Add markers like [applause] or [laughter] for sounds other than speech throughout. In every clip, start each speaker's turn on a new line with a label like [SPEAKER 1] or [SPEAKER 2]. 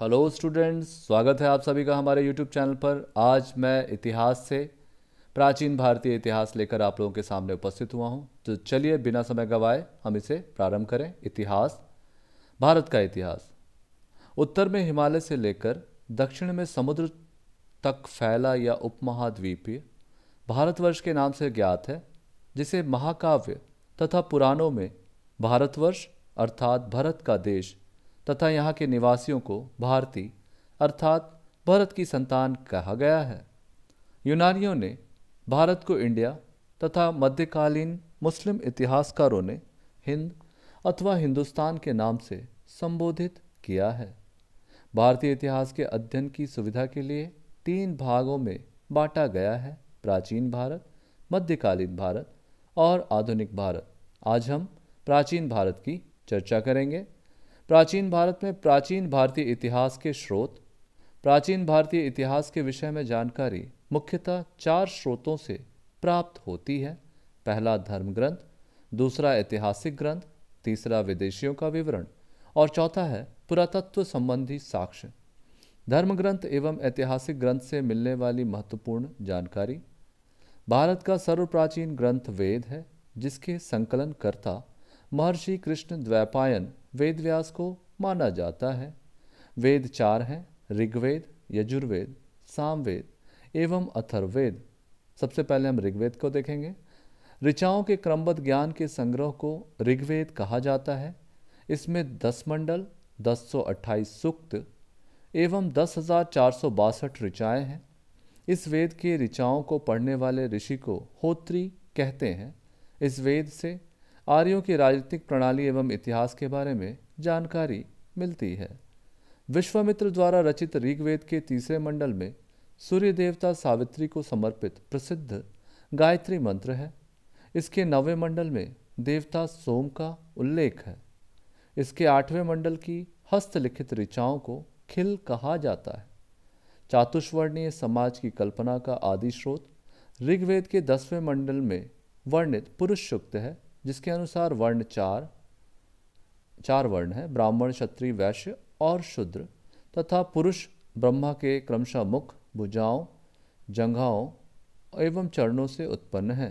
[SPEAKER 1] hello students स्वागत है आप सभी का हमारे यूट्यूब चैनल पर आज मैं इतिहास से प्राचीन भारतीय इतिहास लेकर आप लोगों के सामने उपस्थित हुआ हूं तो चलिए बिना समय गवाए हम इसे प्रारंभ करें इतिहास भारत का इतिहास उत्तर में हिमालय से लेकर दक्षिण में समुद्र तक फैला या उपमहाद्वीपीय भारतवर्ष के नाम से ज्ञात है जिसे महाकाव्य तथा पुराणों में भारतवर्ष अर्थात भारत का देश तथा यहाँ के निवासियों को भारती अर्थात भारत की संतान कहा गया है यूनानियों ने भारत को इंडिया तथा मध्यकालीन मुस्लिम इतिहासकारों ने हिंद अथवा हिंदुस्तान के नाम से संबोधित किया है भारतीय इतिहास के अध्ययन की सुविधा के लिए तीन भागों में बांटा गया है प्राचीन भारत मध्यकालीन भारत और आधुनिक भारत आज हम प्राचीन भारत की चर्चा करेंगे प्राचीन भारत में प्राचीन भारतीय इतिहास के स्रोत प्राचीन भारतीय इतिहास के विषय में जानकारी मुख्यतः चार स्रोतों से प्राप्त होती है पहला धर्म ग्रंथ दूसरा ऐतिहासिक ग्रंथ तीसरा विदेशियों का विवरण और चौथा है पुरातत्व संबंधी साक्ष्य धर्म ग्रंथ एवं ऐतिहासिक ग्रंथ से मिलने वाली महत्वपूर्ण जानकारी भारत का सर्वप्राचीन ग्रंथ वेद है जिसके संकलनकर्ता महर्षि कृष्ण द्वैपायन वेद व्यास को माना जाता है वेद चार हैं ऋग्वेद यजुर्वेद सामवेद एवं अथर्वेद सबसे पहले हम ऋग्वेद को देखेंगे ऋचाओं के क्रमबद्ध ज्ञान के संग्रह को ऋग्वेद कहा जाता है इसमें दस मंडल दस सौ अट्ठाईस सूक्त एवं दस हजार चार सौ बासठ ऋचाएँ हैं इस वेद के ऋचाओं को पढ़ने वाले ऋषि को होत्री कहते हैं इस वेद से आर्यों की राजनीतिक प्रणाली एवं इतिहास के बारे में जानकारी मिलती है विश्वामित्र द्वारा रचित ऋग्वेद के तीसरे मंडल में सूर्य देवता सावित्री को समर्पित प्रसिद्ध गायत्री मंत्र है इसके नवे मंडल में देवता सोम का उल्लेख है इसके आठवें मंडल की हस्तलिखित ऋचाओं को खिल कहा जाता है चातुष्वर्णीय समाज की कल्पना का आदि स्रोत ऋग्वेद के दसवें मंडल में वर्णित पुरुष सूक्त है जिसके अनुसार वर्ण चार चार वर्ण हैं ब्राह्मण क्षत्रिय वैश्य और शूद्र तथा पुरुष ब्रह्मा के क्रमशः मुख भुजाओं जंघाओं एवं चरणों से उत्पन्न हैं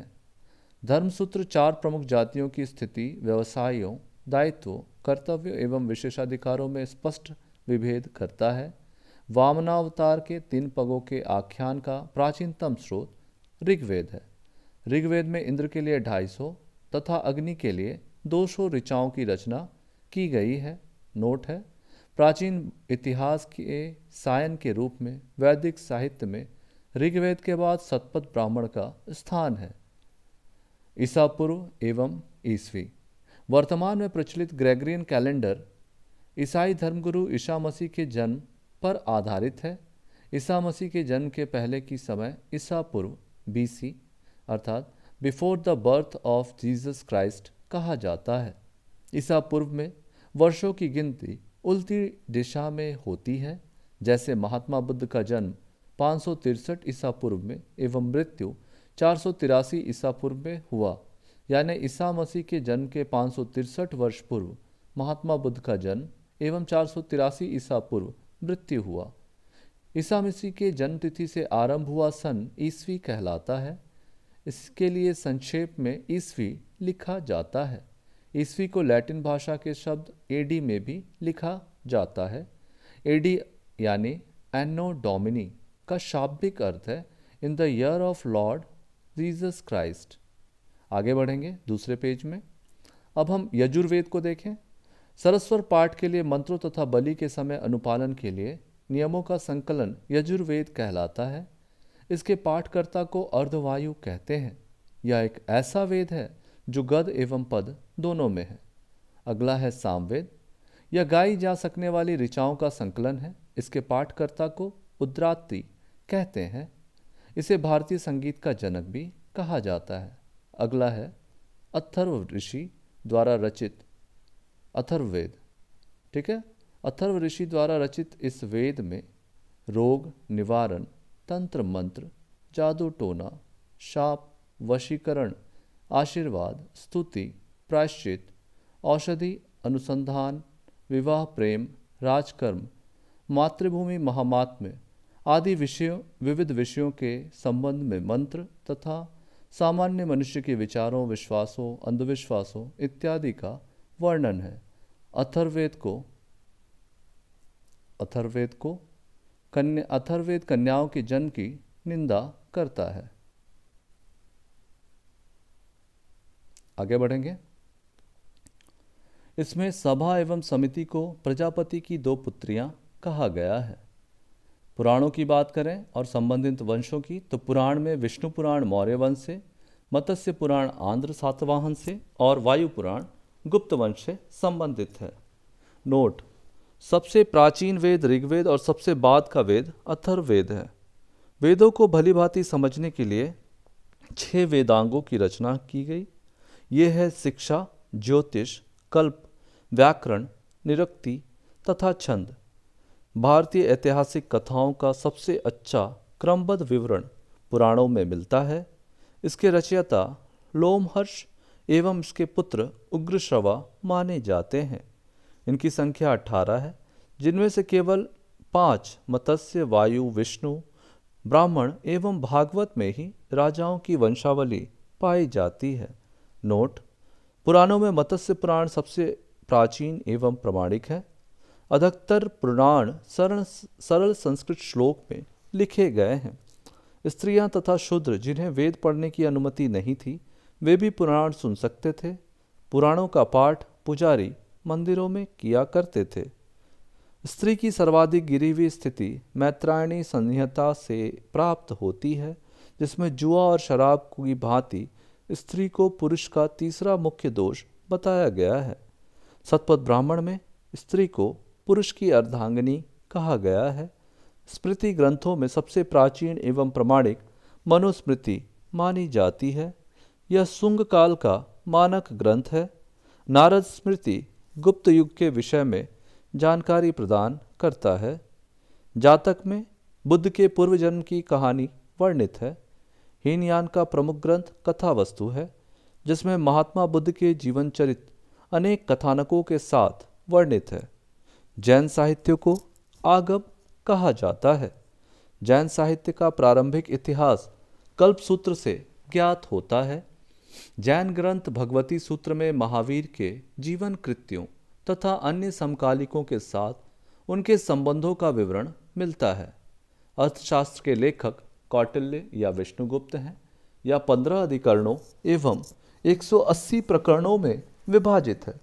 [SPEAKER 1] धर्मसूत्र चार प्रमुख जातियों की स्थिति व्यवसायों दायित्वों कर्तव्य एवं विशेषाधिकारों में स्पष्ट विभेद करता है वामनावतार के तीन पगों के आख्यान का प्राचीनतम स्रोत ऋग्वेद है ऋग्वेद में इंद्र के लिए ढाई सौ तथा अग्नि के लिए 200 ऋचाओं की रचना की गई है नोट है प्राचीन इतिहास के सायन के रूप में वैदिक साहित्य में ऋग्वेद के बाद सतपद ब्राह्मण का स्थान है ईसा पूर्व एवं ईस्वी वर्तमान में प्रचलित ग्रेगरियन कैलेंडर ईसाई धर्मगुरु ईसा मसीह के जन्म पर आधारित है ईसा मसीह के जन्म के पहले की समय ईसा पूर्व बीसी अर्थात before the birth of Jesus Christ कहा जाता है ईसा पूर्व में वर्षों की गिनती उल्टी दिशा में होती है जैसे महात्मा बुद्ध का जन्म पाँच ईसा पूर्व में एवं मृत्यु चार ईसा पूर्व में हुआ यानी ईसा मसीह के जन्म के पाँच वर्ष पूर्व महात्मा बुद्ध का जन्म एवं चार ईसा पूर्व मृत्यु हुआ ईसा मसीह के जन्म तिथि से आरंभ हुआ सन ईस्वी कहलाता है इसके लिए संक्षेप में ईस्वी लिखा जाता है ईस्वी को लैटिन भाषा के शब्द एडी में भी लिखा जाता है एडी यानी एनो डोमिनी का शाब्दिक अर्थ है in the year of Lord Jesus Christ आगे बढ़ेंगे दूसरे पेज में अब हम यजुर्वेद को देखें सरस्वर पाठ के लिए मंत्रों तथा बलि के समय अनुपालन के लिए नियमों का संकलन यजुर्वेद कहलाता है इसके पाठकर्ता को अर्धवायु कहते हैं या एक ऐसा वेद है जो गद एवं पद दोनों में है अगला है सामवेद यह गाई जा सकने वाली ऋचाओं का संकलन है इसके पाठकर्ता को उद्रात्रि कहते हैं इसे भारतीय संगीत का जनक भी कहा जाता है अगला है अथर्व ऋषि द्वारा रचित अथर्ववेद ठीक है अथर्व ऋषि द्वारा रचित इस वेद में रोग निवारण तंत्र मंत्र जादू टोना शाप वशीकरण आशीर्वाद स्तुति प्रायश्चित औषधि अनुसंधान विवाह प्रेम राजकर्म मातृभूमि महामात्म्य आदि विषयों विविध विषयों के संबंध में मंत्र तथा सामान्य मनुष्य के विचारों विश्वासों अंधविश्वासों इत्यादि का वर्णन है अथर्वेद को अथर्वेद को कन्या अथर्वेद कन्याओं के जन्म की निंदा करता है आगे बढ़ेंगे इसमें सभा एवं समिति को प्रजापति की दो पुत्रियां कहा गया है पुराणों की बात करें और संबंधित वंशों की तो पुराण में विष्णु पुराण मौर्य वंश से मत्स्य पुराण आंध्र सातवाहन से और वायु पुराण गुप्त वंश से संबंधित है नोट सबसे प्राचीन वेद ऋग्वेद और सबसे बाद का वेद अथर्ववेद है वेदों को भलीभांति समझने के लिए छह वेदांगों की रचना की गई ये है शिक्षा ज्योतिष कल्प व्याकरण निरक्ति तथा छंद भारतीय ऐतिहासिक कथाओं का सबसे अच्छा क्रमबद्ध विवरण पुराणों में मिलता है इसके रचयिता लोमहर्ष एवं इसके पुत्र उग्रश्रवा माने जाते हैं इनकी संख्या अठारह है जिनमें से केवल पांच मत्स्य वायु विष्णु ब्राह्मण एवं भागवत में ही राजाओं की वंशावली पाई जाती है नोट पुराणों में मत्स्य पुराण सबसे प्राचीन एवं प्रमाणिक है अधिकतर पुराण सरल सरल संस्कृत श्लोक में लिखे गए हैं स्त्रियां तथा शूद्र जिन्हें वेद पढ़ने की अनुमति नहीं थी वे भी पुराण सुन सकते थे पुराणों का पाठ पुजारी मंदिरों में किया करते थे स्त्री की सर्वाधिक गिरी हुई स्थिति मैत्रायणी संहिता से प्राप्त होती है जिसमें जुआ और शराब की भांति स्त्री को पुरुष का तीसरा मुख्य दोष बताया गया है सतपथ ब्राह्मण में स्त्री को पुरुष की अर्धांगिनी कहा गया है स्मृति ग्रंथों में सबसे प्राचीन एवं प्रमाणिक मनुस्मृति मानी जाती है यह सुंग काल का मानक ग्रंथ है नारद स्मृति गुप्त युग के विषय में जानकारी प्रदान करता है जातक में बुद्ध के पूर्व जन्म की कहानी वर्णित है हीनयान का प्रमुख ग्रंथ कथा वस्तु है जिसमें महात्मा बुद्ध के जीवन चरित अनेक कथानकों के साथ वर्णित है जैन साहित्य को आगम कहा जाता है जैन साहित्य का प्रारंभिक इतिहास कल्पसूत्र से ज्ञात होता है जैन ग्रंथ भगवती सूत्र में महावीर के जीवन कृत्यों तथा अन्य समकालिकों के साथ उनके संबंधों का विवरण मिलता है अर्थशास्त्र के लेखक कौटिल्य या विष्णुगुप्त हैं या पंद्रह अधिकरणों एवं 180 प्रकरणों में विभाजित है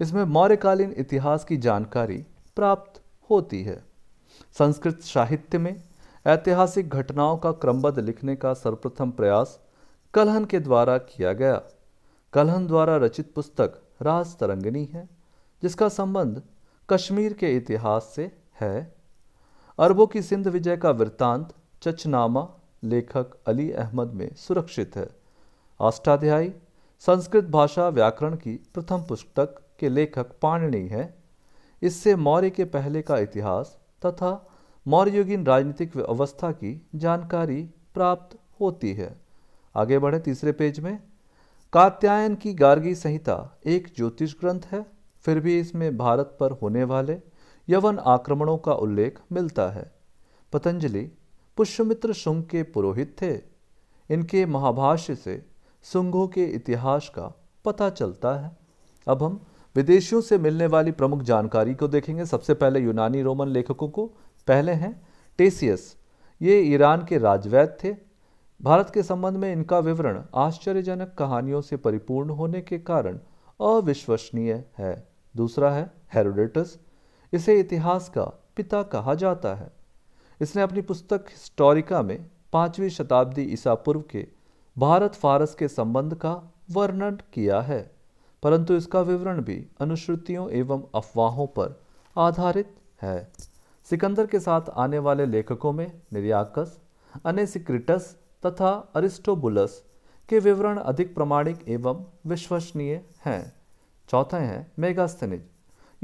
[SPEAKER 1] इसमें मौर्यकालीन इतिहास की जानकारी प्राप्त होती है संस्कृत साहित्य में ऐतिहासिक घटनाओं का क्रमबद्ध लिखने का सर्वप्रथम प्रयास कलहन के द्वारा किया गया कलहन द्वारा रचित पुस्तक राज तरंगनी है जिसका संबंध कश्मीर के इतिहास से है अरबों की सिंध विजय का वृत्तांत चचनामा लेखक अली अहमद में सुरक्षित है अष्टाध्यायी संस्कृत भाषा व्याकरण की प्रथम पुस्तक के लेखक पाणिनी है इससे मौर्य के पहले का इतिहास तथा मौर्ययुगीन राजनीतिक अवस्था की जानकारी प्राप्त होती है आगे बढ़े तीसरे पेज में कात्यायन की गार्गी संहिता एक ज्योतिष ग्रंथ है फिर भी इसमें भारत पर होने वाले यवन आक्रमणों का उल्लेख मिलता है पतंजलि पुष्यमित्र शुंग के पुरोहित थे इनके महाभाष्य से शुंगों के इतिहास का पता चलता है अब हम विदेशियों से मिलने वाली प्रमुख जानकारी को देखेंगे सबसे पहले यूनानी रोमन लेखकों को पहले हैं टेसियस ये ईरान के राजवैद थे भारत के संबंध में इनका विवरण आश्चर्यजनक कहानियों से परिपूर्ण होने के कारण अविश्वसनीय है दूसरा है हेरोडेटस इसे इतिहास का पिता कहा जाता है इसने अपनी पुस्तक हिस्टोरिका में पांचवीं शताब्दी ईसा पूर्व के भारत फारस के संबंध का वर्णन किया है परंतु इसका विवरण भी अनुश्रुतियों एवं अफवाहों पर आधारित है सिकंदर के साथ आने वाले लेखकों में निर्याकस अनेसिक्रिटस तथा अरिस्टोबुलस के विवरण अधिक प्रमाणिक एवं विश्वसनीय हैं चौथे हैं मेगास्थनिज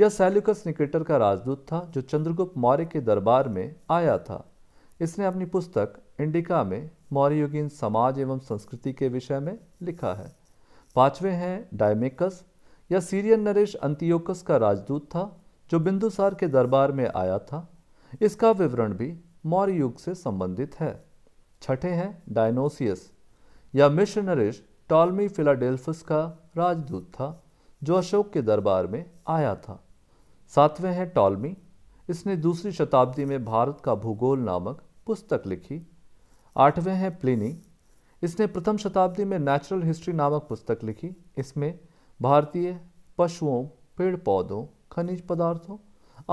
[SPEAKER 1] यह सैल्युकस निकेटर का राजदूत था जो चंद्रगुप्त मौर्य के दरबार में आया था इसने अपनी पुस्तक इंडिका में मौर्ययुगीन समाज एवं संस्कृति के विषय में लिखा है पांचवें हैं डायमेकस या सीरियन नरेश अंतियोकस का राजदूत था जो बिंदुसार के दरबार में आया था इसका विवरण भी मौर्य युग से संबंधित है छठे हैं डायनोसियस या मिश्र नरेश टॉलमी फिलाडेल्फस का राजदूत था जो अशोक के दरबार में आया था सातवें हैं टॉलमी इसने दूसरी शताब्दी में भारत का भूगोल नामक पुस्तक लिखी आठवें हैं प्लिनी इसने प्रथम शताब्दी में नेचुरल हिस्ट्री नामक पुस्तक लिखी इसमें भारतीय पशुओं पेड़ पौधों खनिज पदार्थों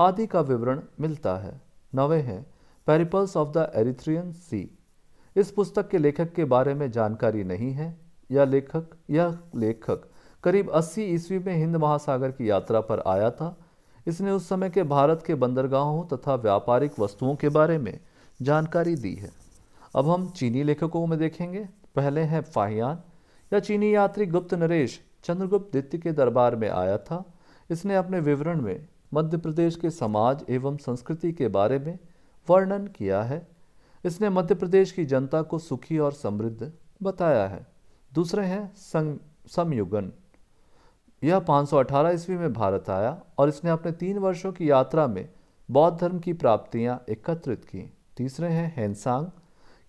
[SPEAKER 1] आदि का विवरण मिलता है नवे हैं Periplus of the Erythraean Sea इस पुस्तक के लेखक के बारे में जानकारी नहीं है यह लेखक यह लेखक करीब 80 ईस्वी में हिंद महासागर की यात्रा पर आया था इसने उस समय के भारत के बंदरगाहों तथा व्यापारिक वस्तुओं के बारे में जानकारी दी है अब हम चीनी लेखकों में देखेंगे पहले हैं फाहियान या चीनी यात्री गुप्त नरेश चंद्रगुप्त द्वित्य के दरबार में आया था इसने अपने विवरण में मध्य प्रदेश के समाज एवं संस्कृति के बारे में वर्णन किया है इसने मध्य प्रदेश की जनता को सुखी और समृद्ध बताया है दूसरे हैं समयुगन यह 518 ईस्वी में भारत आया और इसने अपने तीन वर्षों की यात्रा में बौद्ध धर्म की प्राप्तियां एकत्रित की तीसरे हैं हेनसांग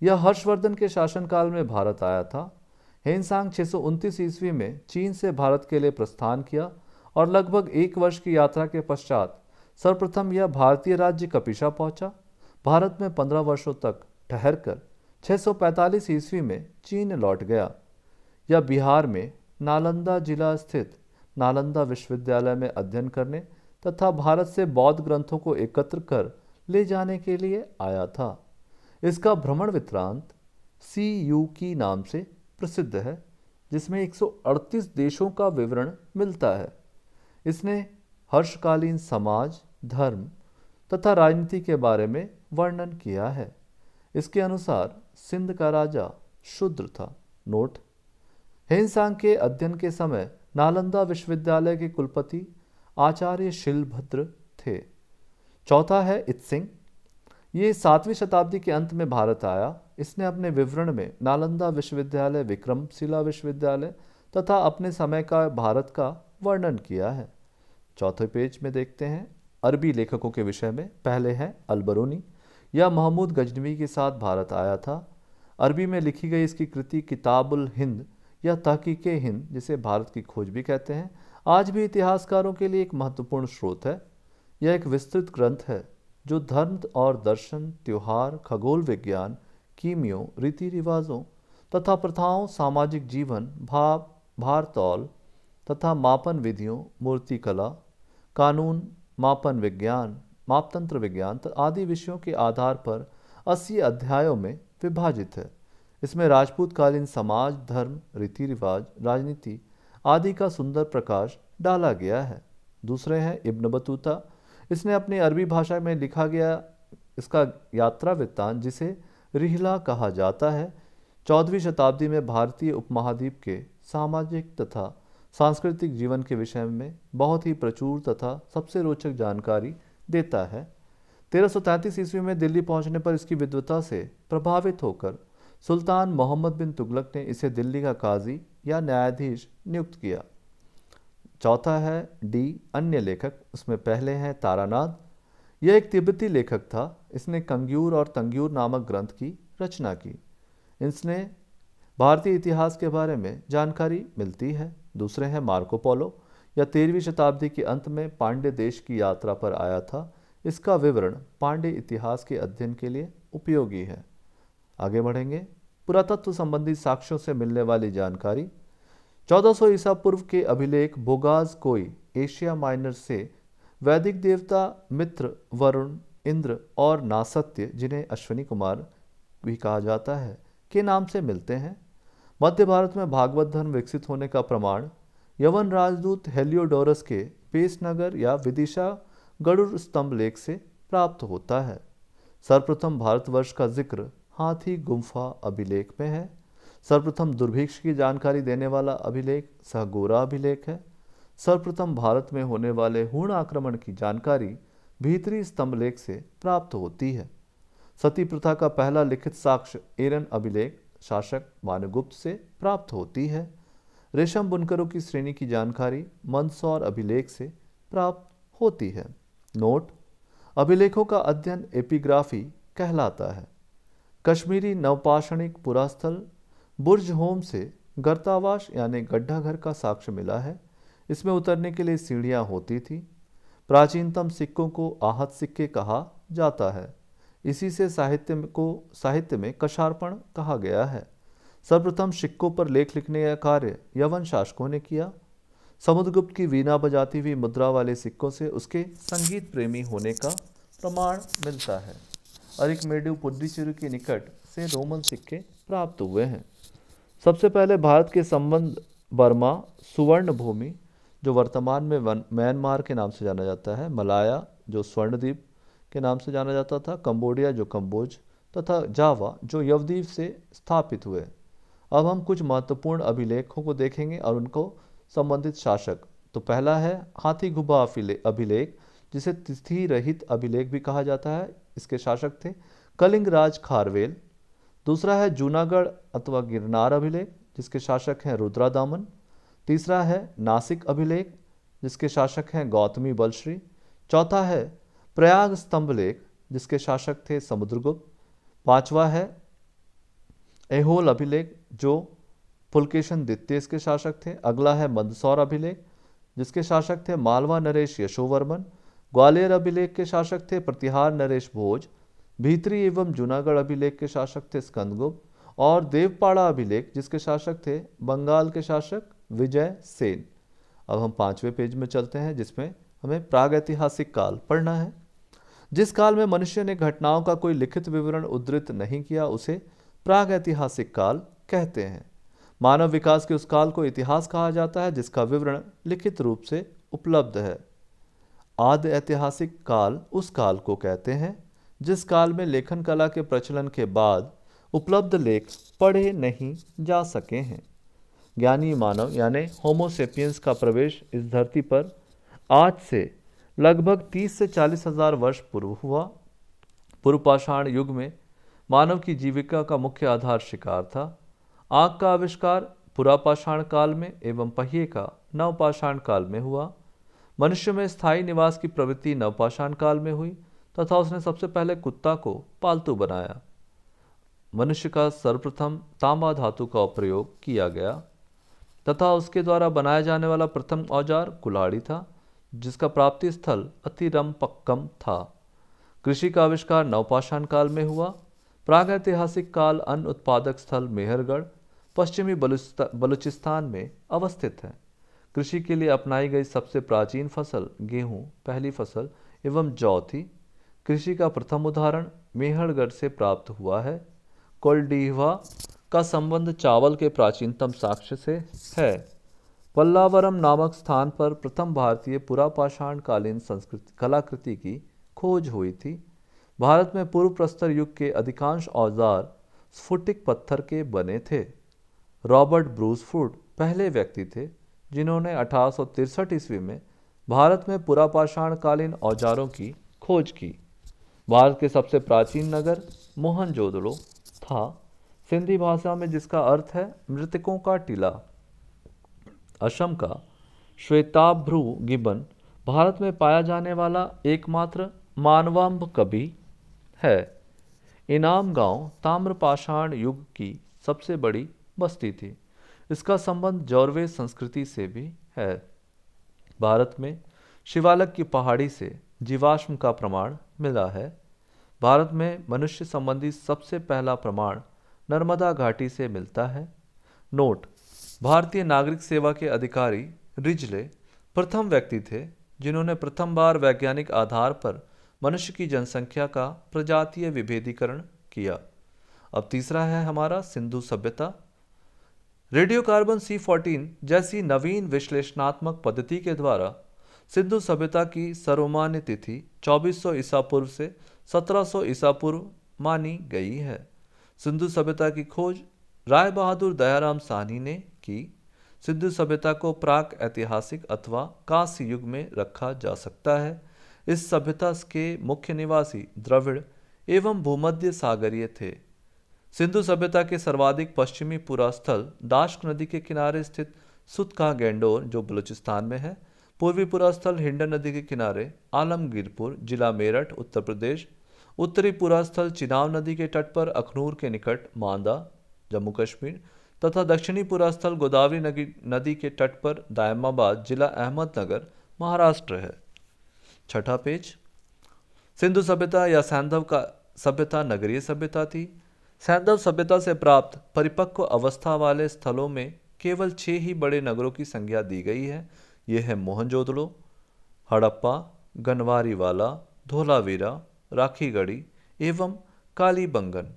[SPEAKER 1] यह हर्षवर्धन के शासनकाल में भारत आया था हेनसांग छः ईस्वी में चीन से भारत के लिए प्रस्थान किया और लगभग एक वर्ष की यात्रा के पश्चात सर्वप्रथम यह भारतीय राज्य कपिशा पहुंचा भारत में पंद्रह वर्षों तक ठहरकर 645 ईस्वी में चीन लौट गया या बिहार में नालंदा जिला स्थित नालंदा विश्वविद्यालय में अध्ययन करने तथा भारत से बौद्ध ग्रंथों को एकत्र कर ले जाने के लिए आया था इसका भ्रमण वितरांत सी यू की नाम से प्रसिद्ध है जिसमें 138 देशों का विवरण मिलता है इसने हर्षकालीन समाज धर्म तथा राजनीति के बारे में वर्णन किया है इसके अनुसार सिंध का राजा शुद्र था नोट हेनसांग के अध्ययन के समय नालंदा विश्वविद्यालय के कुलपति आचार्य शिलभद्र थे चौथा है इत्सिंग ये सातवीं शताब्दी के अंत में भारत आया इसने अपने विवरण में नालंदा विश्वविद्यालय विक्रमशिला विश्वविद्यालय तथा अपने समय का भारत का वर्णन किया है चौथे पेज में देखते हैं अरबी लेखकों के विषय में पहले हैं अलबरूनी या महमूद गजनवी के साथ भारत आया था अरबी में लिखी गई इसकी कृति किताबुल हिंद या तहकीक हिंद जिसे भारत की खोज भी कहते हैं आज भी इतिहासकारों के लिए एक महत्वपूर्ण स्रोत है यह एक विस्तृत ग्रंथ है जो धर्म और दर्शन त्यौहार खगोल विज्ञान कीमियों रीति रिवाजों तथा प्रथाओं सामाजिक जीवन भाव भारतौल तथा मापन विधियों मूर्तिकला कानून मापन विज्ञान मापतंत्र विज्ञान तो आदि विषयों के आधार पर अस्सी अध्यायों में विभाजित है इसमें राजपूतकालीन समाज धर्म रीति रिवाज राजनीति आदि का सुंदर प्रकाश डाला गया है दूसरे हैं इब्न बतूता इसने अपनी अरबी भाषा में लिखा गया इसका यात्रा वृत्तांत जिसे रिहला कहा जाता है चौदहवीं शताब्दी में भारतीय उपमहाद्वीप के सामाजिक तथा सांस्कृतिक जीवन के विषय में बहुत ही प्रचुर तथा सबसे रोचक जानकारी देता है तेरह सौ तैंतीस ईस्वी में दिल्ली पहुंचने पर इसकी विद्वता से प्रभावित होकर सुल्तान मोहम्मद बिन तुगलक ने इसे दिल्ली का काजी या न्यायाधीश नियुक्त किया चौथा है डी अन्य लेखक उसमें पहले हैं तारानाथ यह एक तिब्बती लेखक था इसने कंग्यूर और तंग्यूर नामक ग्रंथ की रचना की इसने भारतीय इतिहास के बारे में जानकारी मिलती है दूसरे हैं मार्को पोलो या तेरहवीं शताब्दी के अंत में पांडे देश की यात्रा पर आया था इसका विवरण पांडे इतिहास के अध्ययन के लिए उपयोगी है आगे बढ़ेंगे पुरातत्व संबंधी साक्ष्यों से मिलने वाली जानकारी 1400 ईसा पूर्व के अभिलेख बोगाज कोई एशिया माइनर से वैदिक देवता मित्र वरुण इंद्र और नासत्य जिन्हें अश्विनी कुमार भी कहा जाता है के नाम से मिलते हैं मध्य भारत में भागवत धर्म विकसित होने का प्रमाण यवन राजदूत हेलियोडोरस के पेशनगर या विदिशा गरुड़ स्तंभ लेख से प्राप्त होता है सर्वप्रथम भारतवर्ष का जिक्र हाथी गुम्फा अभिलेख में है सर्वप्रथम दुर्भिक्ष की जानकारी देने वाला अभिलेख सहगोरा अभिलेख है सर्वप्रथम भारत में होने वाले हूण आक्रमण की जानकारी भीतरी स्तंभ लेख से प्राप्त होती है सती प्रथा का पहला लिखित साक्ष्य एरन अभिलेख शासक मानगुप्त से प्राप्त होती है रेशम बुनकरों की श्रेणी की जानकारी मंदसौर अभिलेख से प्राप्त होती है नोट अभिलेखों का अध्ययन एपिग्राफी कहलाता है कश्मीरी नवपाषणिक पुरास्थल बुर्ज होम से गर्तावाश यानी गड्ढा घर का साक्ष्य मिला है इसमें उतरने के लिए सीढ़ियाँ होती थी प्राचीनतम सिक्कों को आहत सिक्के कहा जाता है इसी से साहित्य को साहित्य में कशार्पण कहा गया है सर्वप्रथम सिक्कों पर लेख लिखने का कार्य यवन शासकों ने किया समुद्रगुप्त की वीणा बजाती हुई मुद्रा वाले सिक्कों से उसके संगीत प्रेमी होने का प्रमाण मिलता है अरिक मेडू पुद्दीचेरी के निकट से रोमन सिक्के प्राप्त हुए हैं सबसे पहले भारत के संबंध बर्मा सुवर्ण भूमि जो वर्तमान में म्यांमार के नाम से जाना जाता है मलाया जो स्वर्णद्वीप के नाम से जाना जाता था कंबोडिया जो कंबोज तथा जावा जो यवद्वीप से स्थापित हुए अब हम कुछ महत्वपूर्ण अभिलेखों को देखेंगे और उनको संबंधित शासक तो पहला है हाथी गुब्बा अभिलेख जिसे तिथि रहित अभिलेख भी कहा जाता है इसके शासक थे कलिंग राज खारवेल दूसरा है जूनागढ़ अथवा गिरनार अभिलेख जिसके शासक हैं रुद्रा दामन तीसरा है नासिक अभिलेख जिसके शासक हैं गौतमी बलश्री चौथा है प्रयाग स्तंभ लेख जिसके शासक थे समुद्रगुप्त पांचवा है एहोल अभिलेख जो पुलकेशन द्वितीय के शासक थे अगला है मंदसौर अभिलेख जिसके शासक थे मालवा नरेश यशोवर्मन ग्वालियर अभिलेख के शासक थे प्रतिहार नरेश भोज भीतरी एवं जूनागढ़ अभिलेख के शासक थे स्कंदगुप्त और देवपाड़ा अभिलेख जिसके शासक थे बंगाल के शासक विजय सेन अब हम पांचवें पेज में चलते हैं जिसमें हमें प्रागैतिहासिक काल पढ़ना है जिस काल में मनुष्य ने घटनाओं का कोई लिखित विवरण उद्धृत नहीं किया उसे प्रागैतिहासिक काल कहते हैं मानव विकास के उस काल को इतिहास कहा जाता है जिसका विवरण लिखित रूप से उपलब्ध है आदि ऐतिहासिक काल उस काल को कहते हैं जिस काल में लेखन कला के प्रचलन के बाद उपलब्ध लेख पढ़े नहीं जा सके हैं ज्ञानी मानव यानी होमोसेपियंस का प्रवेश इस धरती पर आज से लगभग 30 से चालीस हजार वर्ष पूर्व हुआ पूर्व पाषाण युग में मानव की जीविका का मुख्य आधार शिकार था आग का आविष्कार पुरापाषाण काल में एवं पहिए का नवपाषाण काल में हुआ मनुष्य में स्थायी निवास की प्रवृत्ति नवपाषाण काल में हुई तथा उसने सबसे पहले कुत्ता को पालतू बनाया मनुष्य का सर्वप्रथम तांबा धातु का प्रयोग किया गया तथा उसके द्वारा बनाया जाने वाला प्रथम औजार कुलाड़ी था जिसका प्राप्ति स्थल अतिरम पक्कम था कृषि का आविष्कार नवपाषाण काल में हुआ प्रागैतिहासिक काल अन्न उत्पादक स्थल मेहरगढ़ पश्चिमी बलूचिस्तान में अवस्थित है कृषि के लिए अपनाई गई सबसे प्राचीन फसल गेहूं पहली फसल एवं जौ थी कृषि का प्रथम उदाहरण मेहरगढ़ से प्राप्त हुआ है कोलडीवा का संबंध चावल के प्राचीनतम साक्ष्य से है पल्लावरम नामक स्थान पर प्रथम भारतीय पुरापाषाणकालीन संस्कृति कलाकृति की खोज हुई थी भारत में पूर्व प्रस्तर युग के अधिकांश औजार स्फुटिक पत्थर के बने थे रॉबर्ट ब्रूसफूड पहले व्यक्ति थे जिन्होंने अठारह ईस्वी में भारत में पुरापाषाणकालीन औजारों की खोज की भारत के सबसे प्राचीन नगर मोहनजोदड़ो था सिंधी भाषा में जिसका अर्थ है मृतकों का टीला असम का श्वेताभ्रु गिबन भारत में पाया जाने वाला एकमात्र मानवाम्ब कवि है इनाम गांव ताम्रपाषाण युग की सबसे बड़ी बसती थी इसका संबंध जौरवे संस्कृति से भी है भारत में शिवालक की पहाड़ी से जीवाश्म का प्रमाण मिला है भारत में मनुष्य संबंधी सबसे पहला प्रमाण नर्मदा घाटी से मिलता है नोट भारतीय नागरिक सेवा के अधिकारी रिजले प्रथम व्यक्ति थे जिन्होंने प्रथम बार वैज्ञानिक आधार पर मनुष्य की जनसंख्या का प्रजातीय विभेदीकरण किया अब तीसरा है हमारा सिंधु सभ्यता रेडियो कार्बन सी फोर्टीन जैसी नवीन विश्लेषणात्मक पद्धति के द्वारा सिंधु सभ्यता की सर्वमान्य तिथि 2400 ईसा पूर्व से 1700 ईसा पूर्व मानी गई है सिंधु सभ्यता की खोज राय बहादुर दयाराम साहनी ने की सिंधु सभ्यता को प्राक ऐतिहासिक अथवा कांस्य युग में रखा जा सकता है इस सभ्यता के मुख्य निवासी द्रविड़ एवं भूमध्य सागरीय थे सिंधु सभ्यता के सर्वाधिक पश्चिमी पुरास्थल दाश्क नदी के किनारे स्थित सुतका गेंडोर जो बलूचिस्तान में है पूर्वी पुरास्थल हिंडन नदी के किनारे आलमगीरपुर जिला मेरठ उत्तर प्रदेश उत्तरी पुरास्थल चिनाव नदी के तट पर अखनूर के निकट मांदा जम्मू कश्मीर तथा दक्षिणी पुरास्थल गोदावरी नदी के तट पर दायमाबाद जिला अहमदनगर महाराष्ट्र है छठा पेज सिंधु सभ्यता या सैंधव का सभ्यता नगरीय सभ्यता थी सैंधव सभ्यता से प्राप्त परिपक्व अवस्था वाले स्थलों में केवल छः ही बड़े नगरों की संज्ञा दी गई है ये है मोहनजोदड़ो हड़प्पा वाला धोलावीरा राखीगढ़ी एवं कालीबंगन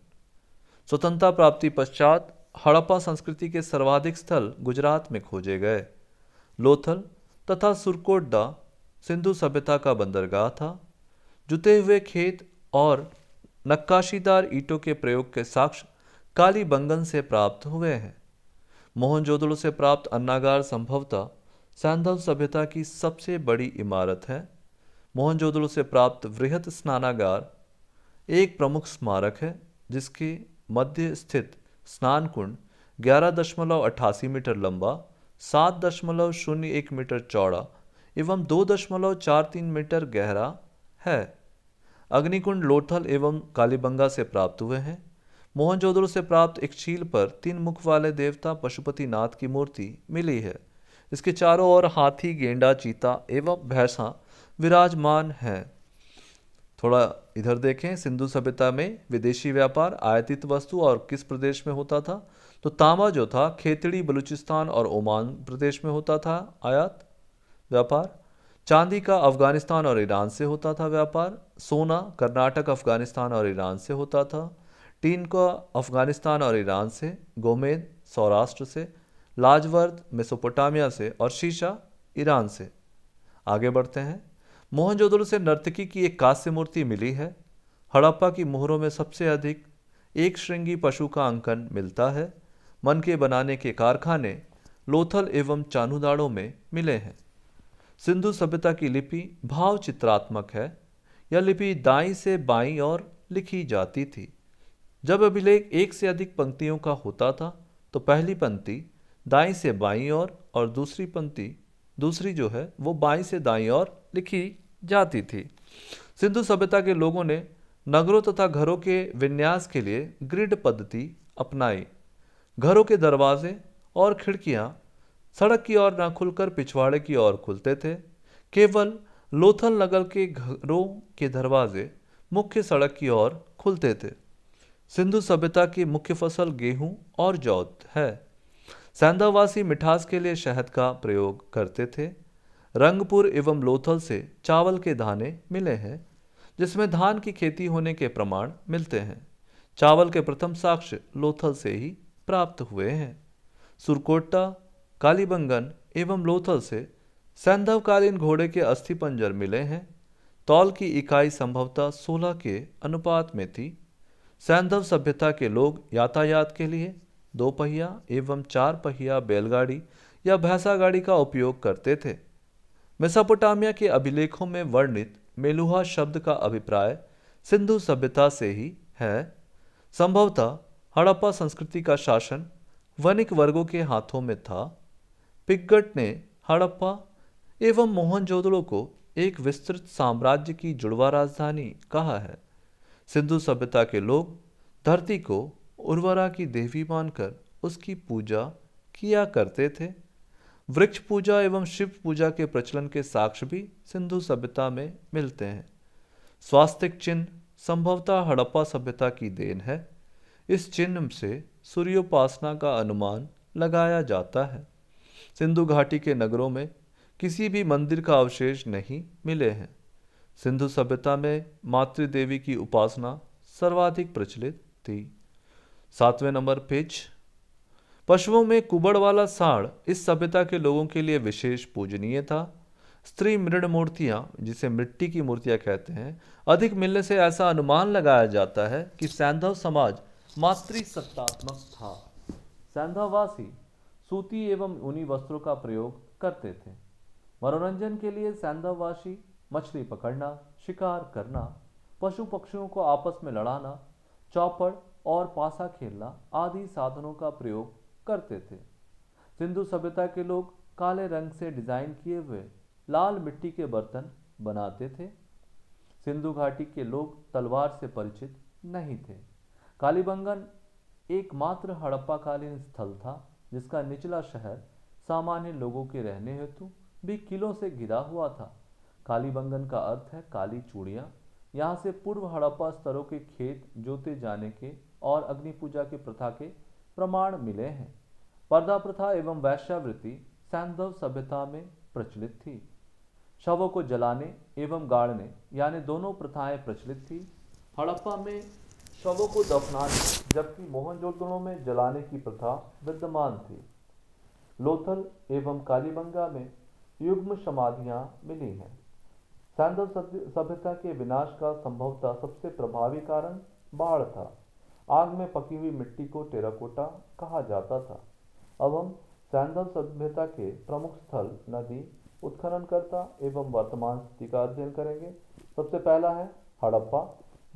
[SPEAKER 1] स्वतंत्रता प्राप्ति पश्चात हड़प्पा संस्कृति के सर्वाधिक स्थल गुजरात में खोजे गए लोथल तथा सुरकोटडा सिंधु सभ्यता का बंदरगाह था जुते हुए खेत और नक्काशीदार ईटों के प्रयोग के साक्ष्य काली बंगन से प्राप्त हुए हैं मोहनजोदड़ो से प्राप्त अन्नागार संभवतः सैंधव सभ्यता की सबसे बड़ी इमारत है मोहनजोदड़ो से प्राप्त वृहत स्नानागार एक प्रमुख स्मारक है जिसके मध्य स्थित स्नान कुंड ग्यारह दशमलव अट्ठासी मीटर लंबा सात दशमलव शून्य एक मीटर चौड़ा एवं दो दशमलव चार तीन मीटर गहरा है अग्निकुंड लोथल एवं कालीबंगा से प्राप्त हुए हैं मोहनजोदड़ो से प्राप्त एक छील पर तीन मुख वाले देवता नाथ की मूर्ति मिली है इसके चारों ओर हाथी गेंडा चीता एवं भैंसा विराजमान है थोड़ा इधर देखें सिंधु सभ्यता में विदेशी व्यापार आयातित वस्तु और किस प्रदेश में होता था तो तांबा जो था खेतड़ी बलूचिस्तान और ओमान प्रदेश में होता था आयात व्यापार चांदी का अफगानिस्तान और ईरान से होता था व्यापार सोना कर्नाटक अफगानिस्तान और ईरान से होता था टीन का अफगानिस्तान और ईरान से गोमेद सौराष्ट्र से लाजवर्द मेसोपोटामिया से और शीशा ईरान से आगे बढ़ते हैं मोहनजोदड़ो से नर्तकी की एक कांस्य मूर्ति मिली है हड़प्पा की मोहरों में सबसे अधिक एक श्रृंगी पशु का अंकन मिलता है मन के बनाने के कारखाने लोथल एवं चानूदाड़ों में मिले हैं सिंधु सभ्यता की लिपि भाव चित्रात्मक है यह लिपि दाई से बाई और लिखी जाती थी जब अभिलेख एक से अधिक पंक्तियों का होता था तो पहली पंक्ति दाई से बाई और और दूसरी पंक्ति दूसरी जो है वो बाई से दाई और लिखी जाती थी सिंधु सभ्यता के लोगों ने नगरों तथा घरों के विन्यास के लिए ग्रिड पद्धति अपनाई घरों के दरवाजे और खिड़कियाँ सड़क की ओर ना खुलकर पिछवाड़े की ओर खुलते थे केवल लोथल नगर के घरों के दरवाजे मुख्य सड़क की ओर खुलते थे सिंधु सभ्यता की मुख्य फसल गेहूं और जौत है सैंदावासी मिठास के लिए शहद का प्रयोग करते थे रंगपुर एवं लोथल से चावल के दाने मिले हैं जिसमें धान की खेती होने के प्रमाण मिलते हैं चावल के प्रथम साक्ष्य लोथल से ही प्राप्त हुए हैं सुरकोटा कालीबंगन एवं लोथल से सैंधवकालीन घोड़े के अस्थि पंजर मिले हैं तौल की इकाई संभवतः 16 के अनुपात में थी सैंधव सभ्यता के लोग यातायात के लिए दो पहिया एवं चार पहिया बैलगाड़ी या भैंसा गाड़ी का उपयोग करते थे मेसोपोटामिया के अभिलेखों में वर्णित मेलुहा शब्द का अभिप्राय सिंधु सभ्यता से ही है संभवतः हड़प्पा संस्कृति का शासन वनिक वर्गों के हाथों में था पिग्गट ने हड़प्पा एवं मोहनजोदड़ो को एक विस्तृत साम्राज्य की जुड़वा राजधानी कहा है सिंधु सभ्यता के लोग धरती को उर्वरा की देवी मानकर उसकी पूजा किया करते थे वृक्ष पूजा एवं शिव पूजा के प्रचलन के साक्ष्य भी सिंधु सभ्यता में मिलते हैं स्वास्तिक चिन्ह संभवतः हड़प्पा सभ्यता की देन है इस चिन्ह से सूर्योपासना का अनुमान लगाया जाता है सिंधु घाटी के नगरों में किसी भी मंदिर का अवशेष नहीं मिले हैं सिंधु सभ्यता में मातृदेवी की उपासना सर्वाधिक प्रचलित थी सातवें नंबर पिच पशुओं में कुबड़ वाला साढ़ इस सभ्यता के लोगों के लिए विशेष पूजनीय था स्त्री मृण मूर्तियां जिसे मिट्टी की मूर्तियां कहते हैं अधिक मिलने से ऐसा अनुमान लगाया जाता है कि सैंधव समाज मातृसत्तात्मक था सैंधववासी सूती एवं ऊनी वस्त्रों का प्रयोग करते थे मनोरंजन के लिए सैंधववासी मछली पकड़ना शिकार करना पशु पक्षियों को आपस में लड़ाना चौपड़ और पासा खेलना आदि साधनों का प्रयोग करते थे सिंधु सभ्यता के लोग काले रंग से डिजाइन किए हुए लाल मिट्टी के बर्तन बनाते थे सिंधु घाटी के लोग तलवार से परिचित नहीं थे कालीबंगन एकमात्र हड़प्पाकालीन स्थल था जिसका निचला शहर सामान्य लोगों के रहने हेतु भी किलों से घिरा हुआ था कालीबंगन का अर्थ है काली चूड़िया यहाँ से पूर्व हड़प्पा स्तरों के खेत जोते जाने के और अग्नि पूजा की प्रथा के प्रमाण मिले हैं पर्दा प्रथा एवं वैश्यावृत्ति सैंधव सभ्यता में प्रचलित थी शवों को जलाने एवं गाड़ने यानी दोनों प्रथाएं प्रचलित थी हड़प्पा में शवों को दफनाने जबकि मोहनजोदड़ो में जलाने की प्रथा विद्यमान थी लोथल एवं कालीबंगा में युग्म समाधियां मिली हैं सैंदल सभ्यता के विनाश का संभवतः सबसे प्रभावी कारण बाढ़ था आग में पकी हुई मिट्टी को टेराकोटा कहा जाता था अब हम सैंदल सभ्यता के प्रमुख स्थल नदी उत्खननकर्ता एवं वर्तमान स्थिति का अध्ययन करेंगे सबसे पहला है हड़प्पा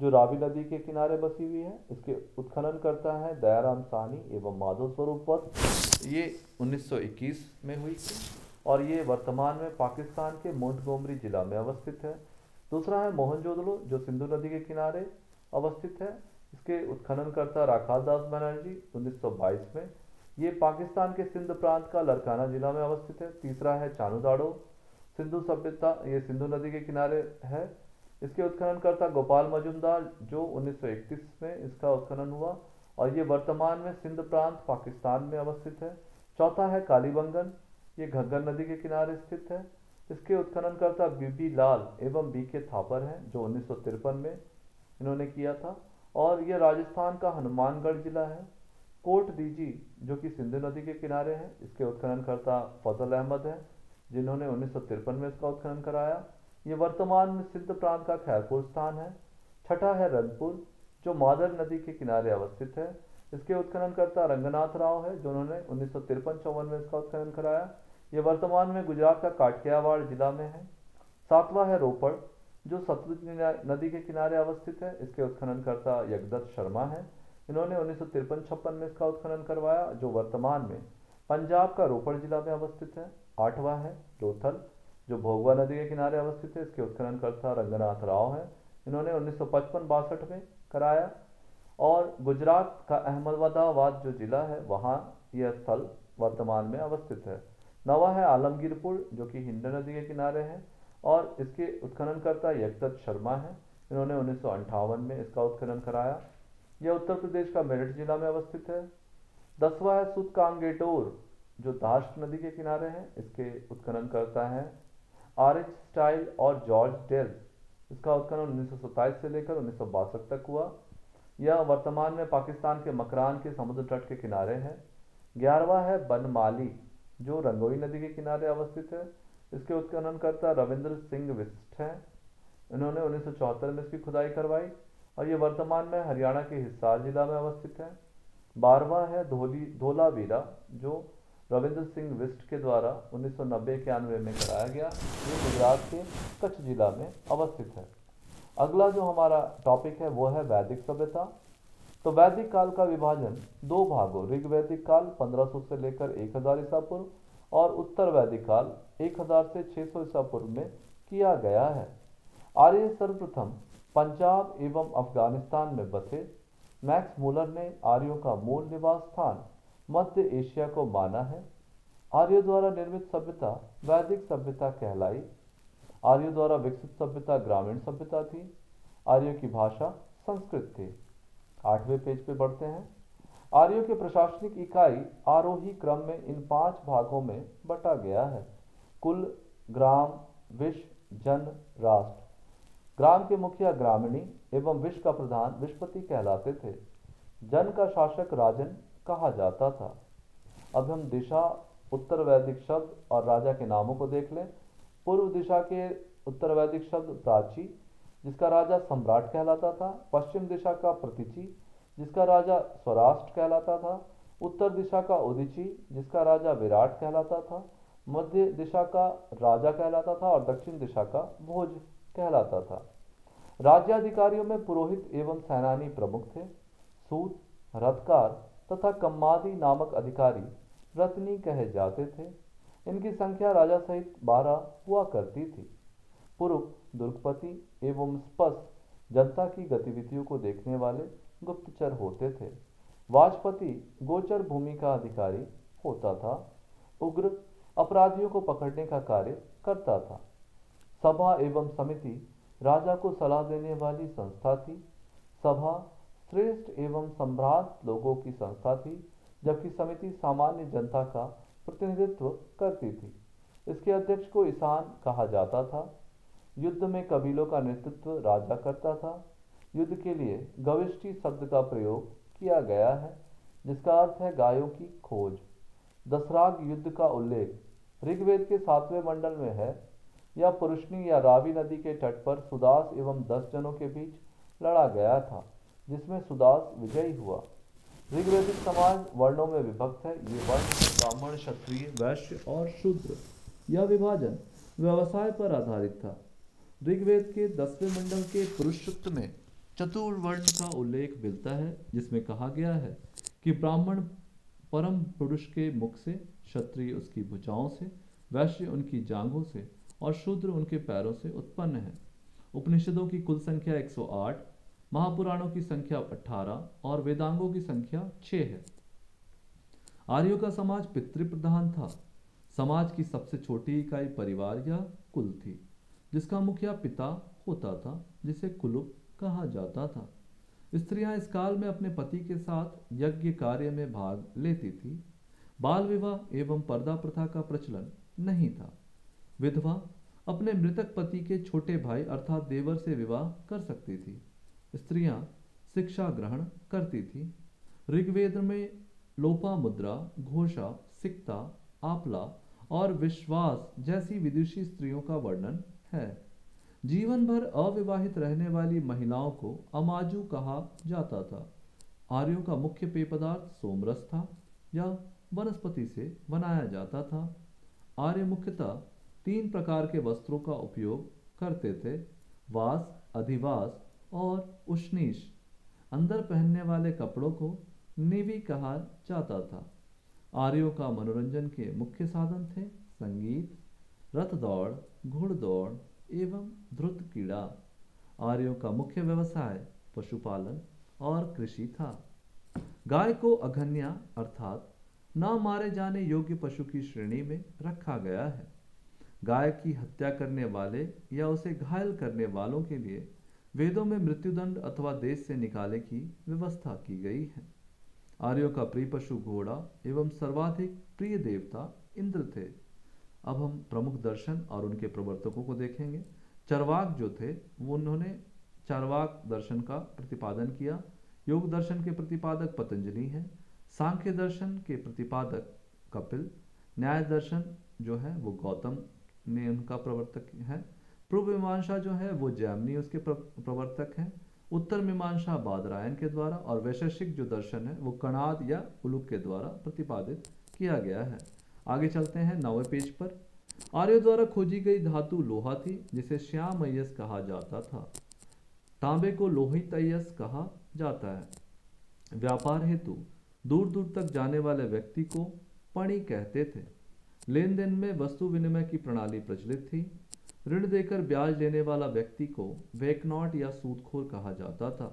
[SPEAKER 1] जो रावी नदी के किनारे बसी हुई है इसके उत्खनन करता है दयाराम सानी एवं माधव स्वरूप पथ ये 1921 में हुई और ये वर्तमान में पाकिस्तान के मोंटगोमरी जिला में अवस्थित है दूसरा है मोहनजोदड़ो जो सिंधु नदी के किनारे अवस्थित है इसके उत्खनन करता राखाल दास बनर्जी उन्नीस में ये पाकिस्तान के सिंध प्रांत का लड़काना जिला में अवस्थित है तीसरा है चानूदाड़ो सिंधु सभ्यता ये सिंधु नदी के किनारे है इसके उत्खननकर्ता गोपाल मजुमदार जो 1931 में इसका उत्खनन हुआ और ये वर्तमान में सिंध प्रांत पाकिस्तान में अवस्थित है चौथा है कालीबंगन ये घग्गर नदी के किनारे स्थित है इसके उत्खननकर्ता बीबी लाल एवं बी के थापर हैं जो उन्नीस में इन्होंने किया था और यह राजस्थान का हनुमानगढ़ जिला है कोट डीजी जो कि सिंधु नदी के किनारे हैं इसके उत्खननकर्ता फजल अहमद हैं जिन्होंने उन्नीस में इसका उत्खनन कराया ये वर्तमान में सिद्ध प्रांत का खैरपुर स्थान है छठा है रनपुर जो मादर नदी के किनारे अवस्थित है इसके उत्खननकर्ता रंगनाथ राव है जिन्होंने उन्नीस सौ तिरपन चौवन में इसका उत्खनन कराया ये वर्तमान में गुजरात का काठियावाड़ जिला में है सातवा है रोपड़ जो सतलुज नदी के किनारे अवस्थित है इसके उत्खननकर्ता यगदत्त शर्मा है इन्होंने उन्नीस सौ तिरपन छप्पन में इसका उत्खनन करवाया जो वर्तमान में पंजाब का रोपड़ जिला में अवस्थित है आठवां है लोथल जो भोगवा नदी के किनारे अवस्थित है इसके उत्खनन करता रंगनाथ राव हैं इन्होंने उन्नीस सौ पचपन बासठ में कराया और गुजरात का अहमदाबाद जो जिला है वहाँ यह स्थल वर्तमान में अवस्थित है नवा है आलमगीरपुर जो कि हिंड नदी के किनारे है और इसके उत्खननकर्ता यकदत्त शर्मा हैं इन्होंने उन्नीस में इसका उत्खनन कराया यह उत्तर प्रदेश का मेरठ जिला में अवस्थित है दसवा है सुतकांगेटोर जो दाश्त नदी के किनारे हैं इसके उत्खननकर्ता हैं आर एच स्टाइल और जॉर्ज डेल इसका उत्खनन उन्नीस से लेकर उन्नीस तक हुआ यह वर्तमान में पाकिस्तान के मकरान के समुद्र तट के किनारे है ग्यारहवा है बनमाली जो रंगोई नदी के किनारे अवस्थित है इसके उत्खननकर्ता रविंद्र सिंह विस्ट हैं इन्होंने उन्नीस में इसकी खुदाई करवाई और ये वर्तमान में हरियाणा के हिसार जिला में अवस्थित है बारहवा है धोली धोलावीरा जो रविंद्र सिंह विस्ट के द्वारा उन्नीस सौ में कराया गया ये गुजरात के कच्छ जिला में अवस्थित है अगला जो हमारा टॉपिक है वो है वैदिक सभ्यता तो वैदिक काल का विभाजन दो भागों ऋग्वैदिक काल 1500 से लेकर 1000 हजार ईसा पूर्व और उत्तर वैदिक काल 1000 से 600 सौ ईसा पूर्व में किया गया है आर्य सर्वप्रथम पंजाब एवं अफगानिस्तान में बसे मैक्स मूलर ने आर्यों का मूल निवास स्थान मध्य एशिया को माना है आर्यो द्वारा निर्मित सभ्यता वैदिक सभ्यता कहलाई आर्यो द्वारा विकसित सभ्यता ग्रामीण सभ्यता थी आर्यो की भाषा संस्कृत थी आठवें पेज पे बढ़ते हैं आर्यो के प्रशासनिक इकाई आरोही क्रम में इन पांच भागों में बटा गया है कुल ग्राम विश्व जन राष्ट्र ग्राम के मुखिया ग्रामीणी एवं विश्व का प्रधान विश्वपति कहलाते थे जन का शासक राजन कहा जाता था अब हम दिशा उत्तर वैदिक शब्द और राजा के नामों को देख लें पूर्व दिशा के उत्तर वैदिक शब्द प्राची जिसका राजा सम्राट कहलाता था पश्चिम दिशा का प्रतिची जिसका राजा स्वराष्ट्र कहलाता था उत्तर दिशा का उदिची जिसका राजा विराट कहलाता था मध्य दिशा का राजा कहलाता था और दक्षिण दिशा का भोज कहलाता था राज्याधिकारियों में पुरोहित एवं सेनानी प्रमुख थे सूत रथकार तथा कम्मादी नामक अधिकारी रत्नी कहे जाते थे इनकी संख्या राजा सहित बारह हुआ करती थी पूर्व दुर्गपति एवं स्पष्ट जनता की गतिविधियों को देखने वाले गुप्तचर होते थे वाजपति गोचर भूमि का अधिकारी होता था उग्र अपराधियों को पकड़ने का कार्य करता था सभा एवं समिति राजा को सलाह देने वाली संस्था थी सभा श्रेष्ठ एवं संभ्रांत लोगों की संस्था थी जबकि समिति सामान्य जनता का प्रतिनिधित्व करती थी इसके अध्यक्ष को ईशान कहा जाता था युद्ध में कबीलों का नेतृत्व राजा करता था युद्ध के लिए गविष्टि शब्द का प्रयोग किया गया है जिसका अर्थ है गायों की खोज दसराग युद्ध का उल्लेख ऋग्वेद के सातवें मंडल में है यह पुरुषनी या रावी नदी के तट पर सुदास एवं दस जनों के बीच लड़ा गया था जिसमें सुदास विजयी हुआ ऋग्वेदिक समाज वर्णों में विभक्त है ये वर्ण ब्राह्मण क्षत्रिय वैश्य और शूद्र यह विभाजन व्यवसाय पर आधारित था ऋग्वेद के दसवें मंडल के पुरुष में चतुर्वर्ण का उल्लेख मिलता है जिसमें कहा गया है कि ब्राह्मण परम पुरुष के मुख से क्षत्रिय उसकी भुजाओं से वैश्य उनकी जांघों से और शूद्र उनके पैरों से उत्पन्न है उपनिषदों की कुल संख्या 108 महापुराणों की संख्या 18 और वेदांगों की संख्या 6 है आर्यों का समाज पितृप्रधान था समाज की सबसे छोटी इकाई परिवार या कुल थी जिसका मुखिया पिता होता था जिसे कुलुप कहा जाता था स्त्रियां इस काल में अपने पति के साथ यज्ञ कार्य में भाग लेती थी बाल विवाह एवं पर्दा प्रथा का प्रचलन नहीं था विधवा अपने मृतक पति के छोटे भाई अर्थात देवर से विवाह कर सकती थी स्त्रियां शिक्षा ग्रहण करती थी ऋग्वेद में लोपा मुद्रा घोषा सिक्ता आपला और विश्वास जैसी विदुषी स्त्रियों का वर्णन है जीवन भर अविवाहित रहने वाली महिलाओं को अमाजू कहा जाता था आर्यों का मुख्य पेय पदार्थ सोमरस था या वनस्पति से बनाया जाता था आर्य मुख्यतः तीन प्रकार के वस्त्रों का उपयोग करते थे वास अधिवास और उष्णीश अंदर पहनने वाले कपड़ों को नेवी कहा जाता था आर्यों का मनोरंजन के मुख्य साधन थे संगीत रथ दौड़ घुड़दौड़ एवं ध्रुत कीड़ा आर्यों का मुख्य व्यवसाय पशुपालन और कृषि था गाय को अघन्या अर्थात ना मारे जाने योग्य पशु की श्रेणी में रखा गया है गाय की हत्या करने वाले या उसे घायल करने वालों के लिए वेदों में मृत्युदंड अथवा देश से निकाले की व्यवस्था की गई है आर्यों का प्रिय पशु घोड़ा एवं सर्वाधिक प्रिय देवता इंद्र थे अब हम प्रमुख दर्शन और उनके प्रवर्तकों को देखेंगे चरवाक जो थे वो उन्होंने चरवाक दर्शन का प्रतिपादन किया योग दर्शन के प्रतिपादक पतंजलि हैं सांख्य दर्शन के प्रतिपादक कपिल न्याय दर्शन जो है वो गौतम ने उनका प्रवर्तक है पूर्व मीमांसा जो है वो जैमनी उसके प्रवर्तक हैं उत्तर मीमांसा बादरायन के द्वारा और वैशेषिक जो दर्शन है वो कणाद या उलुक के द्वारा प्रतिपादित किया गया है आगे चलते हैं नौवे पेज पर आर्यों द्वारा खोजी गई धातु लोहा थी जिसे श्याम अयस कहा जाता था तांबे को लोहित अयस कहा जाता है व्यापार हेतु दूर दूर तक जाने वाले व्यक्ति को पणी कहते थे लेन देन में वस्तु विनिमय की प्रणाली प्रचलित थी ऋण देकर ब्याज लेने वाला व्यक्ति को वेकनॉट या सूदखोर कहा जाता था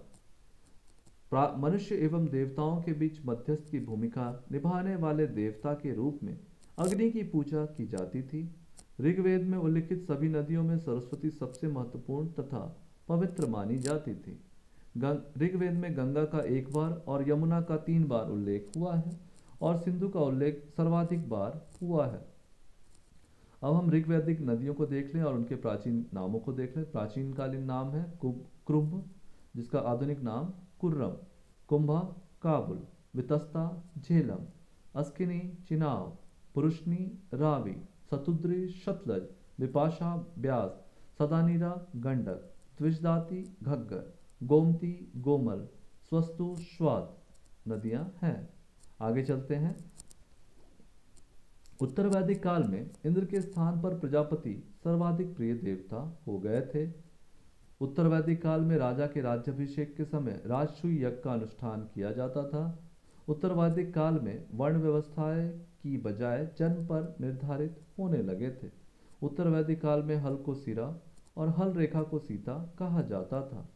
[SPEAKER 1] मनुष्य एवं देवताओं के बीच मध्यस्थ की भूमिका निभाने वाले देवता के रूप में अग्नि की पूजा की जाती थी ऋग्वेद में उल्लिखित सभी नदियों में सरस्वती सबसे महत्वपूर्ण तथा पवित्र मानी जाती थी ऋग्वेद में गंगा का एक बार और यमुना का तीन बार उल्लेख हुआ है और सिंधु का उल्लेख सर्वाधिक बार हुआ है अब हम ऋग्वैदिक नदियों को देख लें और उनके प्राचीन नामों को देख लें प्राचीन कालीन नाम है क्रुम्भ जिसका आधुनिक नाम कुर्रम कुंभा काबुल वितस्ता झेलम अस्किनी चिनाव पुरुषनी रावी सतुद्री शतलज विपाशा ब्यास सदानीरा गंडक द्विजदाती घग्गर गोमती गोमल स्वस्तु स्वाद नदियां हैं आगे चलते हैं उत्तर वैदिक काल में इंद्र के स्थान पर प्रजापति सर्वाधिक प्रिय देवता हो गए थे उत्तर वैदिक काल में राजा के राज्याभिषेक के समय राजसूय यज्ञ का अनुष्ठान किया जाता था उत्तर वैदिक काल में वर्ण व्यवस्थाएं की बजाय जन्म पर निर्धारित होने लगे थे उत्तर वैदिक काल में हल को सिरा और हल रेखा को सीता कहा जाता था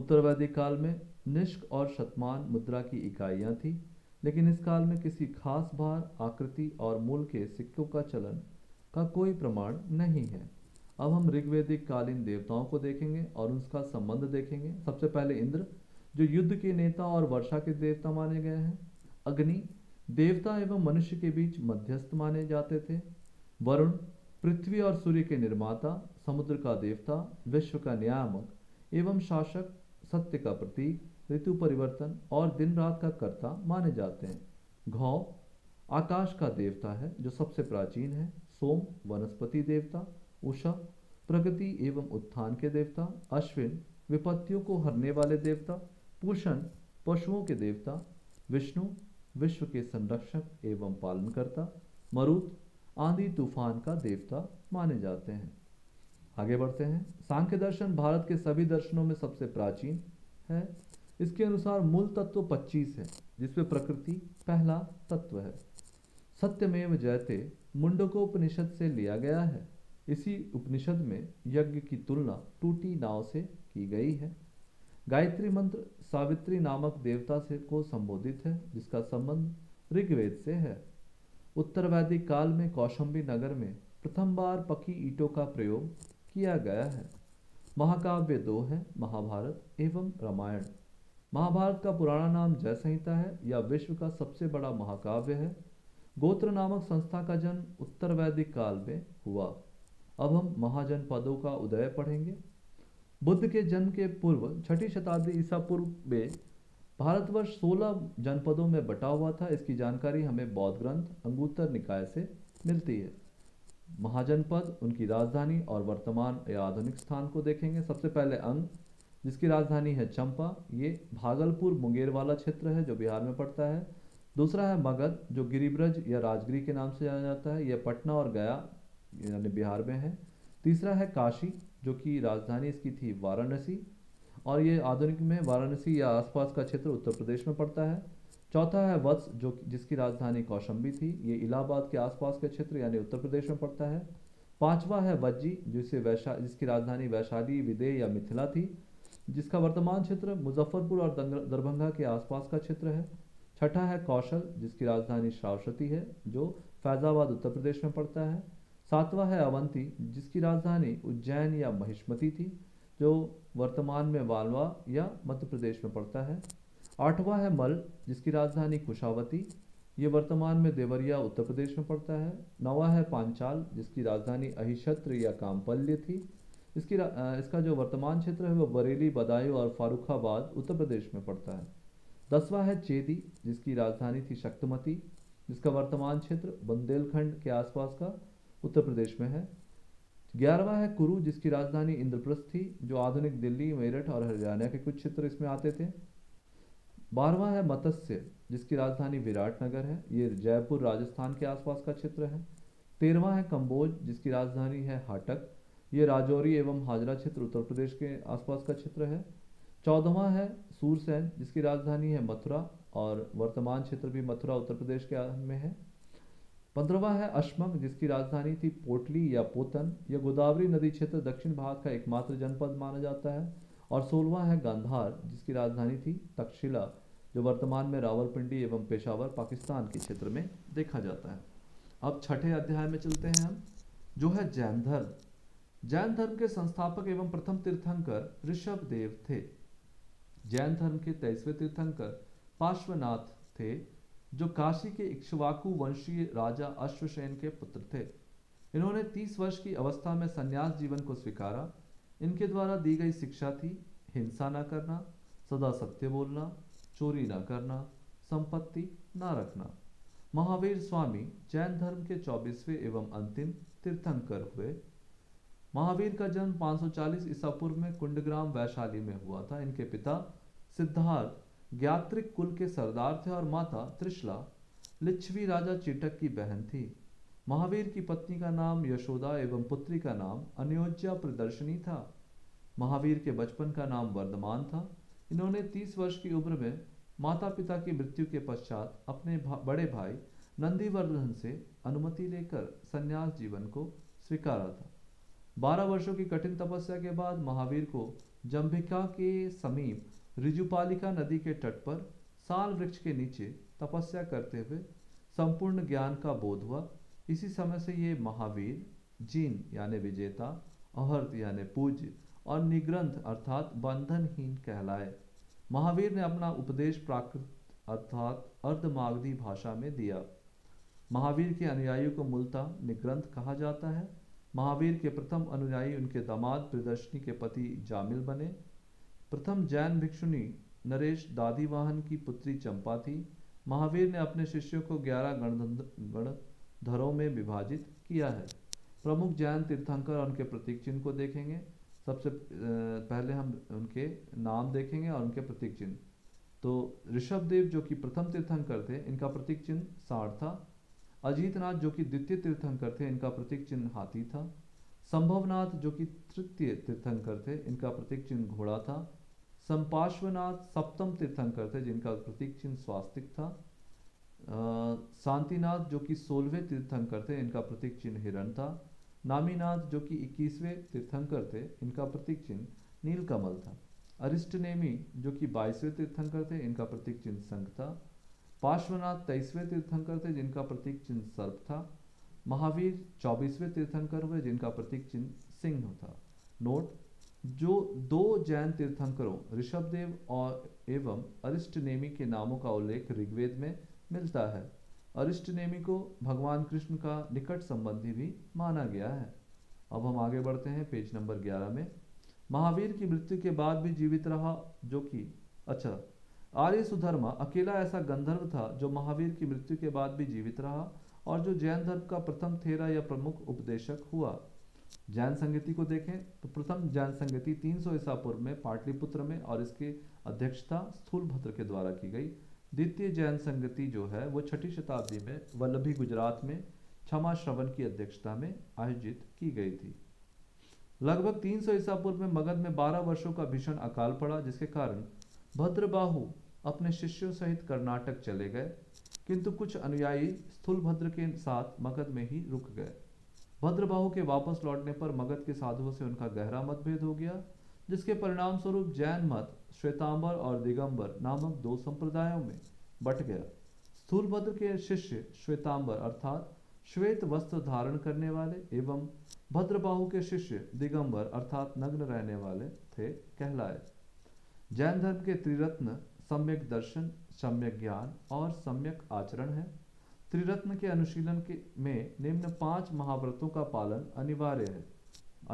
[SPEAKER 1] उत्तर वैदिक काल में निष्क और शतमान मुद्रा की इकाइयां थीं लेकिन इस काल में किसी खास भार आकृति और मूल के सिक्कों का चलन का कोई प्रमाण नहीं है अब हम ऋग्वेदिक कालीन देवताओं को देखेंगे और उनका संबंध देखेंगे सबसे पहले इंद्र जो युद्ध के नेता और वर्षा के देवता माने गए हैं अग्नि देवता एवं मनुष्य के बीच मध्यस्थ माने जाते थे वरुण पृथ्वी और सूर्य के निर्माता समुद्र का देवता विश्व का नियामक एवं शासक सत्य का प्रतीक ऋतु परिवर्तन और दिन रात का कर्ता माने जाते हैं घाव आकाश का देवता है जो सबसे प्राचीन है सोम वनस्पति देवता उषा प्रगति एवं उत्थान के देवता अश्विन विपत्तियों को हरने वाले देवता पूषण पशुओं के देवता विष्णु विश्व के संरक्षक एवं पालनकर्ता मरुत आंधी तूफान का देवता माने जाते हैं आगे बढ़ते हैं सांख्य दर्शन भारत के सभी दर्शनों में सबसे प्राचीन है इसके अनुसार मूल तत्व पच्चीस है जिसमें प्रकृति पहला तत्व है सत्यमेव जयते मुंडकोपनिषद से लिया गया है इसी उपनिषद में यज्ञ की तुलना टूटी नाव से की गई है गायत्री मंत्र सावित्री नामक देवता से को संबोधित है जिसका संबंध ऋग्वेद से है उत्तर वैदिक काल में कौशंबी नगर में प्रथम बार पकी ईटों का प्रयोग किया गया है महाकाव्य दो है महाभारत एवं रामायण महाभारत का पुराना नाम जय संहिता है या विश्व का सबसे बड़ा महाकाव्य है गोत्र नामक संस्था का जन्म उत्तर वैदिक काल में हुआ अब हम महाजन पदों का उदय पढ़ेंगे बुद्ध के जन्म के पूर्व छठी शताब्दी ईसा पूर्व में भारतवर्ष सोलह जनपदों में बटा हुआ था इसकी जानकारी हमें बौद्ध ग्रंथ अंगूतर निकाय से मिलती है महाजनपद उनकी राजधानी और वर्तमान या आधुनिक स्थान को देखेंगे सबसे पहले अंग जिसकी राजधानी है चंपा ये भागलपुर मुंगेर वाला क्षेत्र है जो बिहार में पड़ता है दूसरा है मगध जो गिरिब्रज या राजगिरी के नाम से जाना जाता है यह पटना और गया यानी बिहार में है तीसरा है काशी जो कि राजधानी इसकी थी वाराणसी और ये आधुनिक में वाराणसी या आसपास का क्षेत्र उत्तर प्रदेश में पड़ता है चौथा है वत्स जो जिसकी राजधानी कौशंबी थी ये इलाहाबाद के आसपास के क्षेत्र यानी उत्तर प्रदेश में पड़ता है पांचवा है वज्जी जिसे वैशा जिसकी राजधानी वैशाली विदेह या मिथिला थी जिसका वर्तमान क्षेत्र मुजफ्फरपुर और दरभंगा के आसपास का क्षेत्र है छठा है कौशल जिसकी राजधानी श्रावस्ती है जो फैजाबाद उत्तर प्रदेश में पड़ता है सातवां है अवंती जिसकी राजधानी उज्जैन या महिष्मती थी जो वर्तमान में वालवा या मध्य प्रदेश में पड़ता है आठवां है मल जिसकी राजधानी कुशावती ये वर्तमान में देवरिया उत्तर प्रदेश में पड़ता है नवा है पांचाल जिसकी राजधानी अहिशत्र या कामपल्य थी इसकी इसका जो वर्तमान क्षेत्र है वो बरेली बदायूं और फारुखाबाद उत्तर प्रदेश में पड़ता है दसवां है चेदी जिसकी राजधानी थी शक्तमती जिसका वर्तमान क्षेत्र बुंदेलखंड के आसपास का उत्तर प्रदेश में है ग्यारहवा है कुरु जिसकी राजधानी इंद्रप्रस्थ थी जो आधुनिक दिल्ली मेरठ और हरियाणा के कुछ क्षेत्र इसमें आते थे बारहवा है मत्स्य जिसकी राजधानी विराट नगर है ये जयपुर राजस्थान के आसपास का क्षेत्र है तेरहवा है कंबोज जिसकी राजधानी है हाटक ये राजौरी एवं हाजरा क्षेत्र उत्तर प्रदेश के आसपास का क्षेत्र है चौदहवा है सूरसैन जिसकी राजधानी है मथुरा और वर्तमान क्षेत्र भी मथुरा उत्तर प्रदेश के में है पंद्रहवा है अश्मक जिसकी राजधानी थी पोटली या पोतन यह गोदावरी नदी क्षेत्र दक्षिण भारत का एकमात्र जनपद माना जाता है और सोलवा है गांधार जिसकी राजधानी थी तक्षशिला जो वर्तमान में रावलपिंडी एवं पेशावर पाकिस्तान के क्षेत्र में देखा जाता है अब छठे अध्याय में चलते हैं हम जो है जैन धर्म जैन धर्म के संस्थापक एवं प्रथम तीर्थंकर ऋषभ देव थे जैन धर्म के तेईसवें तीर्थंकर पार्श्वनाथ थे जो काशी के इक्ष्वाकु वंशीय राजा अश्वसेन के पुत्र थे इन्होंने 30 वर्ष की अवस्था में संन्यास जीवन को स्वीकारा इनके द्वारा दी गई शिक्षा थी हिंसा न करना सदा सत्य बोलना चोरी न करना संपत्ति न रखना महावीर स्वामी जैन धर्म के चौबीसवें एवं अंतिम तीर्थंकर हुए महावीर का जन्म 540 ईसा पूर्व में कुंडग्राम वैशाली में हुआ था इनके पिता सिद्धार्थ ज्ञात्रिक कुल के सरदार थे और माता त्रिशला लिच्छवी राजा चीटक की बहन थी महावीर की पत्नी का नाम यशोदा एवं पुत्री का नाम अनियोज्या प्रदर्शनी था महावीर के बचपन का नाम वर्धमान था इन्होंने 30 वर्ष की उम्र में माता पिता की मृत्यु के पश्चात अपने भा, बड़े भाई नंदीवर्धन से अनुमति लेकर संन्यास जीवन को स्वीकारा था बारह वर्षों की कठिन तपस्या के बाद महावीर को जम्भिका के समीप ऋजुपालिका नदी के तट पर साल वृक्ष के नीचे तपस्या करते हुए संपूर्ण ज्ञान का बोध हुआ इसी समय से ये महावीर जीन यानी विजेता अहर्त यानी पूज्य और निग्रंथ अर्थात बंधनहीन कहलाए महावीर ने अपना उपदेश प्राकृत अर्थात अर्धमागधी भाषा में दिया महावीर के अनुयायियों को मूलतः निग्रंथ कहा जाता है महावीर के प्रथम अनुयायी उनके दामाद प्रदर्शनी के पति जामिल बने प्रथम जैन भिक्षुणी नरेश दादीवाहन की पुत्री चंपा थी महावीर ने अपने शिष्यों को ग्यारह गणधरों में विभाजित किया है प्रमुख जैन तीर्थंकर और उनके प्रतीक चिन्ह को देखेंगे सबसे पहले हम उनके नाम देखेंगे और उनके प्रतीक चिन्ह तो ऋषभदेव जो कि प्रथम तीर्थंकर थे इनका प्रतीक चिन्ह साढ़ था अजीतनाथ जो कि द्वितीय तीर्थंकर थे इनका प्रतीक चिन्ह हाथी था संभवनाथ जो कि तृतीय तीर्थंकर थे इनका प्रतीक चिन्ह घोड़ा था संपाश्वनाथ सप्तम तीर्थंकर थे जिनका प्रतीक चिन्ह स्वास्तिक था शांतिनाथ जो कि सोलहवें तीर्थंकर थे इनका प्रतीक चिन्ह हिरण था नामीनाथ जो कि इक्कीसवें तीर्थंकर थे इनका प्रतीक चिन्ह नीलकमल था अरिष्टनेमी जो कि बाईसवें तीर्थंकर थे इनका प्रतीक चिन्ह संघ था पार्श्वनाथ तेईसवें तीर्थंकर थे जिनका प्रतीक चिन्ह सर्प था महावीर चौबीसवें तीर्थंकर हुए जिनका प्रतीक चिन्ह सिंह था नोट जो दो जैन तीर्थंकरों ऋषभदेव और एवं अरिष्टनेमी के नामों का उल्लेख ऋग्वेद में मिलता है अरिष्टनेमी को भगवान कृष्ण का निकट संबंधी भी माना गया है अब हम आगे बढ़ते हैं पेज नंबर 11 में महावीर की मृत्यु के बाद भी जीवित रहा जो कि अच्छा आर्य सुधर्मा अकेला ऐसा गंधर्व था जो महावीर की मृत्यु के बाद भी जीवित रहा और जो जैन धर्म का प्रथम थेरा या प्रमुख उपदेशक हुआ जैन संगति को देखें तो प्रथम जैन संगति 300 सौ ईसा पूर्व में पाटलिपुत्र में और इसकी अध्यक्षता स्थूल भद्र के द्वारा की गई द्वितीय जैन संगति जो है वो छठी शताब्दी में वल्लभी गुजरात में क्षमा श्रवण की अध्यक्षता में आयोजित की गई थी लगभग 300 सौ ईसा पूर्व में मगध में 12 वर्षों का भीषण अकाल पड़ा जिसके कारण भद्रबाहु अपने शिष्यों सहित कर्नाटक चले गए किंतु कुछ अनुयायी स्थूलभद्र के साथ मगध में ही रुक गए भद्रबाहु के वापस लौटने पर मगध के साधुओं से उनका गहरा मतभेद हो गया जिसके परिणाम स्वरूप जैन मत श्वेतांबर और दिगंबर नामक दो संप्रदायों में बट गया स्थूलभद्र के शिष्य श्वेतांबर अर्थात श्वेत वस्त्र धारण करने वाले एवं भद्रबाहु के शिष्य दिगंबर अर्थात नग्न रहने वाले थे कहलाए जैन धर्म के त्रिरत्न सम्यक दर्शन सम्यक ज्ञान और सम्यक आचरण है त्रिरत्न के अनुशीलन के में निम्न पांच महाव्रतों का पालन अनिवार्य है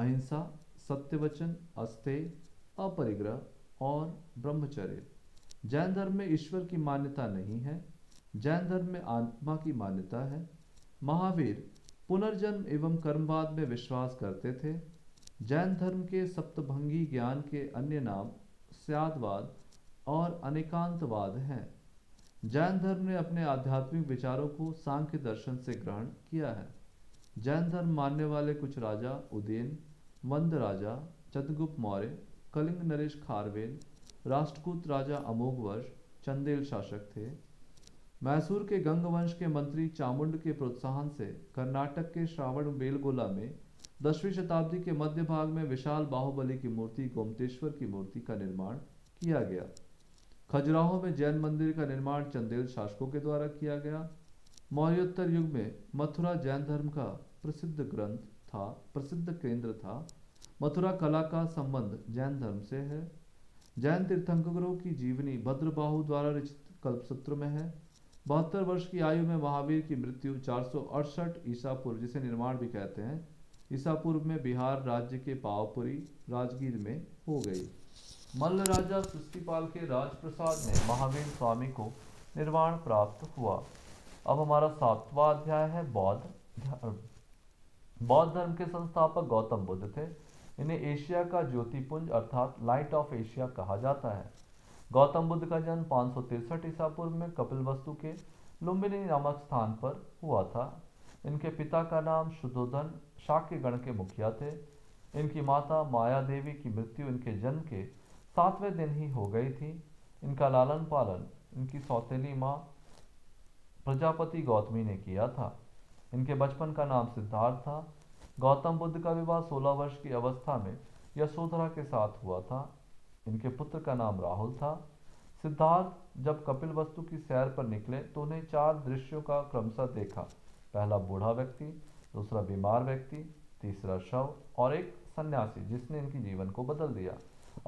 [SPEAKER 1] अहिंसा सत्यवचन अस्थे अपरिग्रह और ब्रह्मचर्य जैन धर्म में ईश्वर की मान्यता नहीं है जैन धर्म में आत्मा की मान्यता है महावीर पुनर्जन्म एवं कर्मवाद में विश्वास करते थे जैन धर्म के सप्तभंगी ज्ञान के अन्य नाम सियादवाद और अनेकांतवाद हैं जैन धर्म ने अपने आध्यात्मिक विचारों को सांख्य दर्शन से ग्रहण किया है जैन धर्म मानने वाले कुछ राजा उदयन मंद राजा चंद्रगुप्त मौर्य कलिंग नरेश खारवेल राष्ट्रकूत राजा अमोघवर्ष चंदेल शासक थे मैसूर के गंगवंश के मंत्री चामुंड के प्रोत्साहन से कर्नाटक के श्रावण बेलगोला में दसवीं शताब्दी के मध्य भाग में विशाल बाहुबली की मूर्ति गोमतेश्वर की मूर्ति का निर्माण किया गया खजुराहो में जैन मंदिर का निर्माण चंदेल शासकों के द्वारा किया गया मौर्योत्तर युग में मथुरा जैन धर्म का प्रसिद्ध ग्रंथ था प्रसिद्ध केंद्र था मथुरा कला का संबंध जैन धर्म से है जैन तीर्थंकरों की जीवनी भद्रबाहु द्वारा रचित कल्पसूत्र में है बहत्तर वर्ष की आयु में महावीर की मृत्यु चार ईसा पूर्व जिसे निर्माण भी कहते हैं ईसापुर में बिहार राज्य के पावपुरी राजगीर में हो गई मल्ल राजा सुस्तीपाल के राजप्रसाद में महावीर स्वामी को निर्वाण प्राप्त हुआ अब हमारा सातवां अध्याय है बौद्ध धर्म बौद्ध धर्म के संस्थापक गौतम बुद्ध थे इन्हें एशिया का ज्योतिपुंज अर्थात लाइट ऑफ एशिया कहा जाता है गौतम बुद्ध का जन्म पाँच ईसा पूर्व में कपिल वस्तु के लुम्बिनी नामक स्थान पर हुआ था इनके पिता का नाम शुद्धोधन शाक्य गण के मुखिया थे इनकी माता माया देवी की मृत्यु इनके जन्म के सातवें दिन ही हो गई थी इनका लालन पालन इनकी सौतेली माँ प्रजापति गौतमी ने किया था इनके बचपन का नाम सिद्धार्थ था गौतम बुद्ध का विवाह 16 वर्ष की अवस्था में यशोधरा के साथ हुआ था इनके पुत्र का नाम राहुल था सिद्धार्थ जब कपिल वस्तु की सैर पर निकले तो उन्हें चार दृश्यों का क्रमशः देखा पहला बूढ़ा व्यक्ति दूसरा बीमार व्यक्ति तीसरा शव और एक सन्यासी जिसने इनकी जीवन को बदल दिया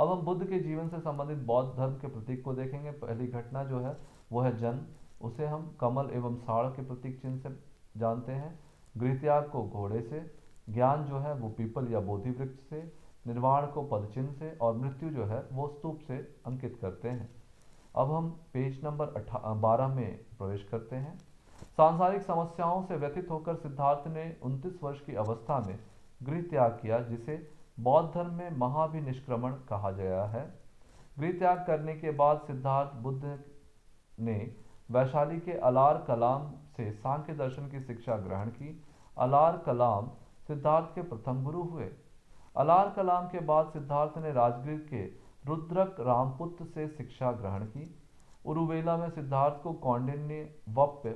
[SPEAKER 1] अब हम बुद्ध के जीवन से संबंधित बौद्ध धर्म के प्रतीक को देखेंगे पहली घटना जो है वो है जन्म उसे हम कमल एवं साड़ के प्रतीक चिन्ह से जानते हैं गृहत्याग को घोड़े से ज्ञान जो है वो पीपल या बोधि वृक्ष से निर्वाण को पदचिन्ह से और मृत्यु जो है वो स्तूप से अंकित करते हैं अब हम पेज नंबर बारह में प्रवेश करते हैं सांसारिक समस्याओं से व्यतीत होकर सिद्धार्थ ने 29 वर्ष की अवस्था में गृह त्याग किया जिसे बौद्ध धर्म में महाभिनिष्क्रमण कहा गया है गृह त्याग करने के बाद सिद्धार्थ बुद्ध ने वैशाली के अलार कलाम से सांख्य दर्शन की शिक्षा ग्रहण की अलार कलाम सिद्धार्थ के प्रथम गुरु हुए अलार कलाम के बाद सिद्धार्थ ने राजगीर के रुद्रक रामपुत्र से शिक्षा ग्रहण की उरुवेला में सिद्धार्थ को कौंडिन्य वप्य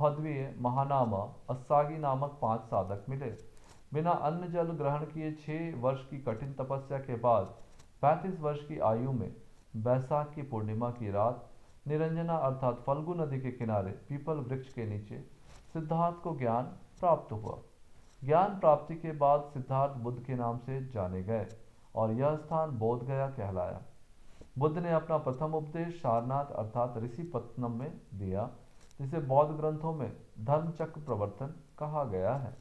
[SPEAKER 1] भद्वीय महानामा अस्सागी नामक पांच साधक मिले बिना अन्न जल ग्रहण किए छह वर्ष की कठिन तपस्या के बाद पैंतीस वर्ष की आयु में बैसाख की पूर्णिमा की रात निरंजना अर्थात फल्गु नदी के किनारे पीपल वृक्ष के नीचे सिद्धार्थ को ज्ञान प्राप्त हुआ ज्ञान प्राप्ति के बाद सिद्धार्थ बुद्ध के नाम से जाने गए और यह स्थान बोध गया कहलाया बुद्ध ने अपना प्रथम उपदेश सारनाथ अर्थात पत्नम में दिया जिसे बौद्ध ग्रंथों में धर्म चक्र प्रवर्तन कहा गया है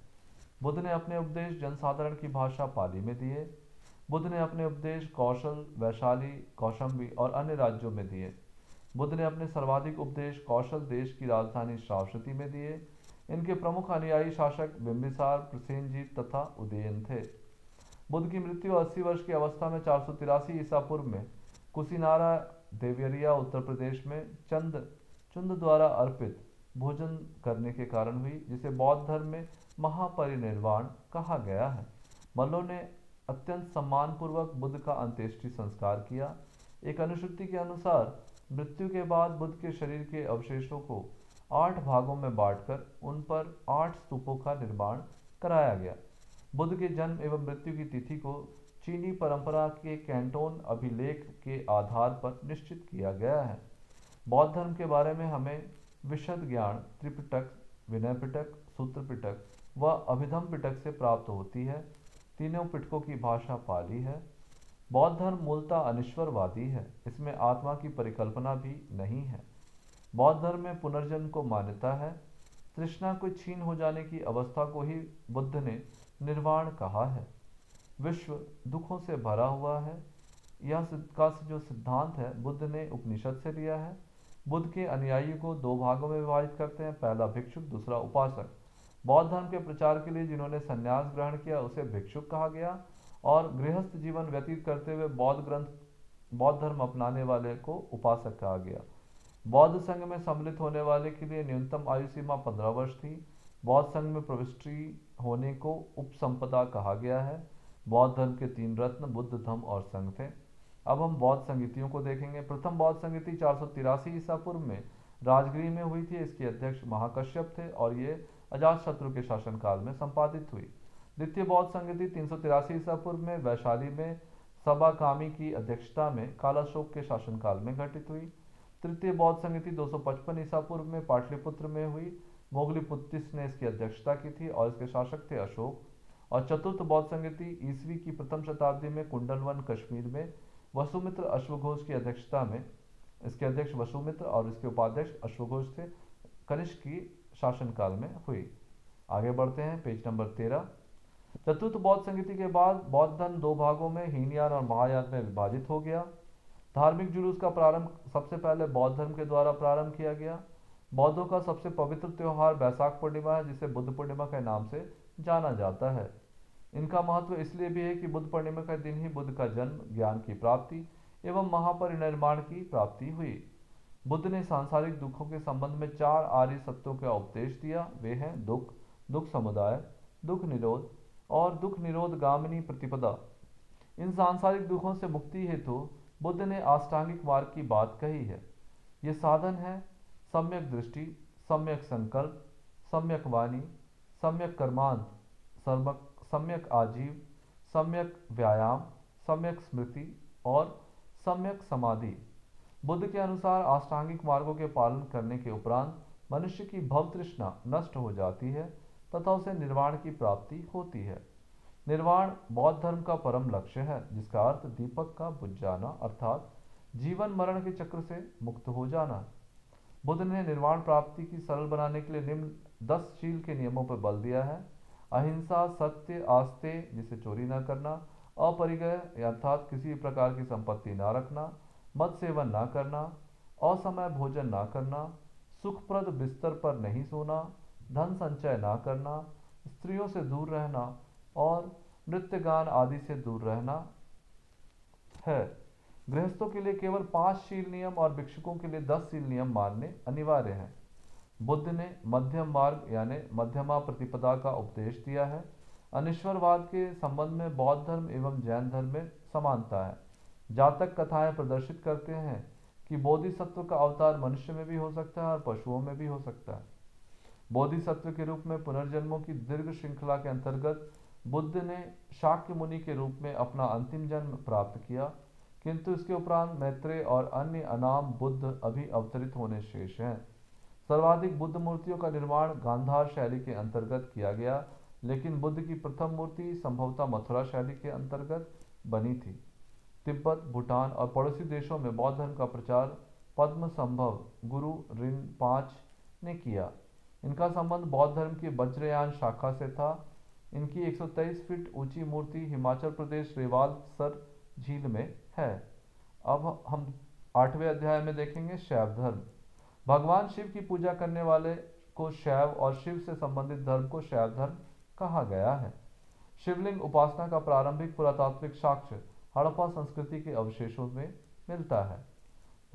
[SPEAKER 1] बुद्ध ने अपने उपदेश जनसाधारण की भाषा पाली में दिए बुद्ध ने अपने उपदेश कौशल वैशाली कौशंबी और अन्य राज्यों में दिए बुद्ध ने अपने सर्वाधिक उपदेश कौशल देश की राजधानी श्रावस्ती में दिए इनके प्रमुख अनुयायी शासक बिम्बिसार प्रसेनजीत तथा उदयन थे बुद्ध की मृत्यु 80 वर्ष की अवस्था में चार ईसा पूर्व में कुशीनारा देवरिया उत्तर प्रदेश में चंद चुंद द्वारा अर्पित भोजन करने के कारण हुई जिसे बौद्ध धर्म में महापरिनिर्वाण कहा गया है मल्लो ने अत्यंत सम्मानपूर्वक बुद्ध का अंत्येष्टि संस्कार किया एक अनुश्रुति के अनुसार मृत्यु के बाद बुद्ध के शरीर के अवशेषों को आठ भागों में बांटकर उन पर आठ स्तूपों का निर्माण कराया गया बुद्ध के जन्म एवं मृत्यु की तिथि को चीनी परंपरा के कैंटोन अभिलेख के आधार पर निश्चित किया गया है बौद्ध धर्म के बारे में हमें विशद ज्ञान त्रिपिटक विनय पिटक सूत्र पिटक व अभिधम पिटक से प्राप्त होती है तीनों पिटकों की भाषा पाली है बौद्ध धर्म मूलतः अनिश्वरवादी है इसमें आत्मा की परिकल्पना भी नहीं है बौद्ध धर्म में पुनर्जन्म को मान्यता है तृष्णा को छीन हो जाने की अवस्था को ही बुद्ध ने निर्वाण कहा है विश्व दुखों से भरा हुआ है यह का जो सिद्धांत है बुद्ध ने उपनिषद से लिया है बुद्ध के अनुयायियों को दो भागों में विभाजित करते हैं पहला भिक्षुक दूसरा उपासक बौद्ध धर्म के प्रचार के लिए जिन्होंने संन्यास ग्रहण किया उसे भिक्षुक कहा गया और गृहस्थ जीवन व्यतीत करते हुए बौद्ध ग्रंथ बौद्ध धर्म अपनाने वाले को उपासक कहा गया बौद्ध संघ में सम्मिलित होने वाले के लिए न्यूनतम आयु सीमा पंद्रह वर्ष थी बौद्ध संघ में प्रविष्टि होने को उपसंपदा कहा गया है बौद्ध धर्म के तीन रत्न बुद्ध धर्म और संघ थे अब हम बौद्ध संगीतियों को देखेंगे प्रथम बौद्ध संगीति चार सौ तिरासी ईसा पूर्व में राजगिरी में हुई थी इसके अध्यक्ष महाकश्यप थे और ये शत्रु के शासनकाल में संपादित हुई द्वितीय बौद्ध संगीति तीन सौ तिरासी ईसा पूर्व में वैशाली में कामी की अध्यक्षता में कालाशोक के शासनकाल में घटित हुई तृतीय बौद्ध संगीति 255 ईसा पूर्व में पाटलिपुत्र में हुई मोगली मोगलीपुत्तिस ने इसकी अध्यक्षता की थी और इसके शासक थे अशोक और चतुर्थ बौद्ध संगीति ईसवी की प्रथम शताब्दी में कुंडलवन कश्मीर में वसुमित्र अश्वघोष की अध्यक्षता में इसके अध्यक्ष वसुमित्र और इसके उपाध्यक्ष अश्वघोष थे कनिष्क की शासनकाल में हुई आगे बढ़ते हैं पेज नंबर तेरह चतुर्थ बौद्ध संगीति के बाद बौद्ध धन दो भागों में हीनयान और महायान में विभाजित हो गया धार्मिक जुलूस का प्रारंभ सबसे पहले बौद्ध धर्म के द्वारा प्रारंभ किया गया बौद्धों का सबसे पवित्र त्यौहार बैसाख पूर्णिमा है जिसे बुद्ध पूर्णिमा के नाम से जाना जाता है इनका महत्व इसलिए भी है कि बुद्ध पूर्णिमा का दिन ही बुद्ध का जन्म ज्ञान की प्राप्ति एवं महापरिनिर्माण की प्राप्ति हुई बुद्ध ने सांसारिक दुखों के संबंध में चार आर्य सत्यों का उपदेश दिया वे हैं दुख दुख समुदाय दुख निरोध और दुख निरोध गामिनी प्रतिपदा इन सांसारिक दुखों से मुक्ति हेतु बुद्ध ने आष्टांगिक मार्ग की बात कही है ये साधन है सम्यक दृष्टि सम्यक संकल्प सम्यक वाणी सम्यक कर्मांत सर्वक सम्यक आजीव सम्यक व्यायाम सम्यक स्मृति और सम्यक समाधि बुद्ध के अनुसार आष्टांगिक मार्गों के पालन करने के उपरांत मनुष्य की भव तृष्णा नष्ट हो जाती है तथा उसे निर्वाण की प्राप्ति होती है निर्वाण बौद्ध धर्म का परम लक्ष्य है जिसका अर्थ दीपक का बुझ जाना अर्थात जीवन मरण के चक्र से मुक्त हो जाना बुद्ध ने निर्वाण प्राप्ति की सरल बनाने के लिए निम्न दस शील के नियमों पर बल दिया है अहिंसा सत्य आस्ते जिसे चोरी न करना अपरिग्रह अर्थात किसी प्रकार की संपत्ति ना रखना मत सेवन ना करना असमय भोजन ना करना सुखप्रद बिस्तर पर नहीं सोना धन संचय ना करना स्त्रियों से दूर रहना और नृत्य गान आदि से दूर रहना है गृहस्थों के लिए केवल पांच शील नियम और भिक्षुकों के लिए दस शील नियम मानने अनिवार्य हैं बुद्ध ने मध्यम मार्ग यानी मध्यमा प्रतिपदा का उपदेश दिया है अनिश्वरवाद के संबंध में बौद्ध धर्म एवं जैन धर्म में समानता है जातक कथाएं प्रदर्शित करते हैं कि बोधिसत्व का अवतार मनुष्य में भी हो सकता है और पशुओं में भी हो सकता है बोधिसत्व के रूप में पुनर्जन्मों की दीर्घ श्रृंखला के अंतर्गत बुद्ध ने शाक्य मुनि के रूप में अपना अंतिम जन्म प्राप्त किया किंतु इसके उपरांत मैत्रेय और अन्य अनाम बुद्ध अभी अवतरित होने शेष हैं सर्वाधिक बुद्ध मूर्तियों का निर्माण गांधार शैली के अंतर्गत किया गया लेकिन बुद्ध की प्रथम मूर्ति संभवतः मथुरा शैली के अंतर्गत बनी थी तिब्बत भूटान और पड़ोसी देशों में बौद्ध धर्म का प्रचार पद्म संभव गुरु रिन पाँच ने किया इनका संबंध बौद्ध धर्म की वज्रयान शाखा से था इनकी 123 फीट ऊंची मूर्ति हिमाचल प्रदेश रेवाल सर झील में है अब हम आठवें अध्याय में देखेंगे शैव धर्म भगवान शिव की पूजा करने वाले को शैव और शिव से संबंधित धर्म को शैव धर्म कहा गया है शिवलिंग उपासना का प्रारंभिक पुरातात्विक साक्ष्य हड़प्पा संस्कृति के अवशेषों में मिलता है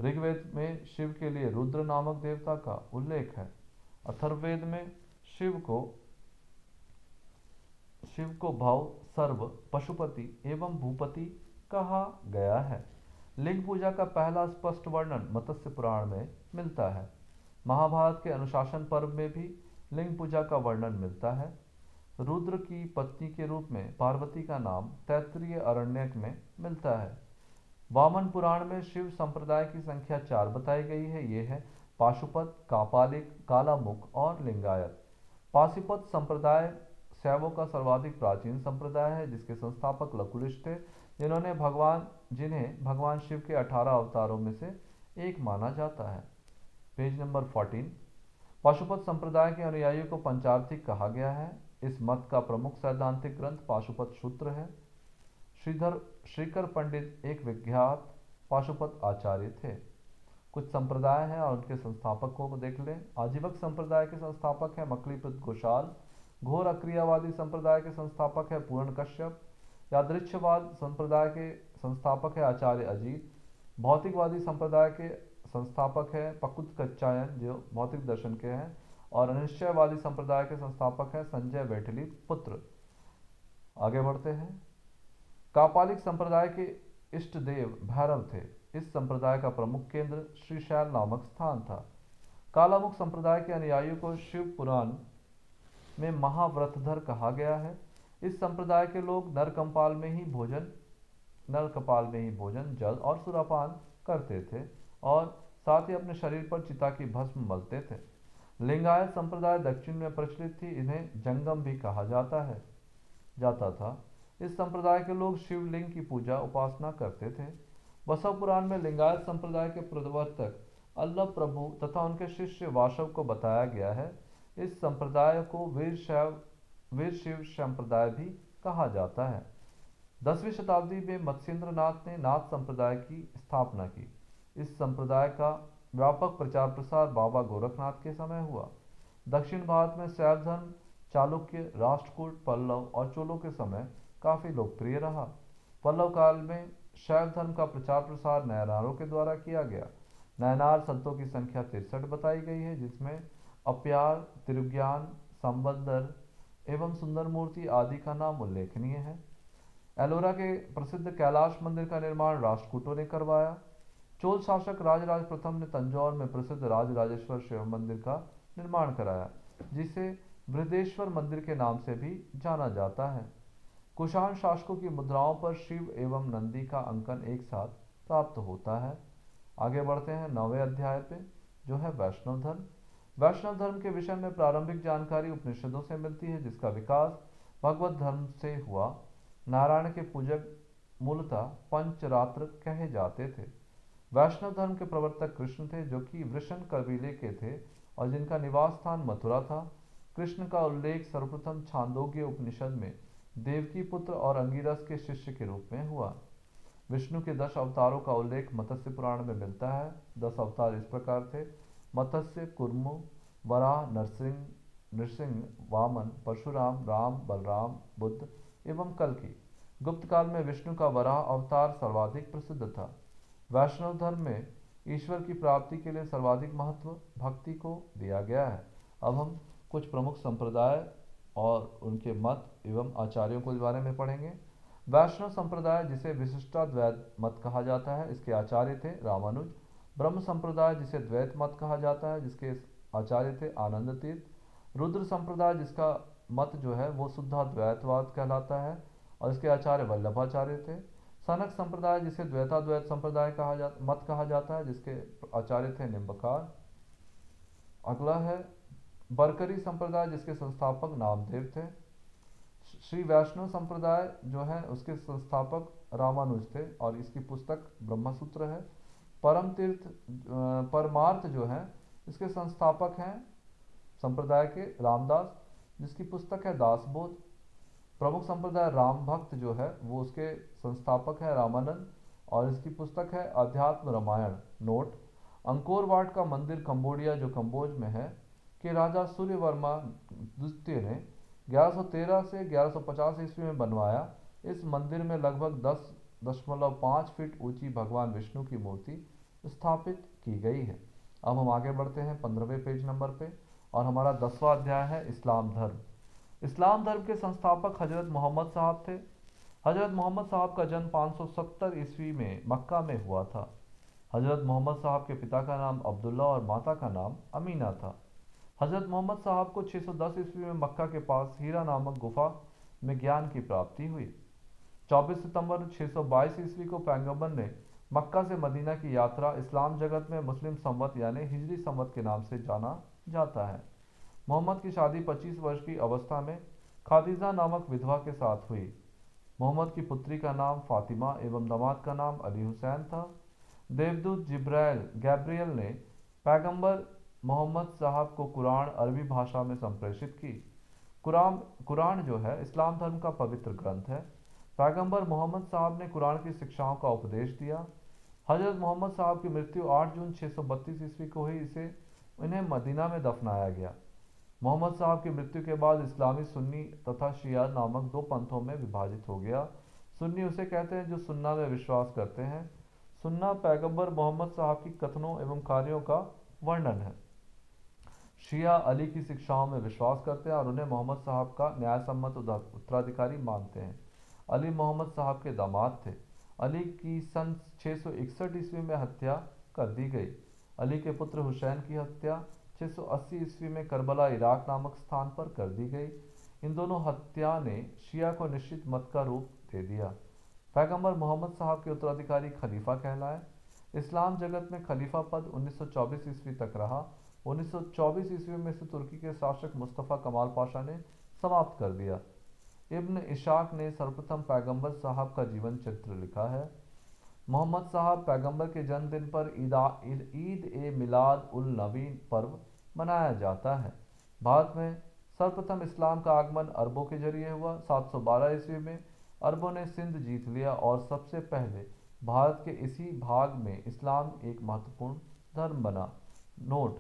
[SPEAKER 1] ऋग्वेद में शिव के लिए रुद्र नामक देवता का उल्लेख है अथर्वेद में शिव को शिव को भाव सर्व पशुपति एवं भूपति कहा गया है लिंग पूजा का पहला स्पष्ट वर्णन मत्स्य पुराण में मिलता है महाभारत के अनुशासन पर्व में भी लिंग पूजा का वर्णन मिलता है रुद्र की पत्नी के रूप में पार्वती का नाम तैतरीय अरण्यक में मिलता है वामन पुराण में शिव संप्रदाय की संख्या चार बताई गई है ये है पाशुपत कापालिक कालामुख और लिंगायत पाशुपत संप्रदाय शैवों का सर्वाधिक प्राचीन संप्रदाय है जिसके संस्थापक लकुलिश थे जिन्होंने भगवान जिन्हें भगवान शिव के अठारह अवतारों में से एक माना जाता है पेज नंबर 14 पाशुपत संप्रदाय के अनुयायियों को पंचार्थी कहा गया है इस मत का प्रमुख सैद्धांतिक ग्रंथ पाशुपत सूत्र है श्रीधर श्रीकर पंडित एक विख्यात पाशुपत आचार्य थे कुछ संप्रदाय हैं और उनके संस्थापकों को देख लें आजीवक संप्रदाय के संस्थापक हैं मकलीपत घोषाल घोर अक्रियावादी संप्रदाय के संस्थापक है पूर्ण कश्यप यादृच्छवाद संप्रदाय के संस्थापक है आचार्य अजीत भौतिकवादी संप्रदाय के संस्थापक है पकुत कच्चायन जो भौतिक दर्शन के हैं और अनिश्चयवादी संप्रदाय के संस्थापक हैं संजय बैठली पुत्र आगे बढ़ते हैं कापालिक संप्रदाय के इष्ट देव भैरव थे इस संप्रदाय का प्रमुख केंद्र श्रीशैल नामक स्थान था कालामुख संप्रदाय के अनुयायियों को शिव पुराण में महाव्रतधर कहा गया है इस संप्रदाय के लोग नरकंपाल में ही भोजन नरकपाल में ही भोजन जल और सुरापान करते थे और साथ ही अपने शरीर पर चिता की भस्म मलते थे लिंगायत संप्रदाय दक्षिण में प्रचलित थी इन्हें जंगम भी कहा जाता है जाता था इस संप्रदाय के लोग शिवलिंग की पूजा उपासना करते थे बसव पुराण में लिंगायत संप्रदाय के प्रवर्तक अल्लभ प्रभु तथा उनके शिष्य वाशव को बताया गया है इस संप्रदाय को वीर शैव वीर शिव संप्रदाय भी कहा जाता है दसवीं शताब्दी में मत्स्येंद्र नाथ ने नाथ संप्रदाय की स्थापना की इस संप्रदाय का व्यापक प्रचार प्रसार बाबा गोरखनाथ के समय हुआ दक्षिण भारत में शैव धर्म चालुक्य राष्ट्रकूट पल्लव और चोलों के समय काफ़ी लोकप्रिय रहा पल्लव काल में शैव धर्म का प्रचार प्रसार नयनारों के द्वारा किया गया नयनार संतों की संख्या तिरसठ बताई गई है जिसमें अप्यार तिरुज्ञान संबंदर एवं सुंदर मूर्ति आदि का नाम उल्लेखनीय है एलोरा के प्रसिद्ध कैलाश मंदिर का निर्माण राष्ट्रकूटों ने करवाया चोल शासक राजराज प्रथम ने तंजौर में प्रसिद्ध राजराजेश्वर शिव मंदिर का निर्माण कराया जिसे वृद्धेश्वर मंदिर के नाम से भी जाना जाता है कुशाण शासकों की मुद्राओं पर शिव एवं नंदी का अंकन एक साथ प्राप्त होता है आगे बढ़ते हैं नौवे अध्याय पे जो है वैष्णव धर्म वैष्णव धर्म के विषय में प्रारंभिक जानकारी उपनिषदों से मिलती है जिसका विकास भगवत धर्म से हुआ नारायण के पूजक मूलतः पंचरात्र कहे जाते थे वैष्णव धर्म के प्रवर्तक कृष्ण थे जो कि वृषण कबीले के थे और जिनका निवास स्थान मथुरा था कृष्ण का उल्लेख सर्वप्रथम छांदोग्य उपनिषद में देवकी पुत्र और अंगिरस के शिष्य के रूप में हुआ विष्णु के दस अवतारों का उल्लेख मत्स्य पुराण में मिलता है दस अवतार इस प्रकार थे मत्स्य कुर्मु वराह नरसिंह नृसिंह वामन परशुराम राम बलराम बुद्ध एवं कल्कि गुप्त काल में विष्णु का वराह अवतार सर्वाधिक प्रसिद्ध था वैष्णव धर्म में ईश्वर की प्राप्ति के लिए सर्वाधिक महत्व भक्ति को दिया गया है अब हम कुछ प्रमुख संप्रदाय और उनके मत एवं आचार्यों के बारे में पढ़ेंगे वैष्णव संप्रदाय जिसे विशिष्टाद्वैत मत कहा जाता है इसके आचार्य थे रामानुज ब्रह्म संप्रदाय जिसे द्वैत मत कहा जाता है जिसके आचार्य थे आनंद तीर्थ रुद्र संप्रदाय जिसका मत जो है वो शुद्धा द्वैतवाद कहलाता है और इसके आचार्य वल्लभाचार्य थे सनक संप्रदाय जिसे द्वैताद्वैत संप्रदाय कहा जा मत कहा जाता है जिसके आचार्य थे निम्बकार अगला है बरकरी संप्रदाय जिसके संस्थापक नामदेव थे श्री वैष्णव संप्रदाय जो है उसके संस्थापक रामानुज थे और इसकी पुस्तक ब्रह्मसूत्र है परम तीर्थ परमार्थ जो है इसके संस्थापक हैं संप्रदाय के रामदास जिसकी पुस्तक है दासबोध प्रमुख संप्रदाय राम भक्त जो है वो उसके संस्थापक है रामानंद और इसकी पुस्तक है अध्यात्म रामायण नोट अंकोरवाट का मंदिर कंबोडिया जो कंबोज में है के राजा सूर्य वर्मा द्वितीय ने 1113 से 1150 ईस्वी में बनवाया इस मंदिर में लगभग दस दशमलव पाँच फीट ऊंची भगवान विष्णु की मूर्ति स्थापित की गई है अब हम आगे बढ़ते हैं पंद्रहवें पेज नंबर पे और हमारा दसवां अध्याय है इस्लाम धर्म इस्लाम धर्म के संस्थापक हजरत मोहम्मद साहब थे हज़रत मोहम्मद साहब का जन्म 570 ईस्वी में मक्का में हुआ था हज़रत मोहम्मद साहब के पिता का नाम अब्दुल्ला और माता का नाम अमीना था हज़रत मोहम्मद साहब को 610 ईस्वी में मक्का के पास हीरा नामक गुफा में ज्ञान की प्राप्ति हुई 24 सितंबर 622 ईस्वी को पैंगम्बर ने मक्का से मदीना की यात्रा इस्लाम जगत में मुस्लिम संवत यानी हिजरी संवत के नाम से जाना जाता है मोहम्मद की शादी 25 वर्ष की अवस्था में खादिजा नामक विधवा के साथ हुई मोहम्मद की पुत्री का नाम फातिमा एवं दामाद का नाम अली हुसैन था देवदूत जिब्राइल गैब्रियल ने पैगंबर मोहम्मद साहब को कुरान अरबी भाषा में संप्रेषित की कुरान कुरान जो है इस्लाम धर्म का पवित्र ग्रंथ है पैगंबर मोहम्मद साहब ने कुरान की शिक्षाओं का उपदेश दिया हजरत मोहम्मद साहब की मृत्यु 8 जून 632 ईस्वी को ही इसे इन्हें मदीना में दफनाया गया मोहम्मद साहब की मृत्यु के बाद इस्लामी सुन्नी तथा शिया नामक दो पंथों में विभाजित हो गया सुन्नी उसे कहते हैं जो सुन्ना में विश्वास करते हैं सुन्ना पैगंबर मोहम्मद साहब की कथनों एवं कार्यों का वर्णन है शिया अली की शिक्षाओं में विश्वास करते हैं और उन्हें मोहम्मद साहब का न्यायसम्मत उत्तराधिकारी मानते हैं अली मोहम्मद साहब के दामाद थे अली की सन 661 ईस्वी में हत्या कर दी गई अली के पुत्र हुसैन की हत्या 680 ईस्वी में करबला इराक नामक स्थान पर कर दी गई इन दोनों हत्या ने शिया को निश्चित मत का रूप दे दिया पैगंबर मोहम्मद साहब के उत्तराधिकारी खलीफा कहलाए इस्लाम जगत में खलीफा पद 1924 ईस्वी तक रहा 1924 ईस्वी में इसे तुर्की के शासक मुस्तफ़ा कमाल पाशा ने समाप्त कर दिया इब्न इशाक ने सर्वप्रथम पैगंबर साहब का जीवन चित्र लिखा है मोहम्मद साहब पैगंबर के जन्मदिन पर ईद ए मिलाद उल नबी पर्व मनाया जाता है भारत में सर्वप्रथम इस्लाम का आगमन अरबों के जरिए हुआ 712 ईस्वी में अरबों ने सिंध जीत लिया और सबसे पहले भारत के इसी भाग में इस्लाम एक महत्वपूर्ण धर्म बना नोट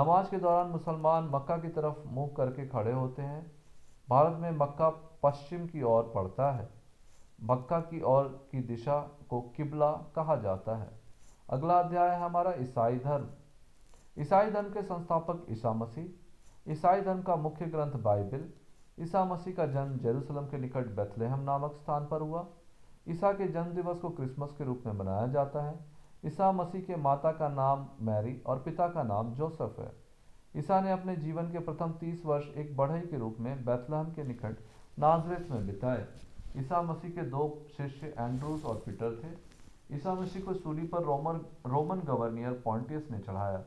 [SPEAKER 1] नमाज के दौरान मुसलमान मक्का की तरफ मुंह करके खड़े होते हैं भारत में मक्का पश्चिम की ओर पड़ता है मक्का की ओर की दिशा को किबला कहा जाता है अगला अध्याय है हमारा ईसाई धर्म ईसाई धर्म के संस्थापक ईसा मसीह ईसाई धर्म का मुख्य ग्रंथ बाइबल ईसा मसीह का जन्म जेरूसलम के निकट बेथलेहम नामक स्थान पर हुआ ईसा के जन्म दिवस को क्रिसमस के रूप में मनाया जाता है ईसा मसीह के माता का नाम मैरी और पिता का नाम जोसेफ है ईसा ने अपने जीवन के प्रथम तीस वर्ष एक बढ़ई के रूप में बैतलहम के निकट नाजरेत में बिताए ईसा मसीह के दो शिष्य एंड्रूस और पीटर थे ईसा मसीह को सूली पर रोमन रोमन गवर्नियर पॉन्टियस ने चढ़ाया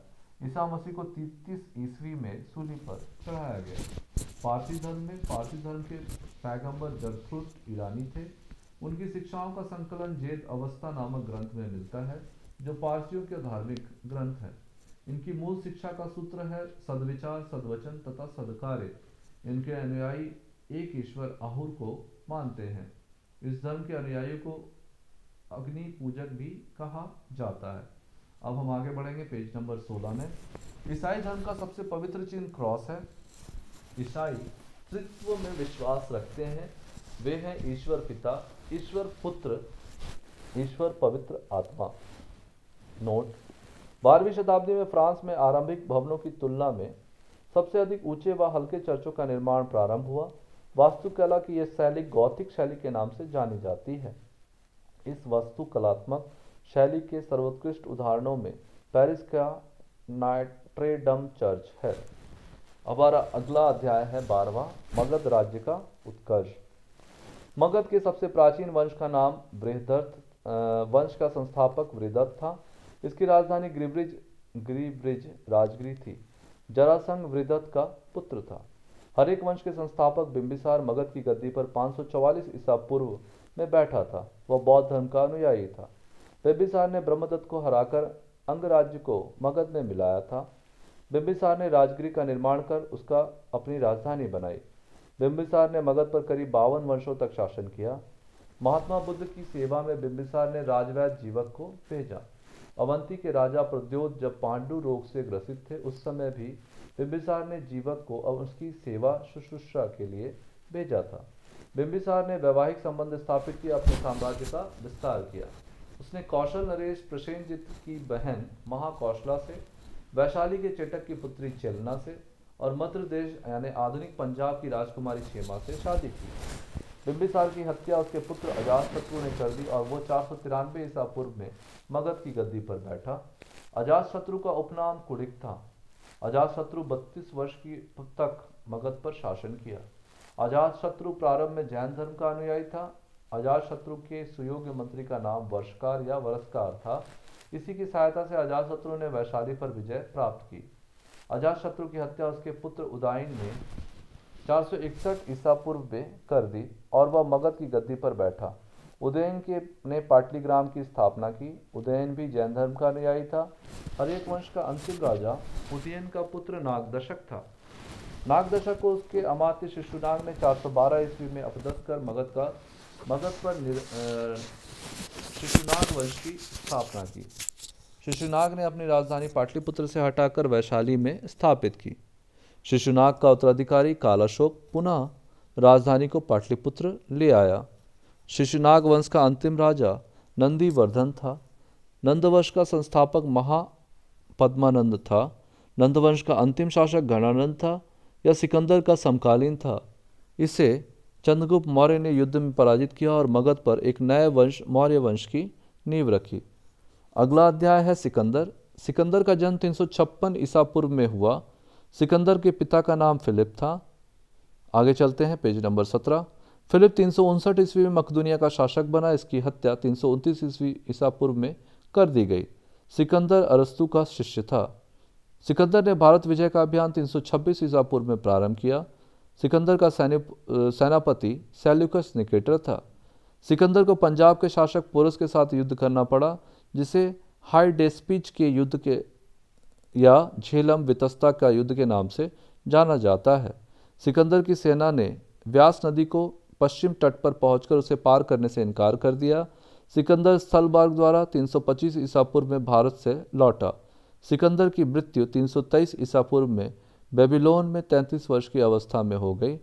[SPEAKER 1] ईसा मसीह को 33 ईस्वी में सूली पर चढ़ाया गया पारसी धर्म में पारसी धर्म के पैगंबर जरथुस्त ईरानी थे उनकी शिक्षाओं का संकलन जेद अवस्था नामक ग्रंथ में मिलता है जो पारसियों के धार्मिक ग्रंथ है इनकी मूल शिक्षा का सूत्र है सदविचार सदवचन तथा सदकार्य इनके अनुयायी एक ईश्वर आहुर को मानते हैं इस धर्म के अनुयायी को अग्नि पूजक भी कहा जाता है अब हम आगे बढ़ेंगे पेज नंबर 16 में ईसाई धर्म का सबसे पवित्र चिन्ह क्रॉस है ईसाई त्रित्व में विश्वास रखते हैं वे हैं ईश्वर पिता ईश्वर पुत्र ईश्वर पवित्र आत्मा नोट बारहवीं शताब्दी में फ्रांस में आरंभिक भवनों की तुलना में सबसे अधिक ऊंचे व हल्के चर्चों का निर्माण प्रारंभ हुआ वास्तुकला की यह शैली गौतिक शैली के नाम से जानी जाती है इस वास्तुकलात्मक शैली के सर्वोत्कृष्ट उदाहरणों में पेरिस का नाइट्रेडम चर्च है हमारा अगला अध्याय है बारवा मगध राज्य का उत्कर्ष मगध के सबसे प्राचीन वंश का नाम बृहदर्थ वंश का संस्थापक वृदत्त था इसकी राजधानी ग्रीब्रिज ग्रीब्रिज राजगिरी थी जरासंघ वृदत्त का पुत्र था हरेक वंश के संस्थापक बिंबिसार मगध की गद्दी पर 544 ईसा पूर्व में बैठा था वह बौद्ध धर्म का अनुयायी था बिंबिसार ने ब्रह्मदत्त को हराकर अंगराज्य को मगध में मिलाया था बिंबिसार ने राजगिरी का निर्माण कर उसका अपनी राजधानी बनाई बिंबिसार ने मगध पर करीब बावन वर्षों तक शासन किया महात्मा बुद्ध की सेवा में बिंबिसार ने राजवैद जीवक को भेजा अवंती के राजा प्रद्योत जब पांडु रोग से ग्रसित थे उस समय भी बिम्बिसार ने जीवक को अब उसकी सेवा शुश्रूषा के लिए भेजा था बिम्बिसार ने वैवाहिक संबंध स्थापित किया अपने साम्राज्य का विस्तार किया उसने कौशल नरेश प्रसेंजित की बहन महाकौशला से वैशाली के चेटक की पुत्री चेलना से और मध्य देश यानी आधुनिक पंजाब की राजकुमारी शेमा से शादी की बिम्बिसार की हत्या उसके पुत्र अजातशत्रु ने कर दी और वो चार सौ तिरानवे ईसा पूर्व में मगध की गद्दी पर बैठा अजातशत्रु का उपनाम कुड़िक था अजातशत्रु 32 वर्ष की तक मगध पर शासन किया अजातशत्रु प्रारंभ में जैन धर्म का अनुयायी था अजातशत्रु के सुयोग्य मंत्री का नाम वर्षकार या वर्षकार था इसी की सहायता से अजातशत्रु ने वैशाली पर विजय प्राप्त की अजातशत्रु की हत्या उसके पुत्र उदायन ने 461 ईसा पूर्व में कर दी और वह मगध की गद्दी पर बैठा उदयन के ने पाटलीग्राम की स्थापना की उदयन भी जैन धर्म का अनुयायी था हरेक वंश का अंतिम राजा उदयन का पुत्र नागदशक था नागदशक को उसके अमात्य शिशुनाग ने 412 ईस्वी में अपदत्त कर मगध का मगध पर शिशुनाग वंश की स्थापना की शिशुनाग ने अपनी राजधानी पाटलिपुत्र से हटाकर वैशाली में स्थापित की शिशुनाग का उत्तराधिकारी कालाशोक पुनः राजधानी को पाटलिपुत्र ले आया शिशुनाग वंश का अंतिम राजा नंदीवर्धन था नंदवंश का संस्थापक महा पद्मानंद था नंदवंश का अंतिम शासक घनानंद था या सिकंदर का समकालीन था इसे चंद्रगुप्त मौर्य ने युद्ध में पराजित किया और मगध पर एक नए वंश मौर्य वंश की नींव रखी अगला अध्याय है सिकंदर सिकंदर का जन्म तीन सौ छप्पन ईसा पूर्व में हुआ सिकंदर के पिता का नाम फिलिप था आगे चलते हैं पेज नंबर सत्रह फिलिप तीन सौ उनसठ ईस्वी में मकदुनिया का शासक बना इसकी हत्या तीन सौ उनतीस ईस्वी ईसा पूर्व में कर दी गई सिकंदर अरस्तु का शिष्य था सिकंदर ने भारत विजय का अभियान 326 ईसा पूर्व में प्रारंभ किया सिकंदर का सैन्य सेनापति सेल्युकस निकेटर था सिकंदर को पंजाब के शासक पोरस के साथ युद्ध करना पड़ा जिसे हाई डेस्पीच के युद्ध के या झेलम वितस्ता का युद्ध के नाम से जाना जाता है सिकंदर की सेना ने व्यास नदी को पश्चिम तट पर पहुंचकर उसे पार करने से इनकार कर दिया सिकंदर मार्ग द्वारा 325 ईसा पूर्व में भारत से लौटा सिकंदर की मृत्यु 323 ईसा पूर्व में बेबीलोन में 33 वर्ष की अवस्था में हो गई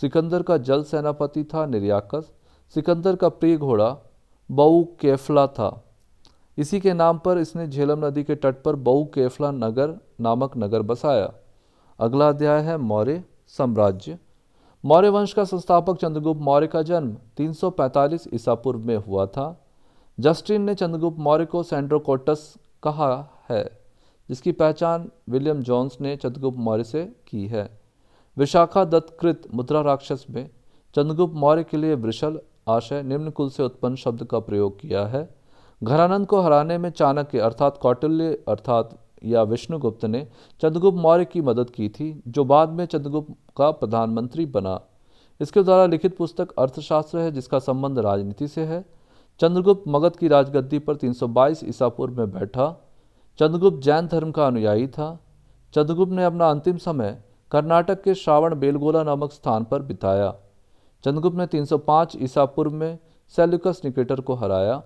[SPEAKER 1] सिकंदर का जल सेनापति था निर्याकस सिकंदर का प्रिय घोड़ा बऊ केफला था इसी के नाम पर इसने झेलम नदी के तट पर बऊ केफला नगर नामक नगर बसाया अगला अध्याय है मौर्य साम्राज्य मौर्य वंश का संस्थापक चंद्रगुप्त मौर्य का जन्म 345 ईसा पूर्व में हुआ था जस्टिन ने चंद्रगुप्त मौर्य को सेंड्रोकोटस कहा है जिसकी पहचान विलियम जॉन्स ने चंद्रगुप्त मौर्य से की है विशाखा दत्तकृत मुद्रा राक्षस में चंद्रगुप्त मौर्य के लिए वृषल आशय निम्न कुल से उत्पन्न शब्द का प्रयोग किया है घरानंद को हराने में चाणक्य अर्थात कौटिल्य अर्थात या विष्णुगुप्त ने चंद्रगुप्त मौर्य की मदद की थी जो बाद में चंद्रगुप्त का प्रधानमंत्री बना इसके द्वारा लिखित पुस्तक अर्थशास्त्र है जिसका संबंध राजनीति से है चंद्रगुप्त मगध की राजगद्दी पर 322 ईसा पूर्व में बैठा चंद्रगुप्त जैन धर्म का अनुयायी था चंद्रगुप्त ने अपना अंतिम समय कर्नाटक के श्रावण बेलगोला नामक स्थान पर बिताया चंद्रगुप्त ने 305 ईसा पूर्व में सेल्युकस निकेटर को हराया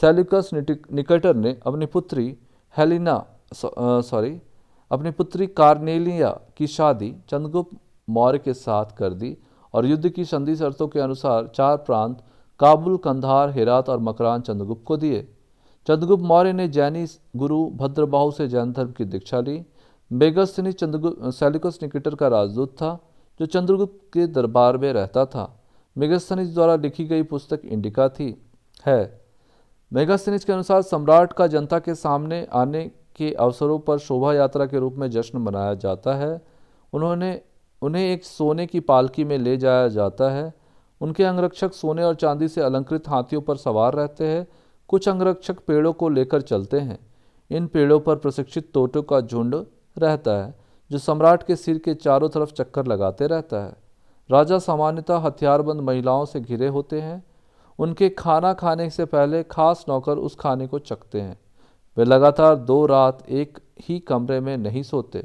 [SPEAKER 1] सेल्युकस निकेटर ने अपनी पुत्री हेलिना सॉरी uh, अपनी पुत्री कार्नेलिया की शादी चंद्रगुप्त मौर्य के साथ कर दी और युद्ध की संधि शर्तों के अनुसार चार प्रांत काबुल कंधार हेरात और मकरान चंद्रगुप्त को दिए चंद्रगुप्त मौर्य ने जैनी गुरु भद्रबाहु से जैन धर्म की दीक्षा ली बेगस्थिनी चंद्रगुप्त सेलिकस निकेटर का राजदूत था जो चंद्रगुप्त के दरबार में रहता था मेगास्थनिज द्वारा लिखी गई पुस्तक इंडिका थी है मेगास्थनिज के अनुसार सम्राट का जनता के सामने आने के अवसरों पर शोभा यात्रा के रूप में जश्न मनाया जाता है उन्होंने उन्हें एक सोने की पालकी में ले जाया जाता है उनके अंगरक्षक सोने और चांदी से अलंकृत हाथियों पर सवार रहते हैं कुछ अंगरक्षक पेड़ों को लेकर चलते हैं इन पेड़ों पर प्रशिक्षित तोटों का झुंड रहता है जो सम्राट के सिर के चारों तरफ चक्कर लगाते रहता है राजा सामान्यतः हथियारबंद महिलाओं से घिरे होते हैं उनके खाना खाने से पहले खास नौकर उस खाने को चखते हैं वे लगातार दो रात एक ही कमरे में नहीं सोते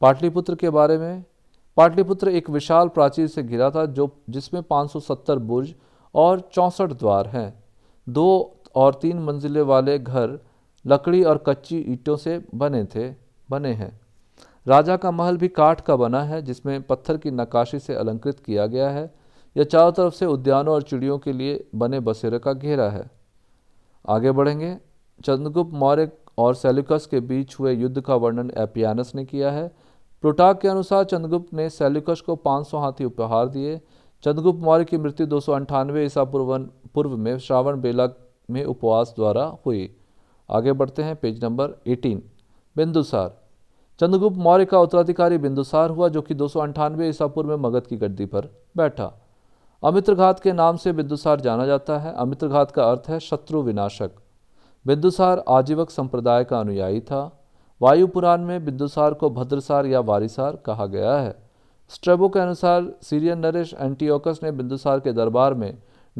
[SPEAKER 1] पाटलिपुत्र के बारे में पाटलिपुत्र एक विशाल प्राचीर से घिरा था जो जिसमें 570 बुर्ज और चौंसठ द्वार हैं दो और तीन मंजिले वाले घर लकड़ी और कच्ची ईंटों से बने थे बने हैं राजा का महल भी काठ का बना है जिसमें पत्थर की नक्काशी से अलंकृत किया गया है यह चारों तरफ से उद्यानों और चिड़ियों के लिए बने बसेरे का घेरा है आगे बढ़ेंगे चंद्रगुप्त मौर्य और सेल्युकस के बीच हुए युद्ध का वर्णन एपियानस ने किया है प्रोटाक के अनुसार चंद्रगुप्त ने सेल्युकस को 500 हाथी उपहार दिए चंद्रगुप्त मौर्य की मृत्यु दो सौ ईसा पूर्व पूर्व में श्रावण बेला में उपवास द्वारा हुई आगे बढ़ते हैं पेज नंबर 18 बिंदुसार चंद्रगुप्त मौर्य का उत्तराधिकारी बिंदुसार हुआ जो कि दो सौ ईसा पूर्व में मगध की गद्दी पर बैठा अमित्रघात के नाम से बिंदुसार जाना जाता है अमित्रघात का अर्थ है शत्रु विनाशक बिंदुसार आजीवक संप्रदाय का अनुयायी था वायु पुराण में बिंदुसार को भद्रसार या वारिसार कहा गया है स्ट्रेबो के अनुसार सीरियन नरेश एंटीओकस ने बिंदुसार के दरबार में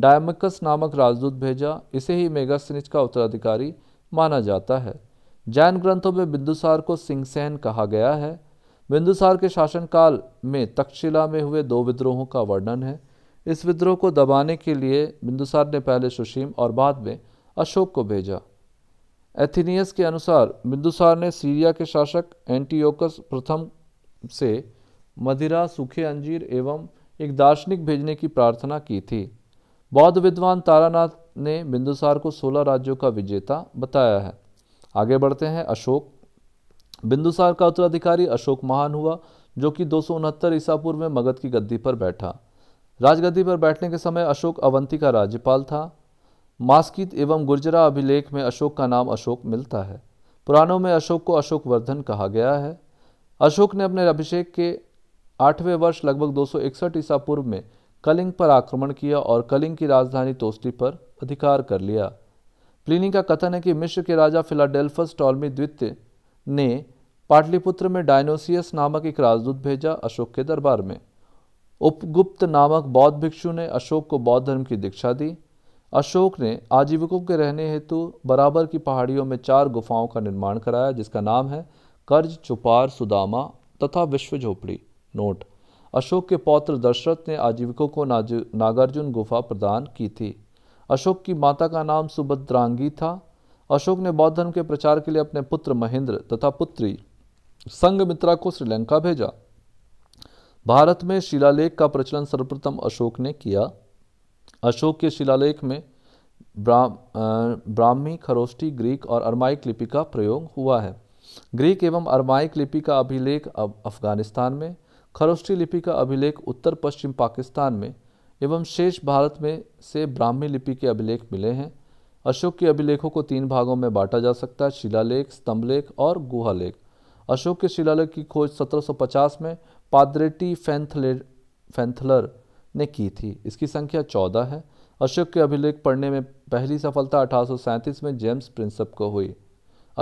[SPEAKER 1] डायमकस नामक राजदूत भेजा इसे ही मेगास्निज का उत्तराधिकारी माना जाता है जैन ग्रंथों में बिंदुसार को सिंहसेन कहा गया है बिंदुसार के शासनकाल में तक्षशिला में हुए दो विद्रोहों का वर्णन है इस विद्रोह को दबाने के लिए बिंदुसार ने पहले सुशीम और बाद में अशोक को भेजा एथिनियस के अनुसार बिंदुसार ने सीरिया के शासक एंटीओकस प्रथम से मदिरा सूखे अंजीर एवं एक दार्शनिक भेजने की प्रार्थना की थी बौद्ध विद्वान तारानाथ ने बिंदुसार को 16 राज्यों का विजेता बताया है आगे बढ़ते हैं अशोक बिंदुसार का उत्तराधिकारी अशोक महान हुआ जो कि दो ईसा पूर्व में मगध की गद्दी पर बैठा राजगद्दी पर बैठने के समय अशोक अवंती का राज्यपाल था मास्कित एवं गुर्जरा अभिलेख में अशोक का नाम अशोक मिलता है पुराणों में अशोक को अशोकवर्धन कहा गया है अशोक ने अपने अभिषेक के आठवें वर्ष लगभग 261 ईसा पूर्व में कलिंग पर आक्रमण किया और कलिंग की राजधानी तोस्ती पर अधिकार कर लिया प्लिनी का कथन है कि मिश्र के राजा फिलाडेल्फस टॉलमी द्वितीय ने पाटलिपुत्र में डायनोसियस नामक एक राजदूत भेजा अशोक के दरबार में उपगुप्त नामक बौद्ध भिक्षु ने अशोक को बौद्ध धर्म की दीक्षा दी अशोक ने आजीविकों के रहने हेतु बराबर की पहाड़ियों में चार गुफाओं का निर्माण कराया जिसका नाम है कर्ज चुपार सुदामा तथा विश्व झोपड़ी नोट अशोक के पौत्र दशरथ ने आजीविकों को नागार्जुन गुफा प्रदान की थी अशोक की माता का नाम सुभद्रांगी था अशोक ने बौद्ध धर्म के प्रचार के लिए अपने पुत्र महेंद्र तथा पुत्री संगमित्रा को श्रीलंका भेजा भारत में शिलालेख का प्रचलन सर्वप्रथम अशोक ने किया अशोक के शिलालेख में ब्राह्मी खरोष्टी ग्रीक और अरमाइक लिपि का प्रयोग हुआ है ग्रीक एवं अरमाइक लिपि का अभिलेख अब अफगानिस्तान में खरोष्टी लिपि का अभिलेख उत्तर पश्चिम पाकिस्तान में एवं शेष भारत में से ब्राह्मी लिपि के अभिलेख मिले हैं अशोक के अभिलेखों को तीन भागों में बांटा जा सकता है शिलालेख स्तंभलेख और गुहालेख अशोक के शिलालेख की खोज 1750 में पादरेटी फैंथले फैंथलर ने की थी इसकी संख्या चौदह है अशोक के अभिलेख पढ़ने में पहली सफलता अठारह में जेम्स प्रिंसप को हुई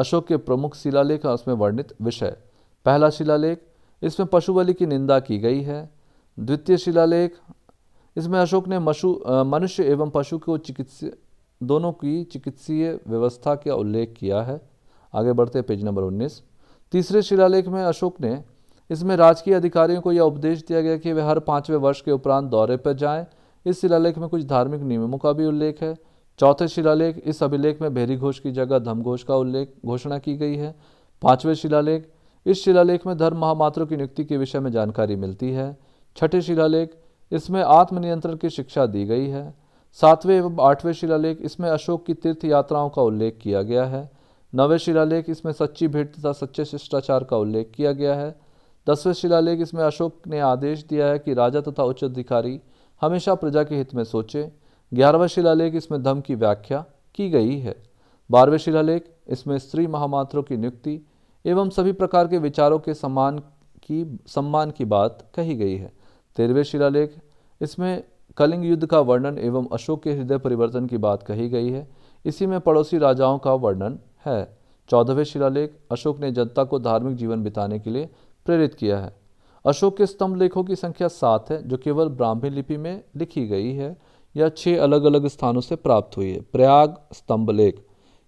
[SPEAKER 1] अशोक के प्रमुख शिलालेख और उसमें वर्णित विषय पहला शिलालेख इसमें पशु बलि की निंदा की गई है द्वितीय शिलालेख इसमें अशोक ने मशु मनुष्य एवं पशु को चिकित्सीय दोनों की चिकित्सीय व्यवस्था का उल्लेख किया है आगे बढ़ते पेज नंबर 19 तीसरे शिलालेख में अशोक ने इसमें राजकीय अधिकारियों को यह उपदेश दिया गया कि वे हर पाँचवें वर्ष के उपरांत दौरे पर जाएं इस शिलालेख में कुछ धार्मिक नियमों का भी उल्लेख है चौथे शिलालेख इस अभिलेख में भेरी घोष की जगह धमघोष का उल्लेख घोषणा की गई है पाँचवें शिलालेख इस शिलालेख में धर्म महामात्रों की नियुक्ति के विषय में जानकारी मिलती है छठे शिलालेख इसमें आत्मनियंत्रण की शिक्षा दी गई है सातवें एवं आठवें शिलालेख इसमें अशोक की तीर्थ यात्राओं का उल्लेख किया गया है नवे शिलालेख इसमें सच्ची भेंट तथा सच्चे शिष्टाचार का उल्लेख किया गया है दसवें शिलालेख इसमें अशोक ने आदेश दिया है कि राजा तथा उच्च अधिकारी हमेशा प्रजा के हित में सोचे ग्यारहवा शिलालेख इसमें धम की व्याख्या की गई है बारहवें शिलालेख इसमें स्त्री महामात्रों की नियुक्ति एवं सभी प्रकार के विचारों के सम्मान की सम्मान की बात कही गई है तेरहवें शिलालेख इसमें कलिंग युद्ध का वर्णन एवं अशोक के हृदय परिवर्तन की बात कही गई है इसी में पड़ोसी राजाओं का वर्णन है चौदहवें शिलालेख अशोक ने जनता को धार्मिक जीवन बिताने के लिए प्रेरित किया है अशोक के स्तंभ लेखों की संख्या सात है जो केवल ब्राह्मी लिपि में लिखी गई है या छह अलग अलग स्थानों से प्राप्त हुई है प्रयाग स्तंभ लेख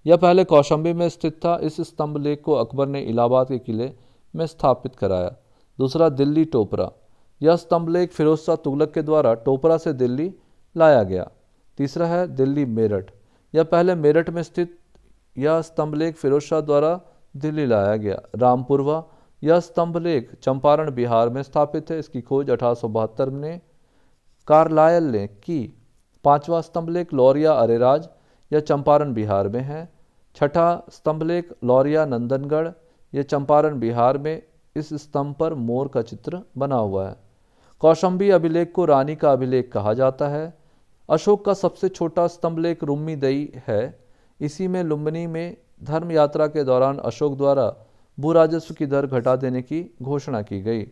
[SPEAKER 1] यह पहले कौशंबी में स्थित था इस स्तंभ लेख को अकबर ने इलाहाबाद के किले में स्थापित कराया दूसरा दिल्ली टोपरा यह स्तंभ लेख फिरोज शाह तुगलक के द्वारा टोपरा से दिल्ली लाया गया तीसरा है दिल्ली मेरठ यह पहले मेरठ में स्थित यह स्तंभ लेख फिरोज शाह द्वारा दिल्ली लाया गया रामपुरवा यह स्तंभ लेख चंपारण बिहार में स्थापित है इसकी खोज अठारह में कार्लायल ने की पांचवा स्तंभ लेख लौरिया अरेराज यह चंपारण बिहार में है छठा स्तंभ लेख लौरिया नंदनगढ़ यह चंपारण बिहार में इस स्तंभ पर मोर का चित्र बना हुआ है कौशंबी अभिलेख को रानी का अभिलेख कहा जाता है अशोक का सबसे छोटा स्तंभ लेख रुम्मीदई है इसी में लुम्बनी में धर्म यात्रा के दौरान अशोक द्वारा भू राजस्व की दर घटा देने की घोषणा की गई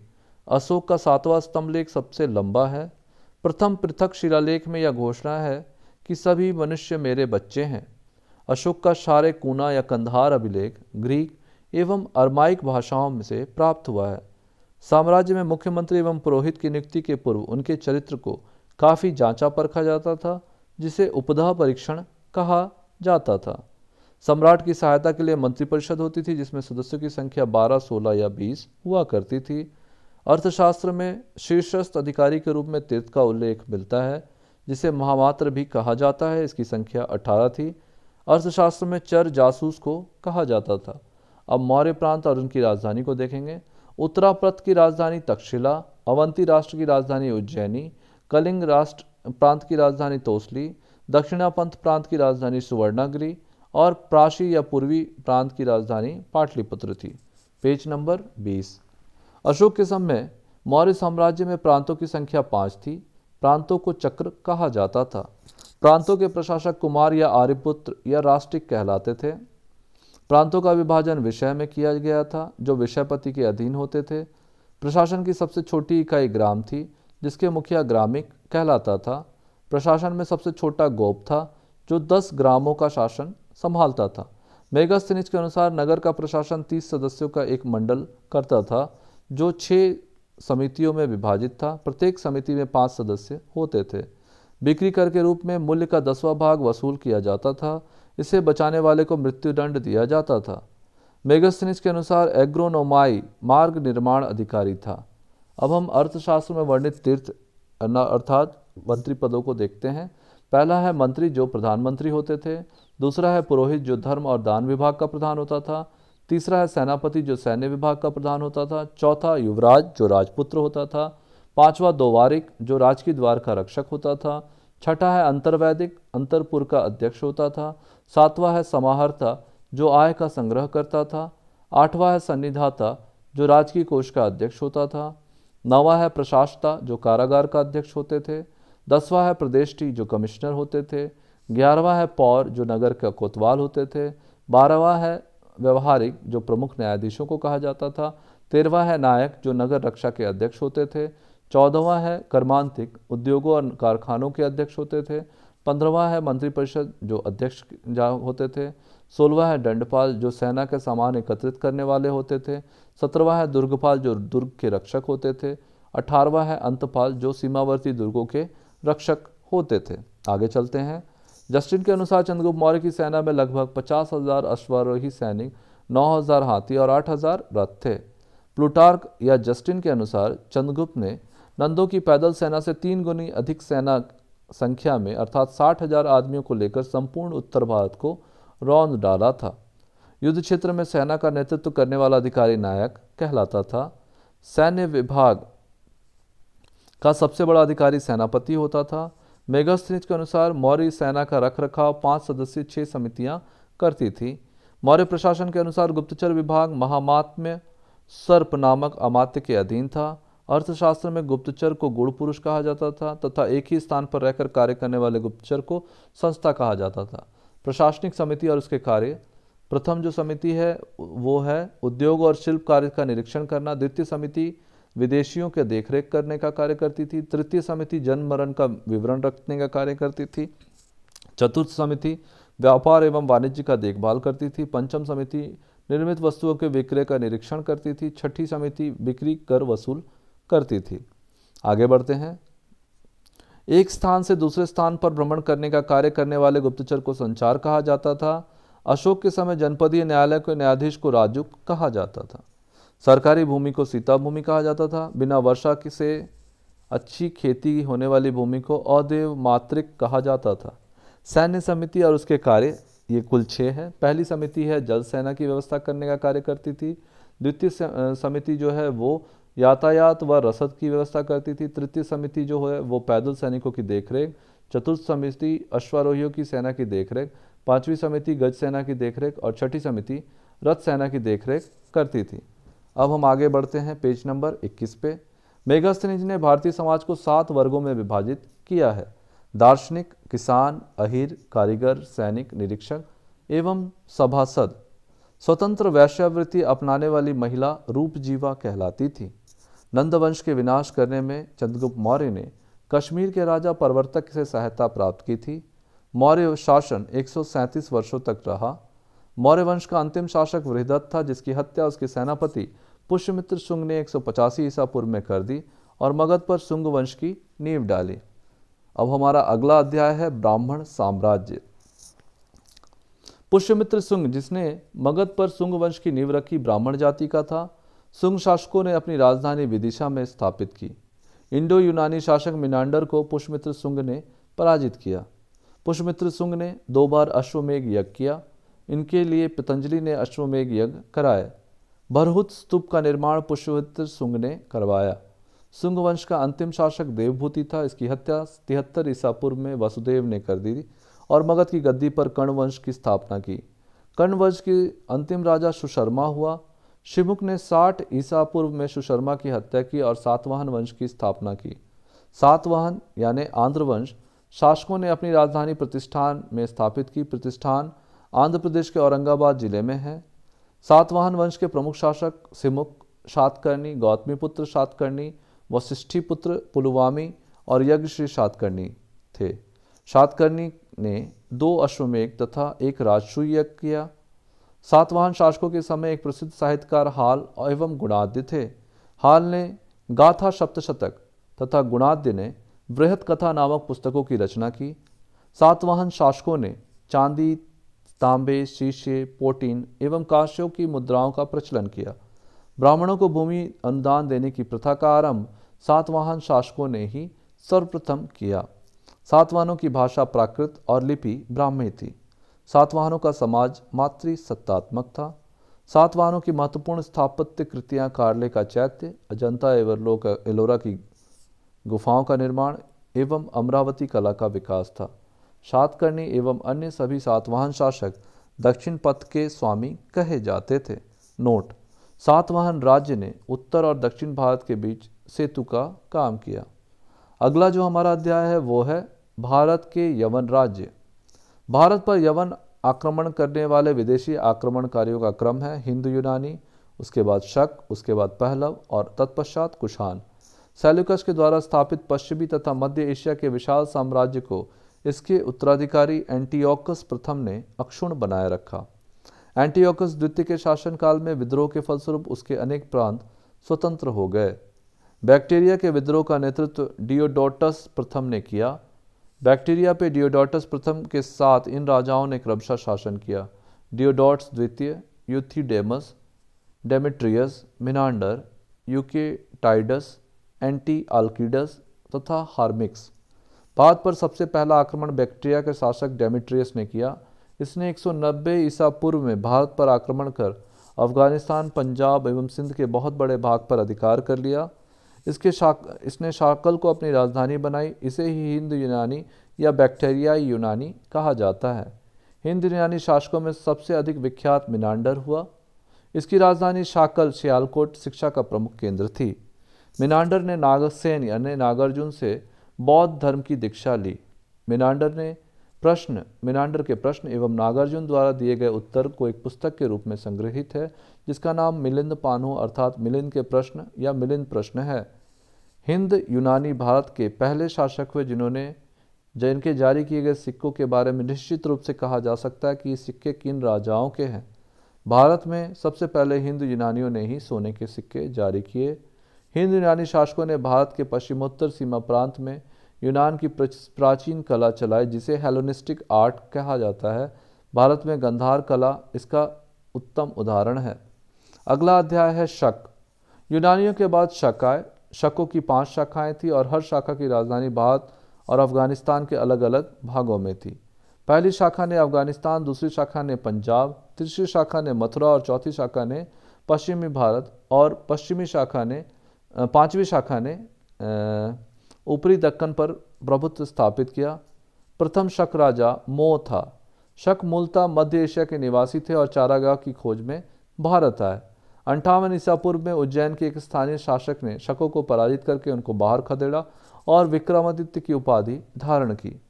[SPEAKER 1] अशोक का सातवां स्तंभ लेख सबसे लंबा है प्रथम पृथक शिलालेख में यह घोषणा है कि सभी मनुष्य मेरे बच्चे हैं अशोक का शारे कूना या कंधार अभिलेख ग्रीक एवं अरमाइक भाषाओं में से प्राप्त हुआ है साम्राज्य में मुख्यमंत्री एवं पुरोहित की नियुक्ति के पूर्व उनके चरित्र को काफ़ी जांचा परखा जाता था जिसे उपधा परीक्षण कहा जाता था सम्राट की सहायता के लिए मंत्रिपरिषद होती थी जिसमें सदस्यों की संख्या 12, 16 या 20 हुआ करती थी अर्थशास्त्र में शीर्षस्थ अधिकारी के रूप में तीर्थ का उल्लेख मिलता है जिसे महामात्र भी कहा जाता है इसकी संख्या अठारह थी अर्थशास्त्र में चर जासूस को कहा जाता था अब मौर्य प्रांत और उनकी राजधानी को देखेंगे उत्तराप्रत की राजधानी तक्षशिला अवंती राष्ट्र की राजधानी उज्जैनी कलिंग राष्ट्र प्रांत की राजधानी तोसली दक्षिणापंथ प्रांत की राजधानी सुवर्णागिरी और प्राशी या पूर्वी प्रांत की राजधानी पाटलिपुत्र थी पेज नंबर 20 अशोक के समय मौर्य साम्राज्य में प्रांतों की संख्या पाँच थी प्रांतों को चक्र कहा जाता था प्रांतों के प्रशासक कुमार या आर्यपुत्र या राष्ट्रिक कहलाते थे प्रांतों का विभाजन विषय में किया गया था जो विषयपति के अधीन होते थे प्रशासन की सबसे छोटी इकाई ग्राम थी जिसके मुखिया ग्रामिक कहलाता था प्रशासन में सबसे छोटा गोप था जो दस ग्रामों का शासन संभालता था मेगास्थनीज के अनुसार नगर का प्रशासन तीस सदस्यों का एक मंडल करता था जो छः समितियों में विभाजित था प्रत्येक समिति में पाँच सदस्य होते थे बिक्री कर के रूप में मूल्य का दसवां भाग वसूल किया जाता था इसे बचाने वाले को मृत्युदंड दिया जाता था मेगास्थनीज के अनुसार एग्रोनोमाई मार्ग निर्माण अधिकारी था अब हम अर्थशास्त्र में वर्णित तीर्थ अर्थात मंत्री पदों को देखते हैं पहला है मंत्री जो प्रधानमंत्री होते थे दूसरा है पुरोहित जो धर्म और दान विभाग का प्रधान होता था तीसरा है सेनापति जो सैन्य विभाग का प्रधान होता था चौथा युवराज जो राजपुत्र होता था पांचवा दोवारिक जो राजकीय द्वार का रक्षक होता था छठा है अंतर्वैदिक अंतरपुर का अध्यक्ष होता था सातवा है समाहर्ता जो आय का संग्रह करता था आठवा है सन्निधाता जो राजकीय कोष का अध्यक्ष होता था नवा है प्रशासता जो कारागार का अध्यक्ष होते थे दसवा है प्रदेशटी जो कमिश्नर होते थे ग्यारहवा है पौर जो नगर का कोतवाल होते थे बारहवा है व्यवहारिक जो प्रमुख न्यायाधीशों को कहा जाता था तेरहवा है नायक जो नगर रक्षा के अध्यक्ष होते थे चौदहवा है कर्मांतिक उद्योगों और कारखानों के अध्यक्ष होते थे पंद्रहवा है मंत्रिपरिषद जो अध्यक्ष होते थे सोलहवा है दंडपाल जो सेना के सामान एकत्रित करने वाले होते थे सत्रहवा है दुर्गपाल जो दुर्ग के रक्षक होते थे अठारहवा है अंतपाल जो सीमावर्ती दुर्गों के रक्षक होते थे आगे चलते हैं जस्टिन के अनुसार चंद्रगुप्त मौर्य की सेना में लगभग पचास हजार अश्वारोही सैनिक नौ हजार हाथी और आठ हजार रथ थे प्लूटार्क या जस्टिन के अनुसार चंद्रगुप्त ने नंदों की पैदल सेना से तीन गुनी अधिक सेना संख्या में अर्थात साठ हजार आदमियों को लेकर संपूर्ण उत्तर भारत को रौंद डाला था युद्ध क्षेत्र में सेना का नेतृत्व करने वाला अधिकारी नायक कहलाता था सैन्य विभाग का सबसे बड़ा अधिकारी सेनापति होता था मेगास्थनीज के अनुसार मौर्य सेना का रख रखाव पाँच सदस्यीय छह समितियां करती थी मौर्य प्रशासन के अनुसार गुप्तचर विभाग महामात्म्य सर्प नामक अमात्य के अधीन था अर्थशास्त्र में गुप्तचर को गुड़ पुरुष कहा जाता था तथा एक ही स्थान पर रहकर कार्य करने वाले गुप्तचर को संस्था कहा जाता था प्रशासनिक समिति और उसके कार्य प्रथम जो समिति है वो है उद्योग और शिल्प कार्य का निरीक्षण करना द्वितीय समिति विदेशियों के देखरेख करने का कार्य करती थी तृतीय समिति जन्म मरण का विवरण रखने का कार्य करती थी चतुर्थ समिति व्यापार एवं वाणिज्य का देखभाल करती थी पंचम समिति निर्मित वस्तुओं के विक्रय का निरीक्षण करती थी छठी समिति बिक्री कर वसूल करती थी आगे बढ़ते हैं एक स्थान से दूसरे स्थान पर भ्रमण करने का कार्य करने वाले गुप्तचर को संचार कहा जाता था अशोक के समय जनपदीय न्यायालय के न्यायाधीश को राजुक कहा जाता था सरकारी भूमि को सीता भूमि कहा जाता था बिना वर्षा से अच्छी खेती होने वाली भूमि को अदेव मात्रिक कहा जाता था सैन्य समिति और उसके कार्य ये कुल छः हैं पहली समिति है जल सेना की व्यवस्था करने का कार्य करती थी द्वितीय समिति जो है वो यातायात व रसद की व्यवस्था करती थी तृतीय समिति जो है वो पैदल सैनिकों की देखरेख चतुर्थ समिति अश्वारोहियों की सेना की देखरेख पांचवी समिति गज सेना की देखरेख और छठी समिति रथ सेना की देखरेख करती थी अब हम आगे बढ़ते हैं पेज नंबर 21 पे मेगास्थनिज ने भारतीय समाज को सात वर्गों में विभाजित किया है दार्शनिक किसान अहिर कारीगर सैनिक निरीक्षक एवं सभासद स्वतंत्र वैश्यावृत्ति अपनाने वाली महिला रूपजीवा कहलाती थी नंदवंश के विनाश करने में चंद्रगुप्त मौर्य ने कश्मीर के राजा प्रवर्तक से सहायता प्राप्त की थी मौर्य शासन 137 वर्षों तक रहा मौर्य वंश का अंतिम शासक वृहदत्त था जिसकी हत्या उसके सेनापति पुष्यमित्र शुंग ने एक सौ पचासी ईसा पूर्व में कर दी और मगध पर शुंग वंश की नींव डाली अब हमारा अगला अध्याय है ब्राह्मण साम्राज्य पुष्यमित्र सुंग जिसने मगध पर सुंग वंश की नींव रखी ब्राह्मण जाति का था सुंग शासकों ने अपनी राजधानी विदिशा में स्थापित की इंडो यूनानी शासक मिनांडर को पुष्यमित्र सुंग ने पराजित किया पुष्यमित्र सुंग ने दो बार अश्वमेघ यज्ञ किया इनके लिए पतंजलि ने अश्वमेघ यज्ञ कराया भरहुत स्तूप का निर्माण पुष्पवित्र सुंग ने करवाया सुंग वंश का अंतिम शासक देवभूति था इसकी हत्या तिहत्तर ईसा पूर्व में वसुदेव ने कर दी और मगध की गद्दी पर कर्ण वंश की स्थापना की कर्ण वंश के अंतिम राजा सुशर्मा हुआ शिमुक ने 60 ईसा पूर्व में सुशर्मा की हत्या की और सातवाहन वंश की स्थापना की सातवाहन यानी आंध्र वंश शासकों ने अपनी राजधानी प्रतिष्ठान में स्थापित की प्रतिष्ठान आंध्र प्रदेश के औरंगाबाद जिले में है सातवाहन वंश के प्रमुख शासक सिमुक शातकर्णी गौतमीपुत्र सातकर्णी वशिष्ठी पुत्र पुलवामी और यज्ञश्री सातकर्णी थे सातकर्णी ने दो अश्वमेघ तथा एक राजसू यज्ञ किया सातवाहन शासकों के समय एक प्रसिद्ध साहित्यकार हाल एवं गुणाद्य थे हाल ने गाथा सप्तशतक तथा गुणाद्य ने बृहत कथा नामक पुस्तकों की रचना की सातवाहन शासकों ने चांदी तांबे शीशे पोटीन एवं काश्यों की मुद्राओं का प्रचलन किया ब्राह्मणों को भूमि अनुदान देने की प्रथा का आरंभ सातवाहन शासकों ने ही सर्वप्रथम किया सातवाहनों की भाषा प्राकृत और लिपि ब्राह्मी थी सातवाहनों का समाज मातृ सत्तात्मक था सातवाहनों की महत्वपूर्ण स्थापत्य कृतियां कार्ले का चैत्य अजंता एवरलो का एलोरा की गुफाओं का निर्माण एवं अमरावती कला का विकास था सातकर्णी एवं अन्य सभी सातवाहन शासक दक्षिण पथ के स्वामी कहे जाते थे नोट सातवाहन राज्य ने उत्तर और दक्षिण भारत के बीच सेतु का काम किया अगला जो हमारा अध्याय है वो है भारत के यवन राज्य भारत पर यवन आक्रमण करने वाले विदेशी आक्रमणकारियों का क्रम है हिंदू यूनानी उसके बाद शक उसके बाद पहलव और तत्पश्चात कुशान सैल्युकस के द्वारा स्थापित पश्चिमी तथा मध्य एशिया के विशाल साम्राज्य को इसके उत्तराधिकारी एंटीओकस प्रथम ने अक्षुण बनाए रखा एंटीओकस द्वितीय के शासनकाल में विद्रोह के फलस्वरूप उसके अनेक प्रांत स्वतंत्र हो गए बैक्टीरिया के विद्रोह का नेतृत्व डियोडोटस प्रथम ने किया बैक्टीरिया पे डियोडोटस प्रथम के साथ इन राजाओं ने क्रमशः शासन किया डियोडोट्स द्वितीय Euthydemus Demetrius Menander Eucratides Antialcidas तथा हार्मिक्स बाद पर सबसे पहला आक्रमण बैक्टीरिया के शासक डेमिट्रियस ने किया इसने 190 ईसा पूर्व में भारत पर आक्रमण कर अफगानिस्तान पंजाब एवं सिंध के बहुत बड़े भाग पर अधिकार कर लिया इसके शाक इसने शाकल को अपनी राजधानी बनाई इसे ही हिंद यूनानी या बैक्टेरियाई यूनानी कहा जाता है हिंद यूनानी शासकों में सबसे अधिक विख्यात मिनांडर हुआ इसकी राजधानी शाकल सियालकोट शिक्षा का प्रमुख केंद्र थी मिनांडर ने नागसेन यानी नागार्जुन से बौद्ध धर्म की दीक्षा ली मिनांडर ने प्रश्न मिनांडर के प्रश्न एवं नागार्जुन द्वारा दिए गए उत्तर को एक पुस्तक के रूप में संग्रहित है जिसका नाम मिलिंद पानो अर्थात मिलिंद के प्रश्न या मिलिंद प्रश्न है हिंद यूनानी भारत के पहले शासक हुए जिन्होंने जिनके जारी किए गए सिक्कों के बारे में निश्चित रूप से कहा जा सकता है कि ये सिक्के किन राजाओं के हैं भारत में सबसे पहले हिंद यूनानियों ने ही सोने के सिक्के जारी किए हिंद यूनानी शासकों ने भारत के पश्चिमोत्तर सीमा प्रांत में यूनान की प्राचीन कला चलाई जिसे हेलोनिस्टिक आर्ट कहा जाता है भारत में गंधार कला इसका उत्तम उदाहरण है अगला अध्याय है शक यूनानियों के बाद शक आए शकों की पांच शाखाएं थी और हर शाखा की राजधानी भारत और अफगानिस्तान के अलग अलग भागों में थी पहली शाखा ने अफगानिस्तान दूसरी शाखा ने पंजाब तीसरी शाखा ने मथुरा और चौथी शाखा ने पश्चिमी भारत और पश्चिमी शाखा ने पांचवी शाखा ने ऊपरी दक्कन पर प्रभुत्व स्थापित किया प्रथम शक राजा मो था शक मूलतः मध्य एशिया के निवासी थे और चारागाह की खोज में भारत आए अंठावन ईसा पूर्व में उज्जैन के एक स्थानीय शासक ने शकों को पराजित करके उनको बाहर खदेड़ा और विक्रमादित्य की उपाधि धारण की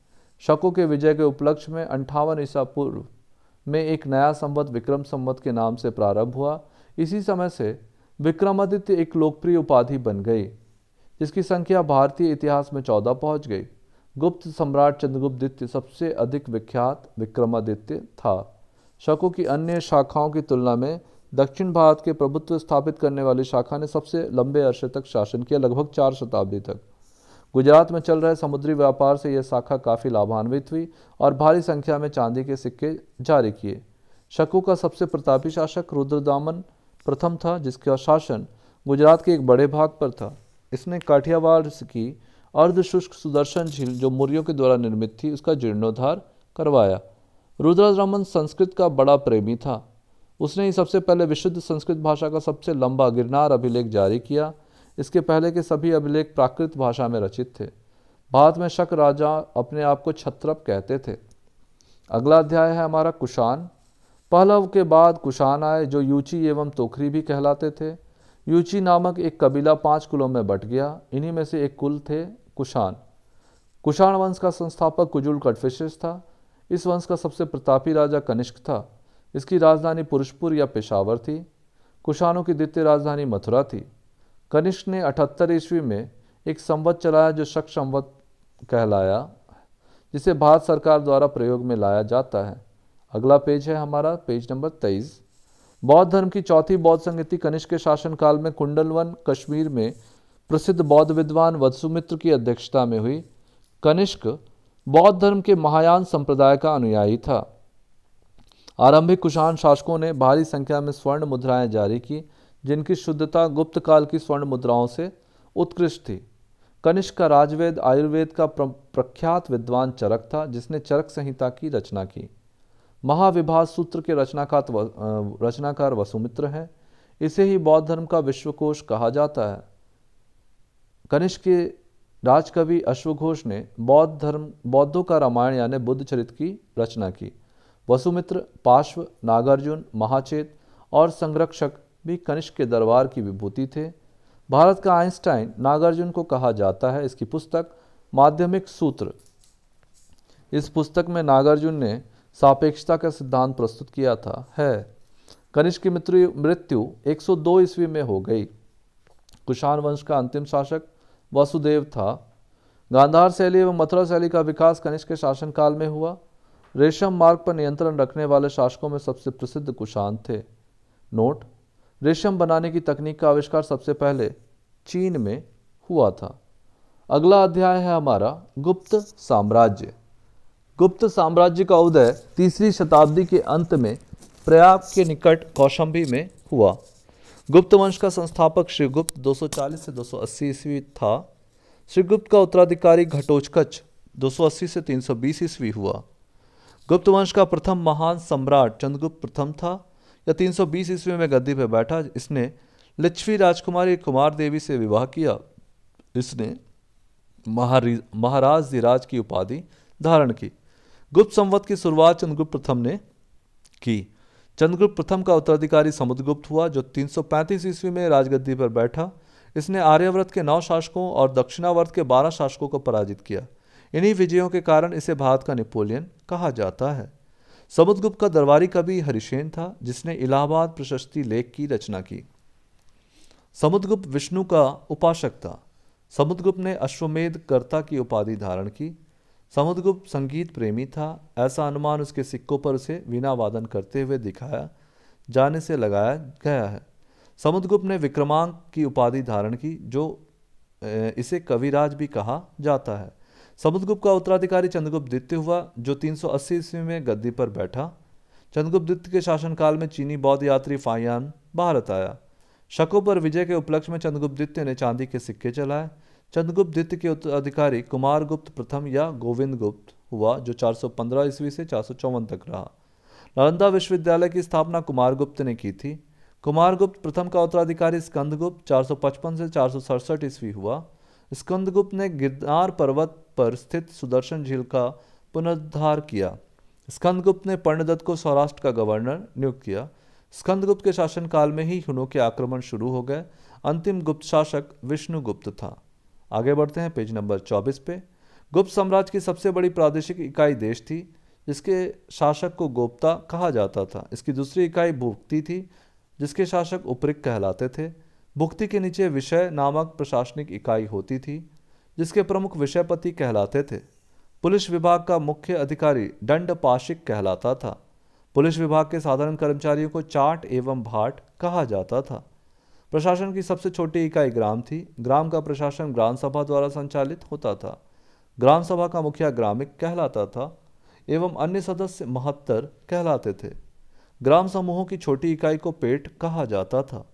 [SPEAKER 1] शकों के विजय के उपलक्ष्य में अंठावन ईसा पूर्व में एक नया संवत विक्रम संवत के नाम से प्रारंभ हुआ इसी समय से विक्रमादित्य एक लोकप्रिय उपाधि बन गई जिसकी संख्या भारतीय इतिहास में चौदह पहुंच गई गुप्त सम्राट चंद्रगुप्तदित्य सबसे अधिक विख्यात विक्रमादित्य था शकों की अन्य शाखाओं की तुलना में दक्षिण भारत के प्रभुत्व स्थापित करने वाली शाखा ने सबसे लंबे अरसे तक शासन किया लगभग चार शताब्दी तक गुजरात में चल रहे समुद्री व्यापार से यह शाखा काफ़ी लाभान्वित हुई और भारी संख्या में चांदी के सिक्के जारी किए शकों का सबसे प्रतापी शासक रुद्रदामन प्रथम था जिसका शासन गुजरात के एक बड़े भाग पर था इसने काठियावाड़ की अर्धशुष्क सुदर्शन झील जो मुरियो के द्वारा निर्मित थी उसका जीर्णोद्धार करवाया रुद्राज संस्कृत का बड़ा प्रेमी था उसने ही सबसे पहले विशुद्ध संस्कृत भाषा का सबसे लंबा गिरनार अभिलेख जारी किया इसके पहले के सभी अभिलेख प्राकृत भाषा में रचित थे भारत में शक राजा अपने आप को छत्रप कहते थे अगला अध्याय है हमारा कुशान पहलव के बाद कुषाण आए जो यूची एवं तोखरी भी कहलाते थे यूची नामक एक कबीला पाँच कुलों में बट गया इन्हीं में से एक कुल थे कुषाण कुषाण वंश का संस्थापक कुजुल कटफिशस था इस वंश का सबसे प्रतापी राजा कनिष्क था इसकी राजधानी पुरुषपुर या पेशावर थी कुशानों की द्वितीय राजधानी मथुरा थी कनिष्क ने अठहत्तर ईस्वी में एक संवत चलाया जो शक संवत कहलाया जिसे भारत सरकार द्वारा प्रयोग में लाया जाता है अगला पेज है हमारा पेज नंबर तेईस बौद्ध धर्म की चौथी बौद्ध संगति कनिष्क के शासनकाल में कुंडलवन कश्मीर में प्रसिद्ध बौद्ध विद्वान वत्सुमित्र की अध्यक्षता में हुई कनिष्क बौद्ध धर्म के महायान संप्रदाय का अनुयायी था आरंभिक कुषाण शासकों ने भारी संख्या में स्वर्ण मुद्राएं जारी की जिनकी शुद्धता गुप्त काल की स्वर्ण मुद्राओं से उत्कृष्ट थी कनिष्क का राजवेद आयुर्वेद का प्रख्यात विद्वान चरक था जिसने चरक संहिता की रचना की महाविभाष सूत्र के रचनाकार रचनाकार वसुमित्र हैं इसे ही बौद्ध धर्म का विश्वकोश कहा जाता है कनिष्क के राजकवि अश्वघोष ने बौद्ध धर्म बौद्धों का रामायण यानी बुद्ध चरित की रचना की वसुमित्र पार्श्व नागार्जुन महाचेत और संरक्षक भी कनिष्क के दरबार की विभूति थे भारत का आइंस्टाइन नागार्जुन को कहा जाता है इसकी पुस्तक माध्यमिक सूत्र इस पुस्तक में नागार्जुन ने सापेक्षता का सिद्धांत प्रस्तुत किया था है कनिष्क की मृत्यु मृत्यु 102 ईस्वी में हो गई कुषाण वंश का अंतिम शासक वासुदेव था गांधार शैली एवं मथुरा शैली का विकास कनिष्क के शासनकाल में हुआ रेशम मार्ग पर नियंत्रण रखने वाले शासकों में सबसे प्रसिद्ध कुषाण थे नोट रेशम बनाने की तकनीक का आविष्कार सबसे पहले चीन में हुआ था अगला अध्याय है हमारा गुप्त साम्राज्य गुप्त साम्राज्य का उदय तीसरी शताब्दी के अंत में प्रयाग के निकट कौशंबी में हुआ गुप्त वंश का संस्थापक श्रीगुप्त 240 से 280 ईस्वी था श्रीगुप्त का उत्तराधिकारी घटोचकच 280 से 320 ईस्वी हुआ गुप्त वंश का प्रथम महान सम्राट चंद्रगुप्त प्रथम था या 320 ईस्वी में गद्दी पर बैठा इसने लक्ष्मी राजकुमारी कुमार देवी से विवाह किया इसने महाराज महाराज धीराज की उपाधि धारण की गुप्त संवत की शुरुआत चंद्रगुप्त प्रथम ने की चंद्रगुप्त प्रथम का उत्तराधिकारी समुद्रगुप्त हुआ जो 335 ईस्वी में राजगद्दी पर बैठा इसने आर्यव्रत के नौ शासकों और दक्षिणावर्त के बारह शासकों को पराजित किया इन्हीं विजयों के कारण इसे भारत का नेपोलियन कहा जाता है समुद्रगुप्त का दरबारी कवि हरिशेन था जिसने इलाहाबाद प्रशस्ति लेख की रचना की समुद्रगुप्त विष्णु का उपासक था समुद्रगुप्त ने अश्वमेध कर्ता की उपाधि धारण की समुद्रगुप्त संगीत प्रेमी था ऐसा अनुमान उसके सिक्कों पर उसे वीणा वादन करते हुए दिखाया जाने से लगाया गया है समुद्रगुप्त ने विक्रमांक की उपाधि धारण की जो इसे कविराज भी कहा जाता है समुद्रगुप्त का उत्तराधिकारी चंद्रगुप्त द्वितीय हुआ जो 380 ईस्वी में गद्दी पर बैठा चंद्रगुप्त द्वितीय के शासनकाल में चीनी बौद्ध यात्री फायान भारत आया शकों पर विजय के उपलक्ष्य में चंद्रगुप्त द्वितीय ने चांदी के सिक्के चलाए चंद्रगुप्त द्वितीय के अधिकारी कुमार गुप्त प्रथम या गोविंद गुप्त हुआ जो 415 ईस्वी से चार तक रहा नालंदा विश्वविद्यालय की स्थापना कुमारगुप्त ने की थी कुमारगुप्त प्रथम का उत्तराधिकारी स्कंदगुप्त 455 से चार ईस्वी हुआ स्कंदगुप्त ने गिरनार पर्वत पर स्थित सुदर्शन झील का पुनरुद्धार किया स्कंदगुप्त ने पर्णदत्त को सौराष्ट्र का गवर्नर नियुक्त किया स्कंदगुप्त के शासनकाल में ही हुनों के आक्रमण शुरू हो गए अंतिम गुप्त शासक विष्णुगुप्त था आगे बढ़ते हैं पेज नंबर 24 पे गुप्त साम्राज्य की सबसे बड़ी प्रादेशिक इकाई देश थी जिसके शासक को गोप्ता कहा जाता था इसकी दूसरी इकाई भुक्ति थी जिसके शासक उपरिक कहलाते थे भुक्ति के नीचे विषय नामक प्रशासनिक इकाई होती थी जिसके प्रमुख विषयपति कहलाते थे पुलिस विभाग का मुख्य अधिकारी दंड पाशिक कहलाता था पुलिस विभाग के साधारण कर्मचारियों को चाट एवं भाट कहा जाता था प्रशासन की सबसे छोटी इकाई ग्राम थी ग्राम का प्रशासन ग्राम सभा द्वारा संचालित होता था ग्राम सभा का मुखिया ग्रामिक कहलाता था एवं अन्य सदस्य महत्तर कहलाते थे ग्राम समूहों की छोटी इकाई को पेट कहा जाता था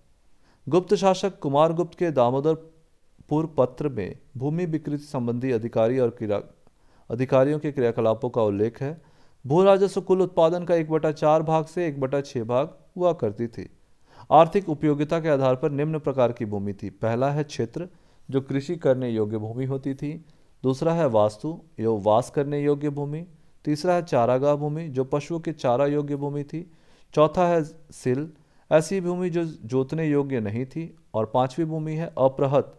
[SPEAKER 1] गुप्त शासक कुमार गुप्त के दामोदरपुर पत्र में भूमि विकृति संबंधी अधिकारी और क्रिया अधिकारियों के क्रियाकलापों का उल्लेख है भू राजस्व कुल उत्पादन का एक बटा चार भाग से एक बटा छः भाग हुआ करती थी आर्थिक उपयोगिता के आधार पर निम्न प्रकार की भूमि थी पहला है क्षेत्र जो कृषि करने योग्य भूमि होती थी दूसरा है वास्तु जो वास करने योग्य भूमि तीसरा है चारागाह भूमि जो पशुओं के चारा योग्य भूमि थी चौथा है सिल ऐसी भूमि जो जोतने योग्य नहीं थी और पांचवी भूमि है अप्रहत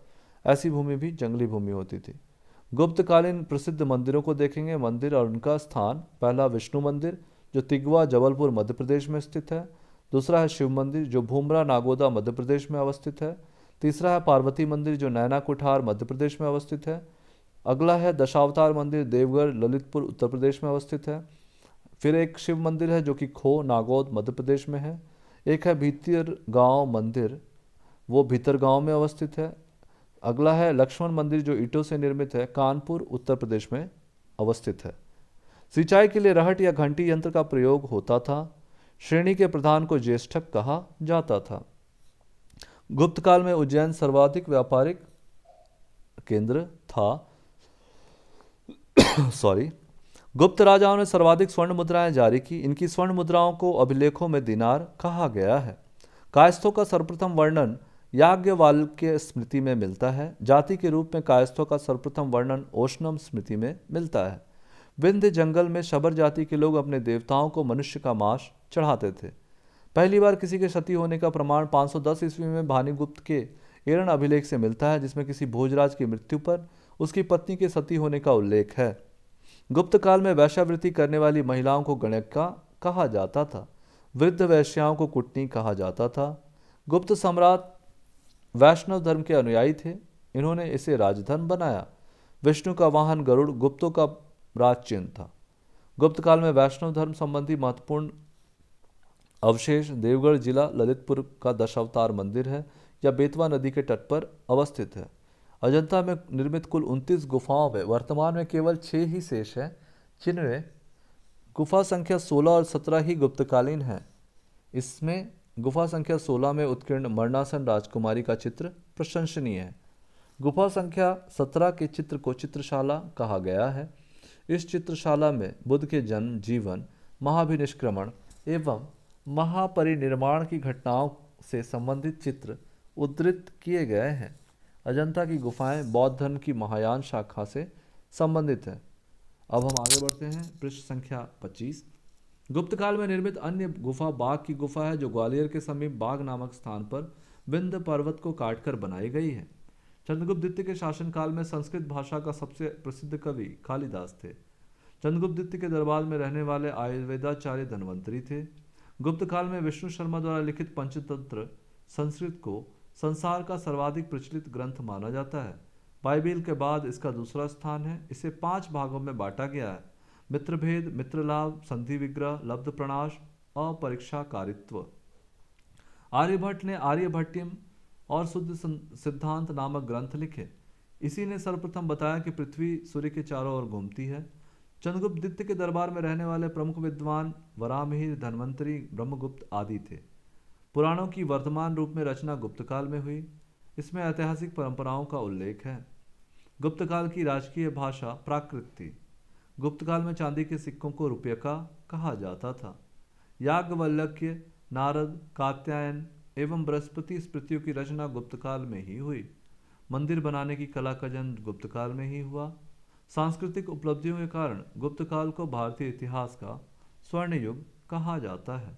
[SPEAKER 1] ऐसी भूमि भी जंगली भूमि होती थी गुप्तकालीन प्रसिद्ध मंदिरों को देखेंगे मंदिर और उनका स्थान पहला विष्णु मंदिर जो तिगवा जबलपुर मध्य प्रदेश में स्थित है दूसरा है शिव मंदिर जो भूमरा नागोदा मध्य प्रदेश में अवस्थित है तीसरा है पार्वती मंदिर जो नैना कुठार मध्य प्रदेश में अवस्थित है अगला है दशावतार मंदिर देवगढ़ ललितपुर उत्तर प्रदेश में अवस्थित है फिर एक शिव मंदिर है जो कि खो नागौद मध्य प्रदेश में है एक है भीतर गांव मंदिर वो भीतर गांव में अवस्थित है अगला है लक्ष्मण मंदिर जो ईटों से निर्मित है कानपुर उत्तर प्रदेश में अवस्थित है सिंचाई के लिए रहट या घंटी यंत्र का प्रयोग होता था श्रेणी के प्रधान को ज्येष्ठक कहा जाता था गुप्त काल में उज्जैन सर्वाधिक व्यापारिक केंद्र था सॉरी गुप्त राजाओं ने सर्वाधिक स्वर्ण मुद्राएं जारी की इनकी स्वर्ण मुद्राओं को अभिलेखों में दिनार कहा गया है कायस्थों का सर्वप्रथम वर्णन याज्ञवाल के स्मृति में मिलता है जाति के रूप में कायस्थों का सर्वप्रथम वर्णन ओष्णम स्मृति में मिलता है विंध्य जंगल में शबर जाति के लोग अपने देवताओं को मनुष्य का मांस चढ़ाते थे पहली बार किसी के क्षति होने का प्रमाण 510 ईस्वी में भानुगुप्त के एरण अभिलेख से मिलता है जिसमें किसी भोजराज की मृत्यु पर उसकी पत्नी के क्षति होने का उल्लेख है गुप्त काल में वैश्यावृत्ति करने वाली महिलाओं को गणका कहा जाता था वृद्ध वैश्याओं को कुटनी कहा जाता था गुप्त सम्राट वैष्णव धर्म के अनुयायी थे इन्होंने इसे राजधर्म बनाया विष्णु का वाहन गरुड़ गुप्तों का प्राचीन था गुप्त काल में वैष्णव धर्म संबंधी महत्वपूर्ण अवशेष देवगढ़ जिला ललितपुर का दशावतार मंदिर है या बेतवा नदी के तट पर अवस्थित है अजंता में निर्मित कुल 29 गुफाओं में वर्तमान में केवल छः ही शेष हैं जिनमें गुफा संख्या 16 और 17 ही गुप्तकालीन हैं इसमें गुफा संख्या 16 में उत्कीर्ण मरणासन राजकुमारी का चित्र प्रशंसनीय है गुफा संख्या 17 के चित्र को चित्रशाला कहा गया है इस चित्रशाला में बुद्ध के जन्म जीवन महाभिनिष्क्रमण एवं महापरिनिर्माण की घटनाओं से संबंधित चित्र उद्धृत किए गए हैं अजंता की गुफाएं बौद्ध धर्म की महायान शाखा से संबंधित हैं अब हम आगे बढ़ते हैं पृष्ठ संख्या 25 गुप्त काल में निर्मित अन्य गुफा बाघ की गुफा है जो ग्वालियर के समीप बाघ नामक स्थान पर बिंद पर्वत को काटकर बनाई गई है चंद्रगुप्त द्वितीय के शासनकाल में संस्कृत भाषा का सबसे प्रसिद्ध कवि कालिदास थे चंद्रगुप्त द्वितीय के दरबार में रहने वाले आयुर्वेदाचार्य धनवंतरी थे गुप्त काल में विष्णु शर्मा द्वारा लिखित पंचतंत्र संस्कृत को संसार का सर्वाधिक प्रचलित ग्रंथ माना जाता है बाइबिल के बाद इसका दूसरा स्थान है इसे पांच भागों में बांटा गया है मित्रभेद मित्रलाभ संधि विग्रह लब्ध प्रणाश अपरीक्षाकारित्व आर्यभट्ट ने आर्यभट्टियम और शुद्ध सिद्धांत नामक ग्रंथ लिखे इसी ने सर्वप्रथम बताया कि पृथ्वी सूर्य के चारों ओर घूमती है चंद्रगुप्त के दरबार में रहने वाले प्रमुख विद्वान वरामहिर धन्वंतरी ब्रह्मगुप्त आदि थे पुराणों की वर्तमान रूप में रचना गुप्त काल में हुई इसमें ऐतिहासिक परंपराओं का उल्लेख है गुप्त काल की राजकीय भाषा प्राकृत थी गुप्त काल में चांदी के सिक्कों को रुपये का कहा जाता था याज्ञवल्लक्य नारद कात्यायन एवं बृहस्पति स्मृतियों की रचना गुप्तकाल में ही हुई मंदिर बनाने की कला का जन्म गुप्तकाल में ही हुआ सांस्कृतिक उपलब्धियों के कारण गुप्तकाल को भारतीय इतिहास का स्वर्ण युग कहा जाता है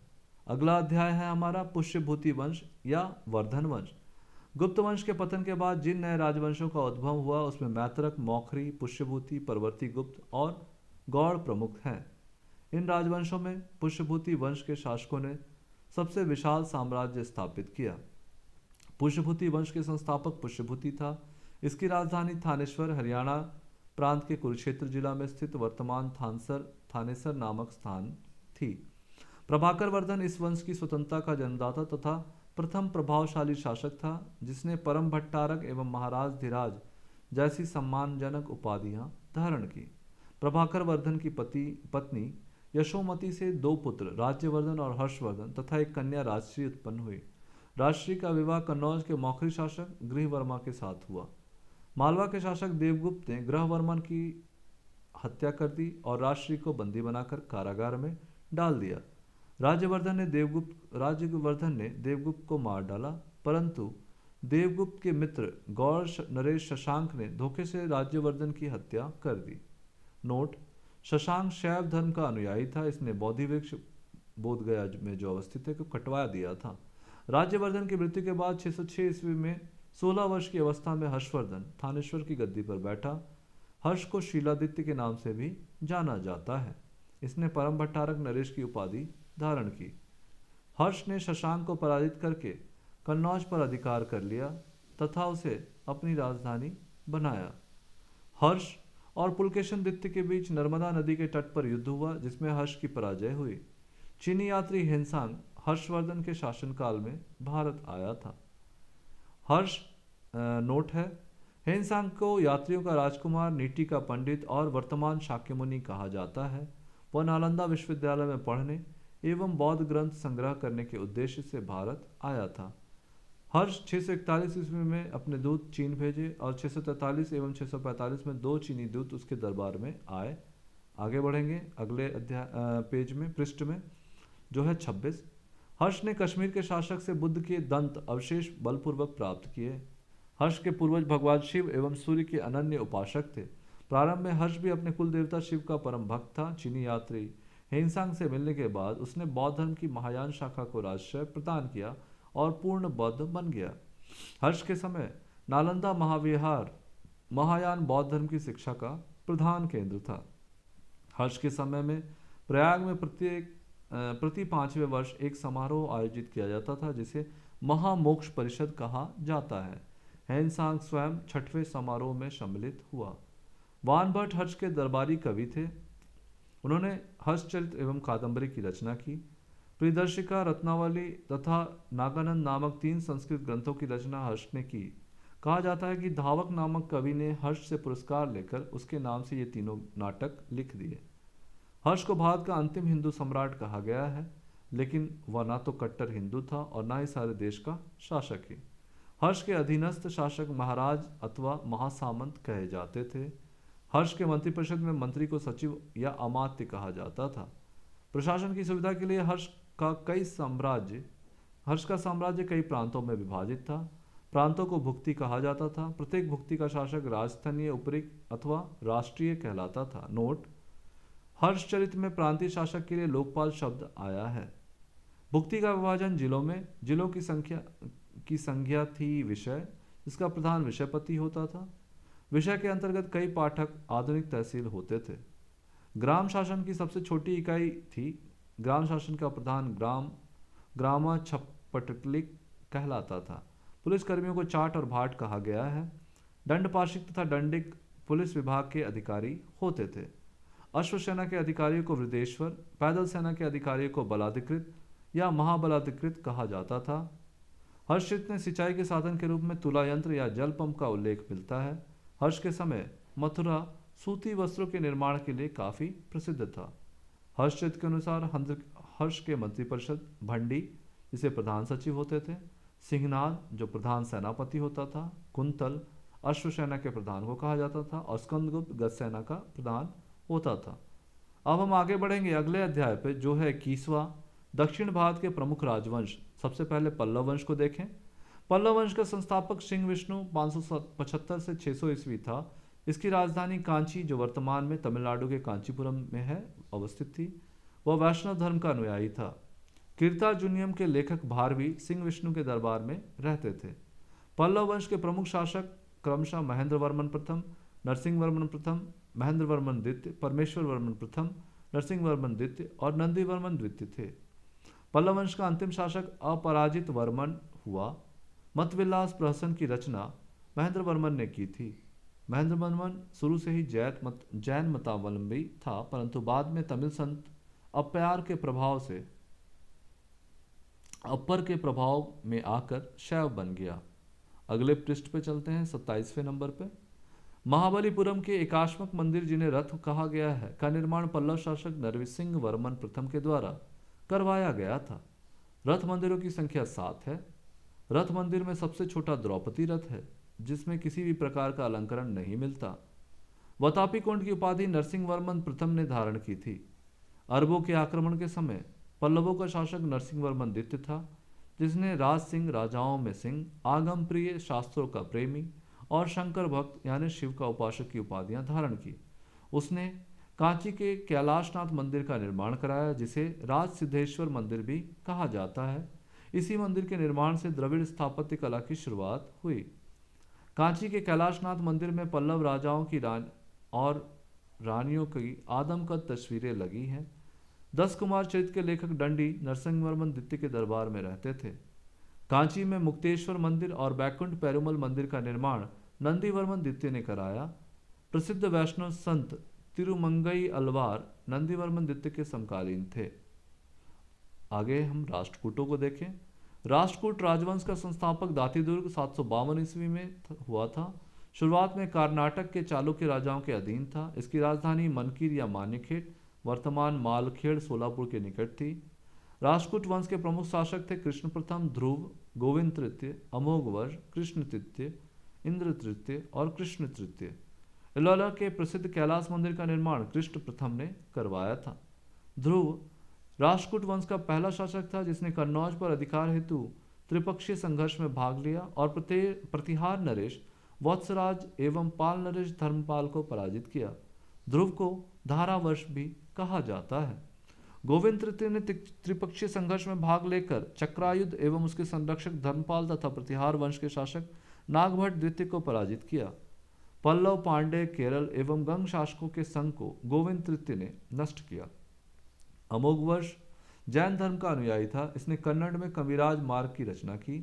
[SPEAKER 1] अगला अध्याय है हमारा पुष्यभूति वंश या वर्धन वंश गुप्त वंश के पतन के बाद जिन नए राजवंशों का उद्भव हुआ उसमें मैत्रक मौखरी पुष्यभूति परवर्ती गुप्त और गौड़ प्रमुख हैं इन राजवंशों में पुष्यभूति वंश के शासकों ने सबसे विशाल साम्राज्य स्थापित किया पुष्यभूति वंश के संस्थापक पुष्यभूति था इसकी राजधानी थानेश्वर हरियाणा प्रांत के कुरुक्षेत्र जिला में स्थित वर्तमान थानसर थानेसर नामक स्थान थी प्रभाकर वर्धन इस वंश की स्वतंत्रता का जन्मदाता तथा प्रथम प्रभावशाली शासक था जिसने परम भट्टारक एवं महाराज धीराज जैसी सम्मानजनक उपाधियां धारण की प्रभाकर वर्धन की पति पत्नी यशोमती से दो पुत्र राज्यवर्धन और हर्षवर्धन तथा एक कन्या राजश्री उत्पन्न हुई राजश्री का विवाह कन्नौज के मौखरी शासक गृहवर्मा के साथ हुआ मालवा के शासक देवगुप्त ने गृहवर्मन की हत्या कर दी और राजश्री को बंदी बनाकर कारागार में डाल दिया राज्यवर्धन ने देवगुप्त राज्यवर्धन ने देवगुप्त को मार डाला परंतु देवगुप्त के मित्र गौर नरेश शशांक ने धोखे से राज्यवर्धन की हत्या कर दी नोट शशांक शैव धर्म का अनुयायी था इसने बौद्धि वृक्ष बोधगया में जो अवस्थित है को कटवा दिया था राज्यवर्धन की मृत्यु के बाद 606 ईस्वी में 16 वर्ष की अवस्था में हर्षवर्धन थानेश्वर की गद्दी पर बैठा हर्ष को शीलादित्य के नाम से भी जाना जाता है इसने परम भट्टारक नरेश की उपाधि धारण की हर्ष ने शशांक को पराजित करके कन्नौज पर अधिकार कर लिया तथा उसे अपनी राजधानी बनाया हर्ष और पुलकेशन दित्य के बीच नर्मदा नदी के तट पर युद्ध हुआ जिसमें हर्ष की पराजय हुई चीनी यात्री हेनसांग हर्षवर्धन के शासनकाल में भारत आया था हर्ष नोट है हेनसांग को यात्रियों का राजकुमार नीति का पंडित और वर्तमान शाक्यमुनि कहा जाता है वह नालंदा विश्वविद्यालय में पढ़ने एवं बौद्ध ग्रंथ संग्रह करने के उद्देश्य से भारत आया था हर्ष छः सौ इकतालीस ईस्वी में अपने दूत चीन भेजे और छः सौ तैंतालीस एवं छः सौ पैंतालीस में दो चीनी दूत उसके दरबार में आए आगे बढ़ेंगे अगले अध्याय पेज में पृष्ठ में जो है छब्बीस हर्ष ने कश्मीर के शासक से बुद्ध के दंत अवशेष बलपूर्वक प्राप्त किए हर्ष के पूर्वज भगवान शिव एवं सूर्य के अनन्य उपासक थे प्रारंभ में हर्ष भी अपने कुल देवता शिव का परम भक्त था चीनी यात्री हेंसांग से मिलने के बाद उसने बौद्ध धर्म की महायान शाखा को राजश्रय प्रदान किया और पूर्ण बौद्ध बन गया हर्ष के समय नालंदा महाविहार महायान बौद्ध धर्म की शिक्षा का प्रधान केंद्र था हर्ष के समय में प्रयाग में प्रत्येक प्रति पांचवें वर्ष एक समारोह आयोजित किया जाता था जिसे महामोक्ष परिषद कहा जाता है हेनसांग स्वयं छठवें समारोह में सम्मिलित हुआ भट्ट हर्ष के दरबारी कवि थे उन्होंने हर्षचरित एवं कादंबरी की रचना की प्रियदर्शिका रत्नावली तथा नागानंद नामक तीन संस्कृत ग्रंथों की रचना हर्ष ने की कहा जाता है कि धावक नामक कवि ने हर्ष से पुरस्कार लेकर उसके नाम से ये तीनों नाटक लिख दिए हर्ष को भारत का अंतिम हिंदू सम्राट कहा गया है लेकिन वह ना तो कट्टर हिंदू था और ना ही सारे देश का शासक ही हर्ष के अधीनस्थ शासक महाराज अथवा महासामंत कहे जाते थे हर्ष के मंत्रिपरिषद में मंत्री को सचिव या अमात्य कहा जाता था प्रशासन की सुविधा के लिए हर्ष का कई साम्राज्य हर्ष का साम्राज्य कई प्रांतों में विभाजित था प्रांतों को भुक्ति कहा जाता था प्रत्येक भुक्ति का शासक राजस्थानीय उपरिक अथवा राष्ट्रीय कहलाता था नोट हर्ष चरित्र में प्रांतीय शासक के लिए लोकपाल शब्द आया है भुक्ति का विभाजन जिलों में जिलों की संख्या की संख्या थी विषय इसका प्रधान विषयपति होता था विषय के अंतर्गत कई पाठक आधुनिक तहसील होते थे ग्राम शासन की सबसे छोटी इकाई थी ग्राम शासन का प्रधान ग्राम ग्रामा छपटलिक कहलाता था पुलिसकर्मियों को चाट और भाट कहा गया है दंड पार्षिक तथा दंडिक पुलिस विभाग के अधिकारी होते थे अश्व सेना के अधिकारियों को वृद्धेश्वर पैदल सेना के अधिकारियों को बलाधिकृत या महाबलाधिकृत कहा जाता था हर्षित ने सिंचाई के साधन के रूप में तुला यंत्र या जल पंप का उल्लेख मिलता है हर्ष के समय मथुरा सूती वस्त्रों के निर्माण के लिए काफ़ी प्रसिद्ध था हर्ष क्षेत्र के अनुसार हर्ष के मंत्रिपरिषद भंडी जिसे प्रधान सचिव होते थे सिंहनाद जो प्रधान सेनापति होता था कुंतल अश्व सेना के प्रधान को कहा जाता था और स्कंदगुप्त गज सेना का प्रधान होता था अब हम आगे बढ़ेंगे अगले अध्याय पे जो है इक्कीसवा दक्षिण भारत के प्रमुख राजवंश सबसे पहले पल्लव वंश को देखें पल्लव वंश का संस्थापक सिंह विष्णु पाँच से 600 ईस्वी था इसकी राजधानी कांची जो वर्तमान में तमिलनाडु के कांचीपुरम में है अवस्थित थी वह वैष्णव धर्म का अनुयायी था कीर्ता जूनियम के लेखक भारवी सिंह विष्णु के दरबार में रहते थे पल्लव वंश के प्रमुख शासक क्रमशः महेंद्र वर्मन प्रथम नरसिंह वर्मन प्रथम महेंद्र वर्मन द्वितीय परमेश्वर वर्मन प्रथम नरसिंह वर्मन द्वितीय और नंदी वर्मन द्वितीय थे पल्लव वंश का अंतिम शासक अपराजित वर्मन हुआ मतविलास प्रहसन की रचना महेंद्र वर्मन ने की थी महेंद्र वर्मन शुरू से ही जैत मत, जैन मतावलंबी था परंतु बाद में तमिल संत अप्यार के प्रभाव से अपर के प्रभाव में आकर शैव बन गया अगले पृष्ठ पे चलते हैं सत्ताईसवें नंबर पे महाबलीपुरम के एकाश्मक मंदिर जिन्हें रथ कहा गया है का निर्माण पल्लव शासक नरवी सिंह वर्मन प्रथम के द्वारा करवाया गया था रथ मंदिरों की संख्या सात है रथ मंदिर में सबसे छोटा द्रौपदी रथ है जिसमें किसी भी प्रकार का अलंकरण नहीं मिलता वतापी कुंड की उपाधि नरसिंह वर्मन प्रथम ने धारण की थी अरबों के आक्रमण के समय पल्लवों का शासक नरसिंह वर्मन दित्य था जिसने राज सिंह राजाओं में सिंह आगम प्रिय शास्त्रों का प्रेमी और शंकर भक्त यानी शिव का उपासक की उपाधियां धारण की उसने कांची के कैलाशनाथ मंदिर का निर्माण कराया जिसे राज सिद्धेश्वर मंदिर भी कहा जाता है इसी मंदिर के निर्माण से द्रविड़ स्थापत्य कला की शुरुआत हुई कांची के कैलाशनाथ मंदिर में पल्लव राजाओं की रान और रानियों की आदमकद तस्वीरें लगी हैं दस कुमार चरित के लेखक डंडी नरसिंहवर्मन द्वितीय के दरबार में रहते थे कांची में मुक्तेश्वर मंदिर और बैकुंठ पैरुमल मंदिर का निर्माण नंदीवर्मन द्वितीय ने कराया प्रसिद्ध वैष्णव संत तिरुमंगई अलवार नंदीवर्मन द्वितीय के समकालीन थे आगे हम राष्ट्रकूटों को देखें राष्ट्रकूट राजवंश का संस्थापक दातीदुर्ग सात सौ ईस्वी में हुआ था शुरुआत में कर्नाटक के चालुक्य राजाओं के अधीन था इसकी राजधानी मनकीर या मान्यखेट वर्तमान मालखेड़ सोलापुर के निकट थी राजकूट वंश के प्रमुख शासक थे कृष्ण प्रथम ध्रुव गोविंद तृतीय अमोघवर्ष कृष्ण तृतीय इंद्र तृतीय और कृष्ण तृतीय इलोला के प्रसिद्ध कैलाश मंदिर का निर्माण कृष्ण प्रथम ने करवाया था ध्रुव राजकूट वंश का पहला शासक था जिसने कन्नौज पर अधिकार हेतु त्रिपक्षीय संघर्ष में भाग लिया और प्रतिहार नरेश वत्सराज एवं पाल नरेश धर्मपाल को पराजित किया ध्रुव को धारावर्ष भी कहा जाता है गोविंद तृतीय ने त्रिपक्षीय संघर्ष में भाग लेकर चक्रायुद्ध एवं उसके संरक्षक धर्मपाल तथा प्रतिहार वंश के शासक नागभट द्वितीय को पराजित किया पल्लव पांडे केरल एवं गंग शासकों के संघ को गोविंद तृतीय ने नष्ट किया अमोघवर्ष जैन धर्म का अनुयायी था इसने कन्नड़ में कविराज मार्ग की रचना की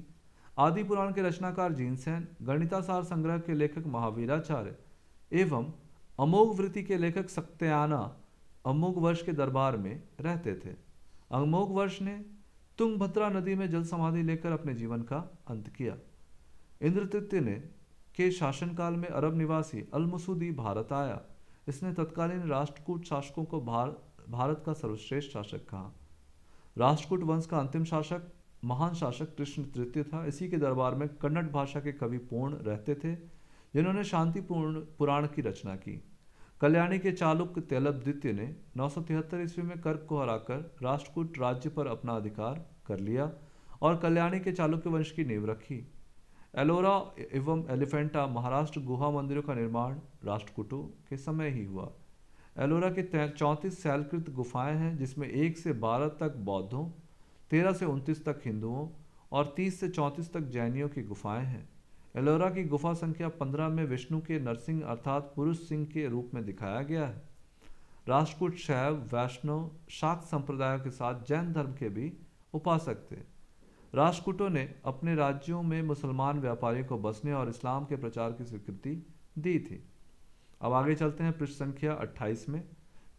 [SPEAKER 1] आदि पुराण के रचनाकार जीनसेन गणितासार संग्रह के लेखक महावीराचार्य एवं अमोघ वृत्ति के लेखक सक्त्याना अमोघ वर्ष के दरबार में रहते थे अमोघ वर्ष ने तुंगभद्रा नदी में जल समाधि लेकर अपने जीवन का अंत किया इंद्रतृत्य ने के शासनकाल में अरब निवासी अलमसूदी भारत आया इसने तत्कालीन राष्ट्रकूट शासकों को भारत भारत का सर्वश्रेष्ठ शासक कहा राष्ट्रकूट वंश का अंतिम शासक महान शासक कृष्ण तृतीय था इसी के दरबार में कन्नड़ भाषा के कवि पूर्ण रहते थे जिन्होंने शांतिपूर्ण पुराण की रचना की कल्याणी के चालुक्य तेलब द्वितीय ने नौ ईस्वी में कर्क को हराकर राष्ट्रकूट राज्य पर अपना अधिकार कर लिया और कल्याणी के चालुक्य वंश की नींव रखी एलोरा एवं एलिफेंटा महाराष्ट्र गुहा मंदिरों का निर्माण राष्ट्रकूटों के समय ही हुआ एलोरा के चौंतीस सैलकृत गुफाएं हैं जिसमें एक से बारह तक बौद्धों तेरह से उनतीस तक हिंदुओं और तीस से चौंतीस तक जैनियों की गुफाएं हैं एलोरा की गुफा संख्या पंद्रह में विष्णु के नरसिंह अर्थात पुरुष सिंह के रूप में दिखाया गया है राष्ट्रकूट शैव वैष्णव शाक्त संप्रदायों के साथ जैन धर्म के भी उपासक थे राष्ट्रकूटों ने अपने राज्यों में मुसलमान व्यापारियों को बसने और इस्लाम के प्रचार की स्वीकृति दी थी अब आगे चलते हैं पृष्ठ संख्या 28 में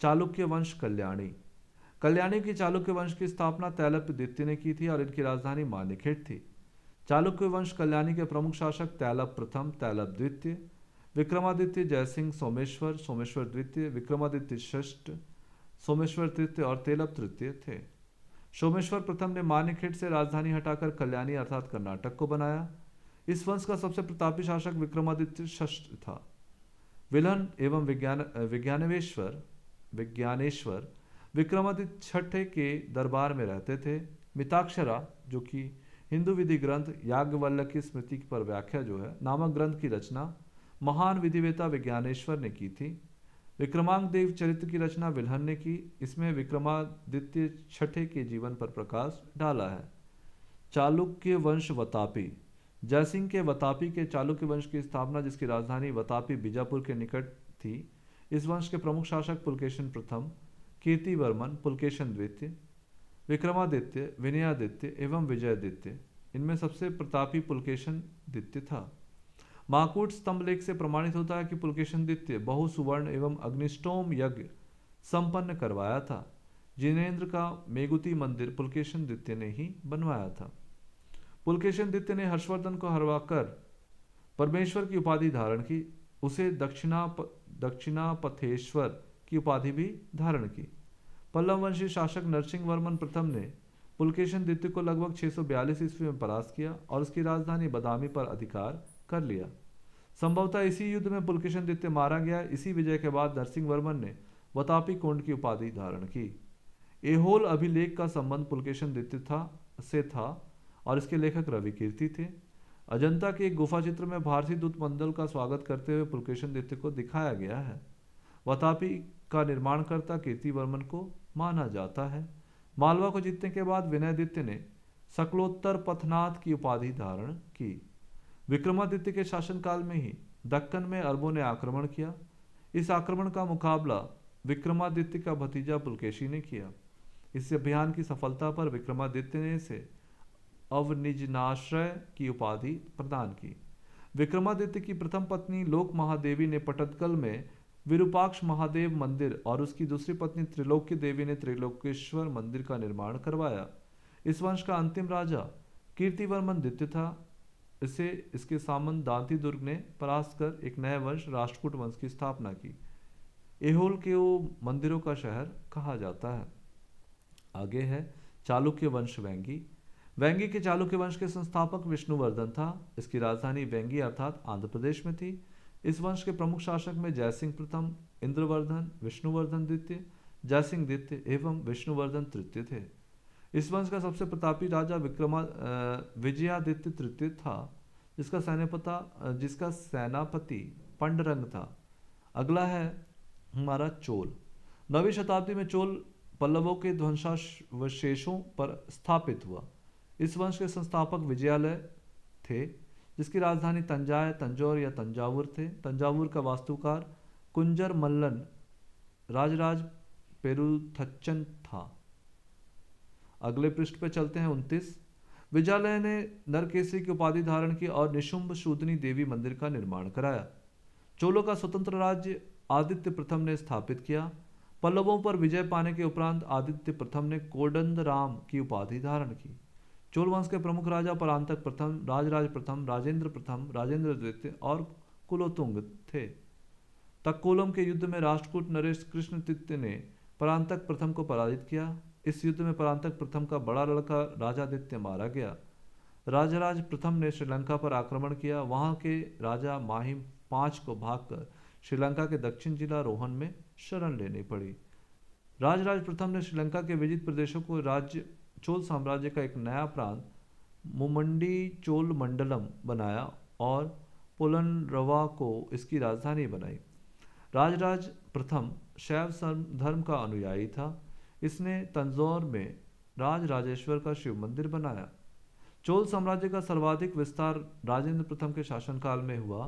[SPEAKER 1] चालुक्य वंश कल्याणी कल्याणी की चालुक्य वंश की स्थापना तैलप द्वितीय ने की थी और इनकी राजधानी मानिकेट थी चालुक्य वंश कल्याणी के प्रमुख शासक तैलप प्रथम तैलप द्वितीय विक्रमादित्य जयसिंह सोमेश्वर सोमेश्वर द्वितीय विक्रमादित्य षष्ठ सोमेश्वर तृतीय और तेलप तृतीय थे सोमेश्वर प्रथम ने मानिकेट से राजधानी हटाकर कल्याणी अर्थात कर्नाटक को बनाया इस वंश का सबसे प्रतापी शासक विक्रमादित्य षष्ठ था विलन एवं विज्ञान विज्ञानवेश्वर विज्ञानेश्वर विक्रमादित्य छठे के दरबार में रहते थे मिताक्षरा जो कि हिंदू विधि ग्रंथ याज्ञवल्ल की स्मृति पर व्याख्या जो है नामक ग्रंथ की रचना महान विधिवेता विज्ञानेश्वर ने की थी विक्रमांक देव चरित्र की रचना विल्हन ने की इसमें विक्रमादित्य छठे के जीवन पर प्रकाश डाला है चालुक्य वंश वतापी जयसिंह के वतापी के चालुक्य वंश की स्थापना जिसकी राजधानी वतापी बीजापुर के निकट थी इस वंश के प्रमुख शासक पुलकेशन प्रथम कीर्ति वर्मन पुलकेशन द्वितीय विक्रमादित्य विनयादित्य एवं विजयादित्य इनमें सबसे प्रतापी पुलकेशन द्वित्य था माकूट स्तंभ लेख से प्रमाणित होता है कि पुलकेशन द्वित्य बहु सुवर्ण एवं अग्निष्टोम यज्ञ संपन्न करवाया था जिनेन्द्र का मेगुती मंदिर पुलकेशन द्वितीय ने ही बनवाया था पुलकेशन दित्य ने हर्षवर्धन को हरवाकर परमेश्वर की उपाधि धारण की उसे दक्षिणा प, दक्षिणा पथेश्वर की उपाधि भी धारण की पल्लव वंशी शासक नरसिंह वर्मन प्रथम ने पुलकेशन द्वित्य को लगभग 642 ईस्वी में परास्त किया और उसकी राजधानी बदामी पर अधिकार कर लिया संभवतः इसी युद्ध में पुलकेशन द्वित्य मारा गया इसी विजय के बाद नरसिंह वर्मन ने वतापी कुंड की उपाधि धारण की एहोल अभिलेख का संबंध पुलकेशन द्वित्य था से था और इसके लेखक रवि कीर्ति थे अजंता के एक गुफा चित्र में भारतीय दूत मंडल का स्वागत करते हुए पुलकेशन नृत्य को दिखाया गया है वतापी का निर्माणकर्ता कीर्ति वर्मन को माना जाता है मालवा को जीतने के बाद विनय दित्य ने सकलोत्तर पथनाथ की उपाधि धारण की विक्रमादित्य के शासनकाल में ही दक्कन में अरबों ने आक्रमण किया इस आक्रमण का मुकाबला विक्रमादित्य का भतीजा पुलकेशी ने किया इस अभियान की सफलता पर विक्रमादित्य ने इसे अवनिजनाश्रय की उपाधि प्रदान की विक्रमादित्य की प्रथम पत्नी लोक महादेवी ने पटतकल में विरूपाक्ष महादेव मंदिर और उसकी दूसरी पत्नी त्रिलोक्य देवी ने त्रिलोकेश्वर मंदिर का निर्माण करवाया इस वंश का अंतिम राजा कीर्तिवर्मन द्वित्य था इसे इसके सामन दांति दुर्ग ने परास्त कर एक नए वंश राष्ट्रकूट वंश की स्थापना की एहोल के वो मंदिरों का शहर कहा जाता है आगे है चालुक्य वंश वैंगी वेंगी के चालुक्य वंश के संस्थापक विष्णुवर्धन था इसकी राजधानी वेंगी अर्थात आंध्र प्रदेश में थी इस वंश के प्रमुख शासक में जयसिंह प्रथम इंद्रवर्धन विष्णुवर्धन द्वितीय जयसिंह द्वितीय एवं विष्णुवर्धन तृतीय थे इस वंश का सबसे प्रतापी राजा विक्रमा विजयादित्य तृतीय था जिसका सैन्यपता जिसका सेनापति पंडरंग था अगला है हमारा चोल नवी शताब्दी में चोल पल्लवों के ध्वंसावशेषों पर स्थापित हुआ इस वंश के संस्थापक विजयालय थे जिसकी राजधानी तंजाय तंजौर या तंजावुर थे तंजावुर का वास्तुकार कुंजर मल्लन राजराज पेरुथच्चन था अगले पृष्ठ पर चलते हैं उनतीस विजयालय ने नरकेसरी की उपाधि धारण की और निशुंब शूदनी देवी मंदिर का निर्माण कराया चोलों का स्वतंत्र राज्य आदित्य प्रथम ने स्थापित किया पल्लवों पर विजय पाने के उपरांत आदित्य प्रथम ने कोडंद राम की उपाधि धारण की चोल वंश के प्रमुख राजा परांतक प्रथम राजराज प्रथम राजेंद्र प्रथम राजेंद्र द्वितीय और कुलोतुंग थे तक्कोलम के युद्ध में राष्ट्रकूट नरेश कृष्ण तृतीय ने परांतक प्रथम को पराजित किया इस युद्ध में परांतक प्रथम का बड़ा लड़का राजादित्य मारा गया राजराज प्रथम ने श्रीलंका पर आक्रमण किया वहां के राजा माहिम पांच को भागकर श्रीलंका के दक्षिण जिला रोहन में शरण लेनी पड़ी राजराज प्रथम ने श्रीलंका के विजित प्रदेशों को राज्य चोल साम्राज्य का एक नया प्रांत मुमंडी चोल मंडलम बनाया और रवा को इसकी राजधानी बनाई राजराज प्रथम शैव धर्म का अनुयायी था इसने तंजौर में राज राजेश्वर का शिव मंदिर बनाया चोल साम्राज्य का सर्वाधिक विस्तार राजेंद्र प्रथम के शासनकाल में हुआ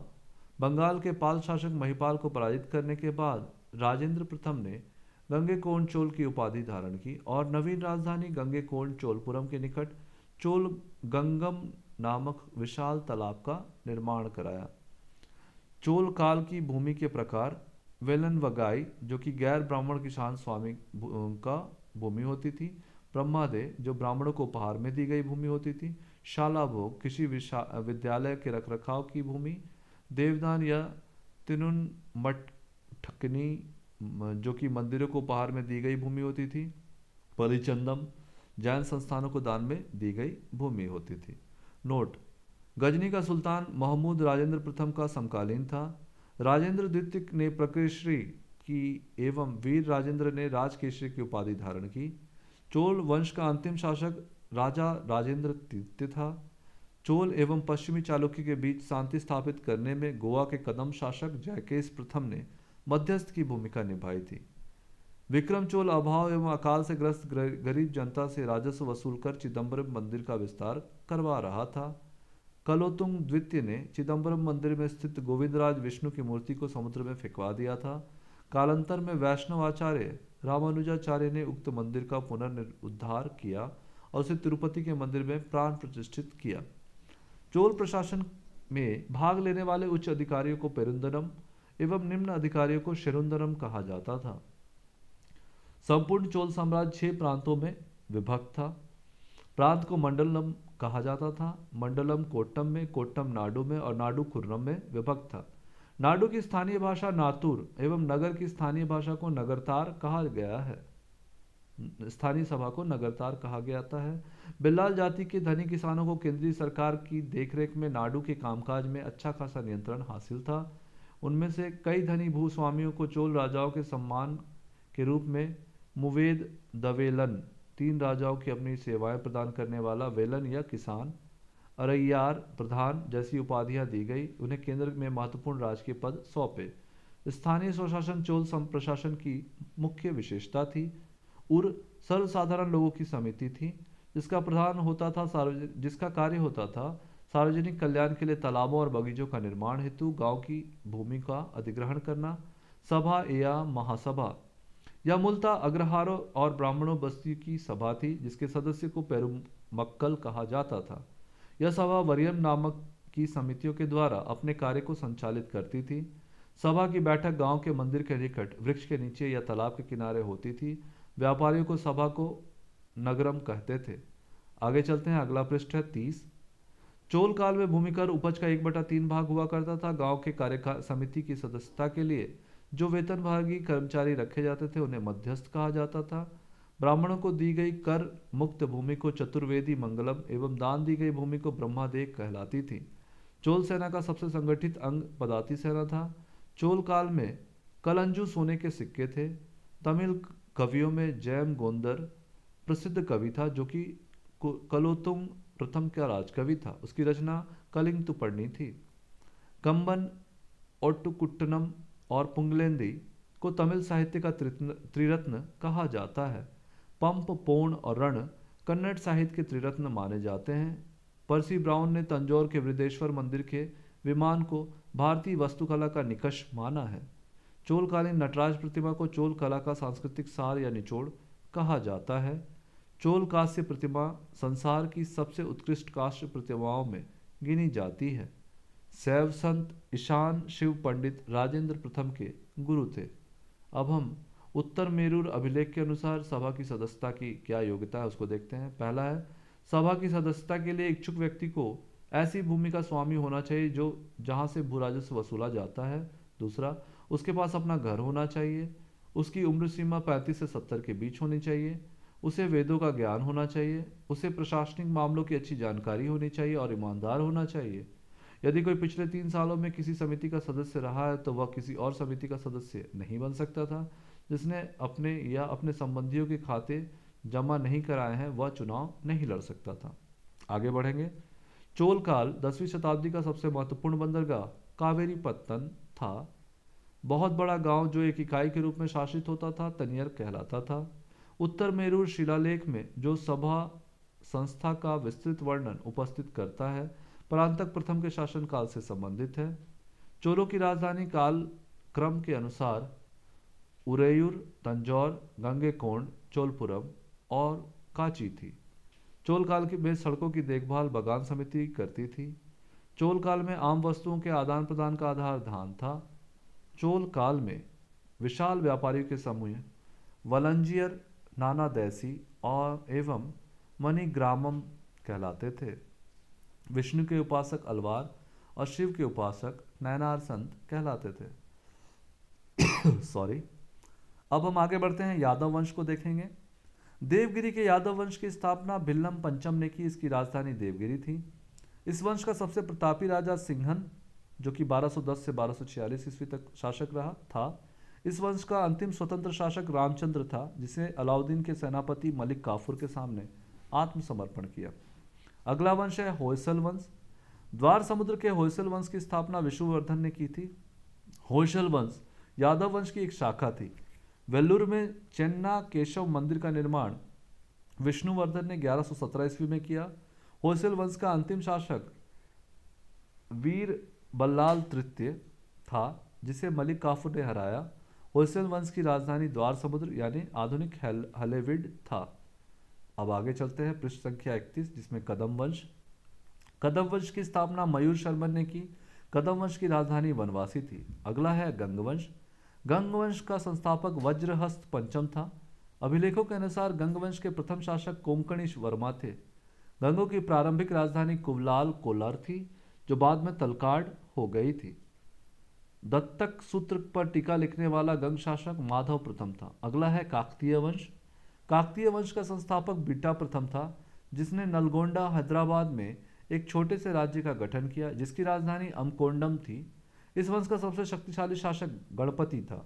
[SPEAKER 1] बंगाल के पाल शासक महिपाल को पराजित करने के बाद राजेंद्र प्रथम ने गंगे कोण चोल की उपाधि धारण की और नवीन राजधानी गंगे कोण चोलपुरम के निकट चोल गंगम नामक विशाल तालाब का निर्माण कराया चोल काल की भूमि के प्रकार वेलन वगाई जो कि गैर ब्राह्मण किसान स्वामी का भूमि होती थी ब्रह्मादे जो ब्राह्मणों को उपहार में दी गई भूमि होती थी शाला भोग किसी विद्यालय के रखरखाव की भूमि देवदान या तिनुन मठ ठकनी जो कि मंदिरों को उपहार में दी गई भूमि होती थी परिचंदम जैन संस्थानों को दान में दी गई भूमि होती थी नोट गजनी का सुल्तान महमूद राजेंद्र प्रथम का समकालीन था राजेंद्र द्वितीय ने प्रकृश्री की एवं वीर राजेंद्र ने राजकेश्री की उपाधि धारण की चोल वंश का अंतिम शासक राजा राजेंद्र तृतीय था चोल एवं पश्चिमी चालुक्य के बीच शांति स्थापित करने में गोवा के कदम शासक जयकेश प्रथम ने मध्यस्थ की भूमिका निभाई थी विक्रम चोल अभाव एवं अकाल से ग्रस्त गरीब जनता से राजस्व वसूल कर चिदम्बरम मंदिर का विस्तार करवा रहा था कलोतुंग द्वितीय ने चिदम्बरम मंदिर में स्थित गोविंदराज विष्णु की मूर्ति को समुद्र में फेंकवा दिया था कालांतर में वैष्णव आचार्य रामानुजाचार्य ने उक्त मंदिर का पुनर्निर्धार किया और उसे तिरुपति के मंदिर में प्राण प्रतिष्ठित किया चोल प्रशासन में भाग लेने वाले उच्च अधिकारियों को पेरुंदनम एवं निम्न अधिकारियों को शिरुंदरम कहा जाता था संपूर्ण चोल साम्राज्य छह प्रांतों में विभक्त था प्रांत को मंडलम कहा जाता था मंडलम कोट्टम में कोट्टम नाडु में और नाडु खुर्रम में विभक्त था नाडु की स्थानीय भाषा नातुर एवं नगर की स्थानीय भाषा को नगरतार कहा गया है स्थानीय सभा को नगरतार कहा गया था है बिल्लाल जाति के धनी किसानों को केंद्रीय सरकार की देखरेख में नाडू के कामकाज में अच्छा खासा नियंत्रण हासिल था उनमें से कई धनी भूस्वामियों को चोल राजाओं के सम्मान के रूप में मुवेद दवेलन तीन राजाओं की अपनी सेवाएं प्रदान करने वाला वेलन या किसान अरैयार प्रधान जैसी उपाधियां दी गई उन्हें केंद्र में महत्वपूर्ण राजकीय पद सौंपे स्थानीय स्वशासन चोल संप्रशासन की मुख्य विशेषता थी उर सर्वसाधारण लोगों की समिति थी जिसका प्रधान होता था सार्वजनिक जिसका कार्य होता था सार्वजनिक कल्याण के लिए तालाबों और बगीचों का निर्माण हेतु गांव की भूमि का अधिग्रहण करना सभा या महासभा यह मूलतः अग्रहारों और ब्राह्मणों बस्ती की सभा थी जिसके सदस्य को पेरुमक्कल कहा जाता था यह सभा वरियम नामक की समितियों के द्वारा अपने कार्य को संचालित करती थी सभा की बैठक गांव के मंदिर के निकट वृक्ष के नीचे या तालाब के किनारे होती थी व्यापारियों को सभा को नगरम कहते थे आगे चलते हैं अगला पृष्ठ है तीस चोल काल में भूमि कर उपज का एक बटा तीन भाग हुआ करता था गांव के कार्य समिति की सदस्यता के लिए जो वेतनभागी कर्मचारी रखे जाते थे उन्हें मध्यस्थ कहा जाता था ब्राह्मणों को दी गई कर मुक्त भूमि को चतुर्वेदी मंगलम एवं दान दी गई भूमि को देव कहलाती थी चोल सेना का सबसे संगठित अंग पदाती सेना था चोल काल में कलंजू सोने के सिक्के थे तमिल कवियों में जैम गोंदर प्रसिद्ध कवि था जो कि कलोतुंग प्रथम का राजकवि था उसकी रचना कलिंग तुपर्णी थी कंबन ओट्टुकुट्टनम और पुंगलेंदी को तमिल साहित्य का त्रिरत्न कहा जाता है पंप पोण और रण कन्नड़ साहित्य के त्रिरत्न माने जाते हैं परसी ब्राउन ने तंजौर के वृद्धेश्वर मंदिर के विमान को भारतीय वस्तुकला का निकष माना है चोलकालीन नटराज प्रतिमा को चोल कला का सांस्कृतिक सार या निचोड़ कहा जाता है चोल कास्य प्रतिमा संसार की सबसे उत्कृष्ट काश्य प्रतिमाओं में गिनी जाती है शैव संत ईशान शिव पंडित राजेंद्र प्रथम के गुरु थे अब हम उत्तर मेरूर अभिलेख के अनुसार सभा की सदस्यता की क्या योग्यता है उसको देखते हैं पहला है सभा की सदस्यता के लिए इच्छुक व्यक्ति को ऐसी भूमि का स्वामी होना चाहिए जो जहाँ से भू राजस्व वसूला जाता है दूसरा उसके पास अपना घर होना चाहिए उसकी उम्र सीमा पैंतीस से सत्तर के बीच होनी चाहिए उसे वेदों का ज्ञान होना चाहिए उसे प्रशासनिक मामलों की अच्छी जानकारी होनी चाहिए और ईमानदार होना चाहिए यदि कोई पिछले तीन सालों में किसी समिति का सदस्य रहा है तो वह किसी और समिति का सदस्य नहीं बन सकता था जिसने अपने या अपने संबंधियों के खाते जमा नहीं कराए हैं वह चुनाव नहीं लड़ सकता था आगे बढ़ेंगे चोल काल दसवीं शताब्दी का सबसे महत्वपूर्ण बंदरगाह कावेरी पत्तन था बहुत बड़ा गांव जो एक इकाई के रूप में शासित होता था तनियर कहलाता था उत्तर मेरूर शिलालेख में जो सभा संस्था का विस्तृत वर्णन उपस्थित करता है प्रांतक प्रथम के शासनकाल से संबंधित है चोलों की राजधानी काल क्रम के अनुसार उरेयूर तंजौर गंगेकोण चोलपुरम और काची थी चोल काल में सड़कों की देखभाल बगान समिति करती थी चोल काल में आम वस्तुओं के आदान प्रदान का आधार धान था चोल काल में विशाल व्यापारियों के समूह वलंजियर दैसी और एवं मणिग्रामम कहलाते थे विष्णु के उपासक अलवार और शिव के उपासक नैनार संत कहलाते थे सॉरी [coughs] अब हम आगे बढ़ते हैं यादव वंश को देखेंगे देवगिरी के यादव वंश की स्थापना भिल्लम पंचम ने की इसकी राजधानी देवगिरी थी इस वंश का सबसे प्रतापी राजा सिंहन जो कि 1210 से 1246 ईस्वी तक शासक रहा था इस वंश का अंतिम स्वतंत्र शासक रामचंद्र था जिसने अलाउद्दीन के सेनापति मलिक काफूर के सामने आत्मसमर्पण किया अगला वंश है होयसल वंश द्वार समुद्र के होयसल वंश की स्थापना विष्णुवर्धन ने की थी होयसल वंश यादव वंश की एक शाखा थी वेल्लूर में चेन्ना केशव मंदिर का निर्माण विष्णुवर्धन ने 1117 ईस्वी में किया होयसल वंश का अंतिम शासक वीर बल्लाल तृतीय था जिसे मलिक काफूर ने हराया होलसेल वंश की राजधानी द्वार समुद्र यानी आधुनिक हलेविड था अब आगे चलते हैं पृष्ठ संख्या 31 जिसमें कदम वंश कदम वंश की स्थापना मयूर शर्मन ने की कदम वंश की राजधानी वनवासी थी अगला है गंगवंश गंगवंश का संस्थापक वज्रहस्त पंचम था अभिलेखों के अनुसार गंगवंश के प्रथम शासक कोंकणीश वर्मा थे गंगों की प्रारंभिक राजधानी कुवलाल कोलार थी जो बाद में तलकाड हो गई थी दत्तक सूत्र पर टीका लिखने वाला गंग शासक माधव प्रथम था अगला है काकतीय वंश काकतीय वंश का संस्थापक बिट्टा प्रथम था जिसने नलगोंडा हैदराबाद में एक छोटे से राज्य का गठन किया जिसकी राजधानी अमकोंडम थी इस वंश का सबसे शक्तिशाली शासक गणपति था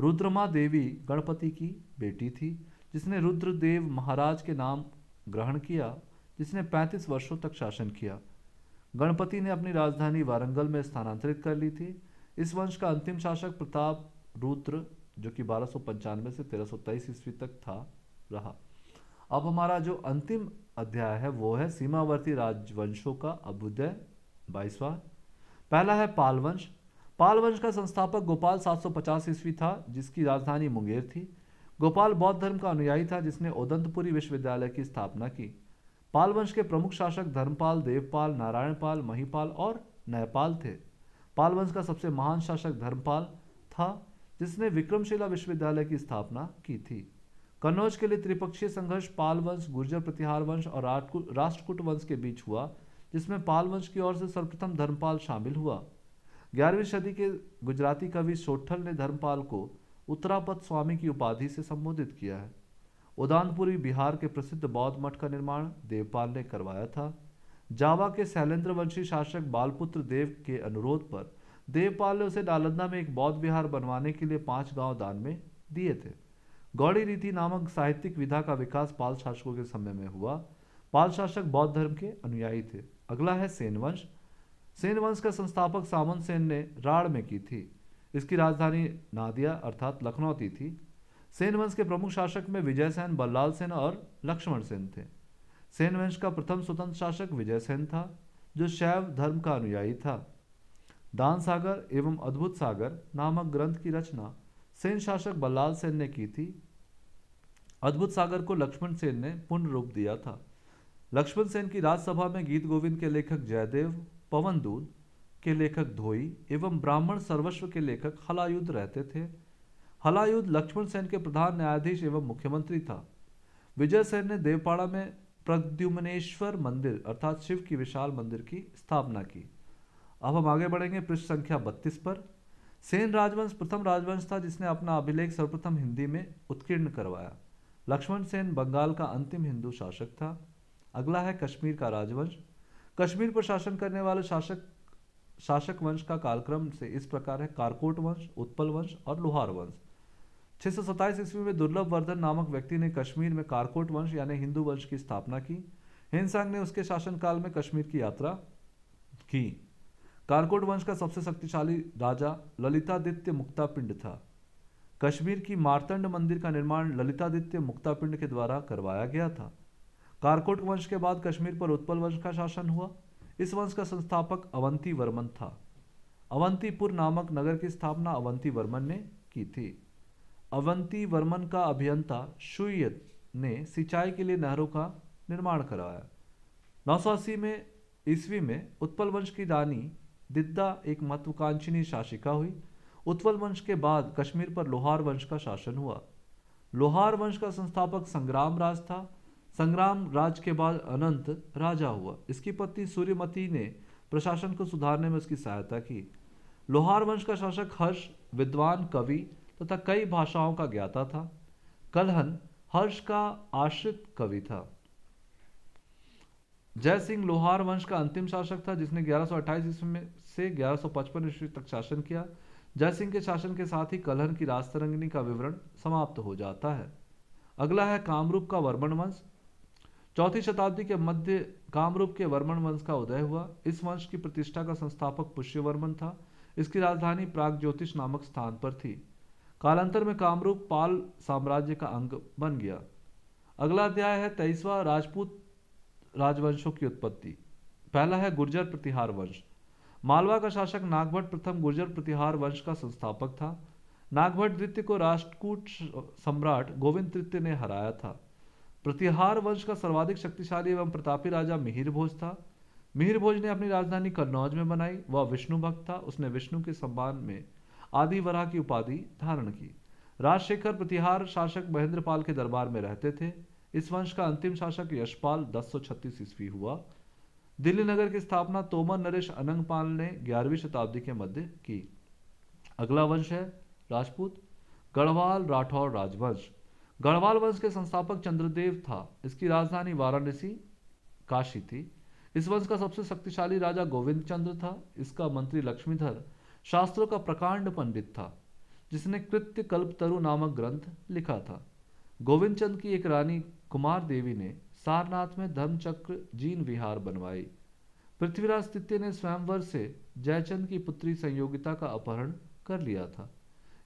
[SPEAKER 1] रुद्रमा देवी गणपति की बेटी थी जिसने रुद्रदेव महाराज के नाम ग्रहण किया जिसने 35 वर्षों तक शासन किया गणपति ने अपनी राजधानी वारंगल में स्थानांतरित कर ली थी इस वंश का अंतिम शासक प्रताप रुद्र जो कि बारह से तेरह ईस्वी तक था रहा अब हमारा जो अंतिम अध्याय है वो है सीमावर्ती राजवंशों का अभ्युदय बाईसवा पहला है पालवंश पालवंश का संस्थापक गोपाल 750 ईस्वी था जिसकी राजधानी मुंगेर थी गोपाल बौद्ध धर्म का अनुयायी था जिसने ओदंतपुरी विश्वविद्यालय की स्थापना की पालवंश के प्रमुख शासक धर्मपाल देवपाल नारायणपाल महीपाल और नयपाल थे पाल वंश का सबसे महान शासक धर्मपाल था जिसने विक्रमशिला विश्वविद्यालय की स्थापना की थी कन्नौज के लिए त्रिपक्षीय संघर्ष पाल वंश गुर्जर प्रतिहार वंश और राष्ट्रकूट वंश के बीच हुआ जिसमें पाल वंश की ओर से सर्वप्रथम धर्मपाल शामिल हुआ ग्यारहवीं सदी के गुजराती कवि सोठल ने धर्मपाल को उत्तरापद स्वामी की उपाधि से संबोधित किया है उदानपुरी बिहार के प्रसिद्ध बौद्ध मठ का निर्माण देवपाल ने करवाया था जावा के वंशी शासक बालपुत्र देव के अनुरोध पर देवपाल ने उसे नालंदा में एक बौद्ध विहार बनवाने के लिए पांच गांव दान में दिए थे गौड़ी रीति नामक साहित्यिक विधा का विकास पाल शासकों के समय में हुआ पाल शासक बौद्ध धर्म के अनुयायी थे अगला है सेनवंश सेनवंश का संस्थापक सामन सेन ने राड़ में की थी इसकी राजधानी नादिया अर्थात लखनौती थी सेनवंश के प्रमुख शासक में विजय सेन बल्लाल सेन और लक्ष्मण सेन थे सेन वंश का प्रथम स्वतंत्र शासक विजय सेन था जो शैव धर्म का अनुयायी था दान सागर एवं अद्भुत सागर नामक ग्रंथ की रचना सेन शासक बल्लाल सेन ने की थी अद्भुत सागर को लक्ष्मण सेन ने पूर्ण रूप दिया था लक्ष्मण सेन की राज्यसभा में गीत गोविंद के लेखक जयदेव पवन दूध के लेखक धोई एवं ब्राह्मण सर्वस्व के लेखक हलायुद्ध रहते थे हलायुद्ध लक्ष्मण सेन के प्रधान न्यायाधीश एवं मुख्यमंत्री था विजय सेन ने देवपाड़ा में प्रद्युमनेश्वर मंदिर अर्थात शिव की विशाल मंदिर की स्थापना की अब हम आगे बढ़ेंगे पृष्ठ संख्या बत्तीस पर सेन राजवंश प्रथम राजवंश था जिसने अपना अभिलेख सर्वप्रथम हिंदी में उत्कीर्ण करवाया लक्ष्मण सेन बंगाल का अंतिम हिंदू शासक था अगला है कश्मीर का राजवंश कश्मीर पर शासन करने वाले शासक शासक वंश का कालक्रम से इस प्रकार है कारकोट वंश उत्पल वंश और लोहार वंश छः सौ सत्ताईस ईस्वी में दुर्लभ वर्धन नामक व्यक्ति ने कश्मीर में कारकोट वंश यानी हिंदू वंश की स्थापना की हिंसांग ने उसके शासनकाल में कश्मीर की यात्रा की कारकोट वंश का सबसे शक्तिशाली राजा ललितादित्य मुक्तापिंड था कश्मीर की मारतंड मंदिर का निर्माण ललितादित्य मुक्तापिंड के द्वारा करवाया गया था कारकोट वंश के बाद कश्मीर पर उत्पल वंश का शासन हुआ इस वंश का संस्थापक अवंती वर्मन था अवंतीपुर नामक नगर की स्थापना अवंती वर्मन ने की थी अवंती वर्मन का अभियंता शुयत ने सिंचाई के लिए नहरों का निर्माण कराया नौ में ईस्वी में उत्पल वंश की रानी दिद्दा एक महत्वाकांक्षी शासिका हुई उत्पल वंश के बाद कश्मीर पर लोहार वंश का शासन हुआ लोहार वंश का संस्थापक संग्राम राज था संग्राम राज के बाद अनंत राजा हुआ इसकी पत्नी सूर्यमती ने प्रशासन को सुधारने में उसकी सहायता की लोहार वंश का शासक हर्ष विद्वान कवि तथा कई भाषाओं का ज्ञाता था कलहन हर्ष का आश्रित कवि था जय सिंह लोहार वंश का अंतिम शासक था जिसने 1128 ईस्वी में से 1155 ईस्वी तक शासन किया जय सिंह के शासन के साथ ही कलहन की राजतरंगिनी का विवरण समाप्त हो जाता है अगला है कामरूप का वर्मन वंश चौथी शताब्दी के मध्य कामरूप के वर्मन वंश का उदय हुआ इस वंश की प्रतिष्ठा का संस्थापक पुष्यवर्मन था इसकी राजधानी प्राग ज्योतिष नामक स्थान पर थी कालांतर में कामरूप पाल साम्राज्य का अंग बन गया अगला अध्याय है तेईसवा राजपूत राजवंशों की उत्पत्ति पहला है गुर्जर प्रतिहार वंश मालवा का शासक नागभट्ट प्रथम गुर्जर प्रतिहार वंश का संस्थापक था नागभट्ट द्वितीय को राष्ट्रकूट सम्राट गोविंद तृतीय ने हराया था प्रतिहार वंश का सर्वाधिक शक्तिशाली एवं प्रतापी राजा मिहिर भोज था मिहिर भोज ने अपनी राजधानी कन्नौज में बनाई वह विष्णु भक्त था उसने विष्णु के सम्मान में आदिवरा की उपाधि धारण की राजशेखर प्रतिहार शासक महेंद्रपाल के दरबार में रहते थे इस वंश का अंतिम शासक यशपाल 1036 ईस्वी हुआ दिल्ली नगर की स्थापना तोमर नरेश अनंगपाल ने ग्यारहवीं शताब्दी के मध्य की अगला वंश है राजपूत गढ़वाल राठौर राजवंश गढ़वाल वंश के संस्थापक चंद्रदेव था इसकी राजधानी वाराणसी काशी थी इस वंश का सबसे शक्तिशाली राजा गोविंद चंद्र था इसका मंत्री लक्ष्मीधर शास्त्रों का प्रकांड पंडित था जिसने कृत्य कल्प तरु नामक ग्रंथ लिखा था गोविंद चंद की एक रानी कुमार देवी ने सारनाथ में धर्मचक्र जीन विहार बनवाई पृथ्वीराज तृतीय ने स्वयंवर से जयचंद की पुत्री संयोगिता का अपहरण कर लिया था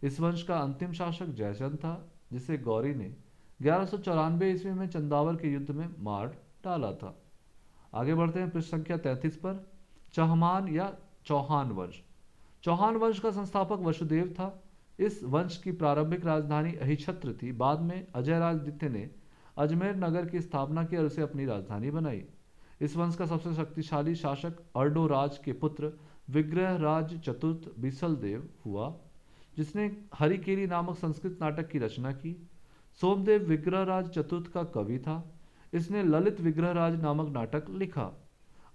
[SPEAKER 1] इस वंश का अंतिम शासक जयचंद था जिसे गौरी ने ग्यारह सौ ईस्वी में चंदावर के युद्ध में मार डाला था आगे बढ़ते हैं पृष्ठ संख्या 33 पर चौहान या चौहान वंश चौहान वंश का संस्थापक वसुदेव था इस वंश की प्रारंभिक राजधानी अहिछत्र थी बाद में अजय राजदित्य ने अजमेर नगर की स्थापना की और उसे अपनी राजधानी बनाई इस वंश का सबसे शक्तिशाली शासक अर्डो राज के पुत्र विग्रह राज चतुर्थ देव हुआ जिसने हरिकेली नामक संस्कृत नाटक की रचना की सोमदेव विग्रह राज चतुर्थ का कवि था इसने ललित विग्रह राज नामक नाटक लिखा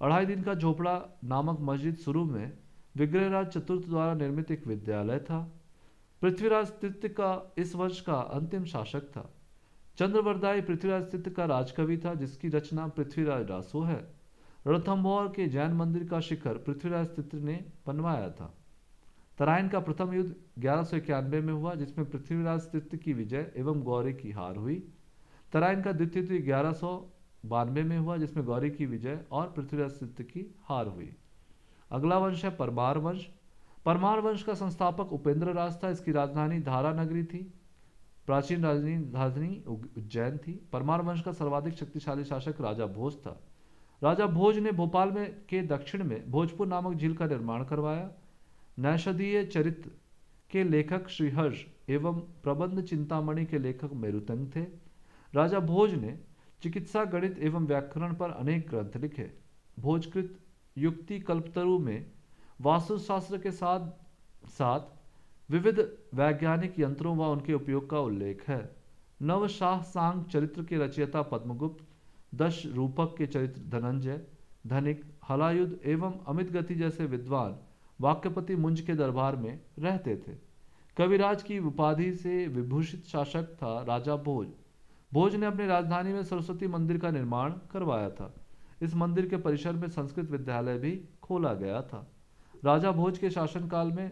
[SPEAKER 1] अढ़ाई दिन का झोपड़ा नामक मस्जिद शुरू में विग्रहराज चतुर्थ द्वारा निर्मित एक विद्यालय था पृथ्वीराज तृतीय का इस वंश का अंतिम शासक था चंद्रवरदाई पृथ्वीराज तृतीय का राजकवि था जिसकी रचना पृथ्वीराज रासो है रणथम्भौर के जैन मंदिर का शिखर पृथ्वीराज तृतीय ने बनवाया था तराइन का प्रथम युद्ध ग्यारह में हुआ जिसमें पृथ्वीराज तृतीय की विजय एवं गौरी की हार हुई तराइन का द्वितीय युद्ध ग्यारह में हुआ जिसमें गौरी की विजय और पृथ्वीराज तृतीय की हार हुई अगला वंश है परमार वंश परमार वंश का संस्थापक उपेंद्र राज था इसकी राजधानी धारा नगरी थी प्राचीन राजनी राजधानी उज्जैन थी परमार वंश का सर्वाधिक शक्तिशाली शासक राजा भोज था राजा भोज ने भोपाल में के दक्षिण में भोजपुर नामक झील का निर्माण करवाया नैषधीय चरित्र के लेखक श्रीहर्ष एवं प्रबंध चिंतामणि के लेखक मेरुतंग थे राजा भोज ने चिकित्सा गणित एवं व्याकरण पर अनेक ग्रंथ लिखे भोजकृत युक्ति कल्पतरु में वास्तुशास्त्र के साथ साथ विविध वैज्ञानिक यंत्रों व उनके उपयोग का उल्लेख है नवशाह सांग चरित्र के रचयिता पद्मगुप्त दश रूपक के चरित्र धनंजय धनिक हलायुद्ध एवं अमित गति जैसे विद्वान वाक्यपति मुंज के दरबार में रहते थे कविराज की उपाधि से विभूषित शासक था राजा भोज भोज ने अपनी राजधानी में सरस्वती मंदिर का निर्माण करवाया था इस मंदिर के परिसर में संस्कृत विद्यालय भी खोला गया था राजा भोज के शासनकाल में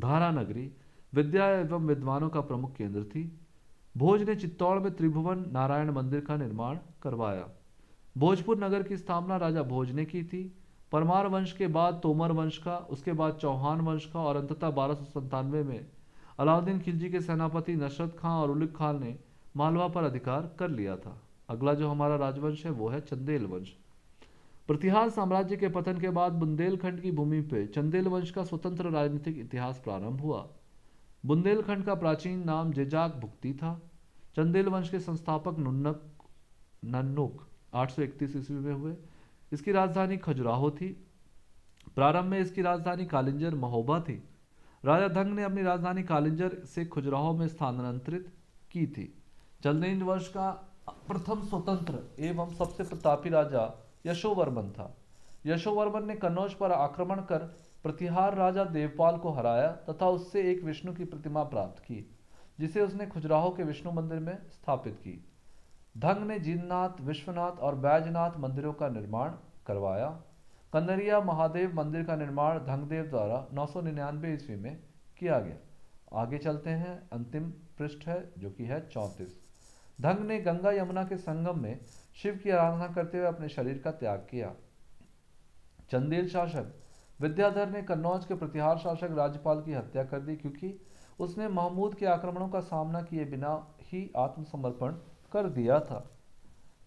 [SPEAKER 1] धारा नगरी विद्या एवं विद्वानों का प्रमुख केंद्र थी भोज ने चित्तौड़ में त्रिभुवन नारायण मंदिर का निर्माण करवाया भोजपुर नगर की स्थापना राजा भोज ने की थी परमार वंश के बाद तोमर वंश का उसके बाद चौहान वंश का और अंततः बारह में अलाउद्दीन खिलजी के सेनापति नशरत खां और उलिक खान ने मालवा पर अधिकार कर लिया था अगला जो हमारा राजवंश है वो है चंदेल वंश प्रतिहार साम्राज्य के पतन के बाद बुंदेलखंड की भूमि पर चंदेल वंश का स्वतंत्र राजनीतिक इतिहास प्रारंभ हुआ बुंदेलखंड का प्राचीन नाम जेजाक भुक्ति था चंदेल वंश के संस्थापक नुन्नक नन्नुक 831 ईस्वी में हुए इसकी राजधानी खजुराहो थी प्रारंभ में इसकी राजधानी कालिंजर महोबा थी राजा धंग ने अपनी राजधानी कालिंजर से खजुराहो में स्थानांतरित की थी चंदेल वंश का प्रथम स्वतंत्र एवं सबसे प्रतापी राजा यशोवर्मन था यशोवर्मन ने कन्नौज पर आक्रमण कर प्रतिहार राजा देवपाल को हराया तथा उससे एक विष्णु की प्रतिमा प्राप्त की जिसे उसने खुजराहो के विष्णु मंदिर में स्थापित की धंग ने जीननाथ विश्वनाथ और बैजनाथ मंदिरों का निर्माण करवाया कन्दरिया महादेव मंदिर का निर्माण धंगदेव द्वारा नौ सौ निन्यानवे ईस्वी में किया गया आगे चलते हैं अंतिम पृष्ठ है जो कि है चौंतीस धंग ने गंगा यमुना के संगम में शिव की आराधना करते हुए अपने शरीर का त्याग किया चंदेल शासक विद्याधर ने कन्नौज के प्रतिहार शासक राज्यपाल की हत्या कर दी क्योंकि उसने महमूद के आक्रमणों का सामना किए बिना ही आत्मसमर्पण कर दिया था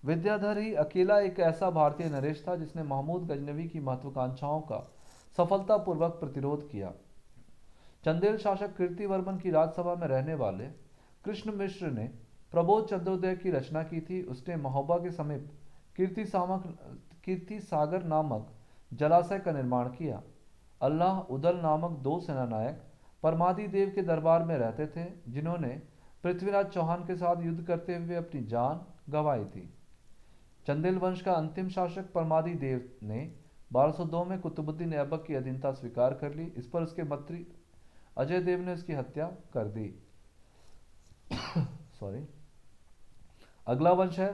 [SPEAKER 1] विद्याधर ही अकेला एक ऐसा भारतीय नरेश था जिसने महमूद गजनवी की महत्वाकांक्षाओं का सफलतापूर्वक प्रतिरोध किया चंदेल शासक कीर्ति वर्मन की राज्यसभा में रहने वाले कृष्ण मिश्र ने प्रबोध चंद्रोदय की रचना की थी उसने महोबा के समीप कीर्ति सामक कीर्ति सागर नामक जलाशय का निर्माण किया अल्लाह उदल नामक दो सेनानायक परमादि देव के दरबार में रहते थे जिन्होंने पृथ्वीराज चौहान के साथ युद्ध करते हुए अपनी जान गंवाई थी चंदेल वंश का अंतिम शासक परमादि देव ने 1202 में कुतुबुद्दीन ऐबक की अधीनता स्वीकार कर ली इस पर उसके मंत्री अजय देव ने उसकी हत्या कर दी सॉरी [coughs] अगला वंश है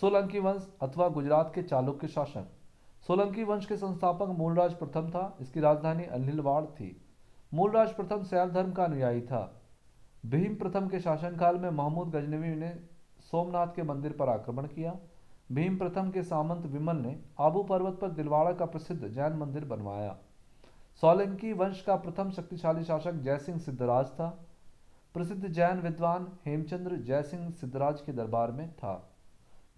[SPEAKER 1] सोलंकी वंश अथवा गुजरात के चालुक्य शासक सोलंकी वंश के संस्थापक मूलराज प्रथम था इसकी राजधानी अनिलवाड़ थी मूलराज प्रथम सैल धर्म का अनुयायी था भीम प्रथम के शासनकाल में महमूद गजनवी ने सोमनाथ के मंदिर पर आक्रमण किया भीम प्रथम के सामंत विमल ने आबू पर्वत पर दिलवाड़ा का प्रसिद्ध जैन मंदिर बनवाया सोलंकी वंश का प्रथम शक्तिशाली शासक जयसिंह सिद्धराज था प्रसिद्ध जैन विद्वान हेमचंद्र जयसिंह सिद्धराज के दरबार में था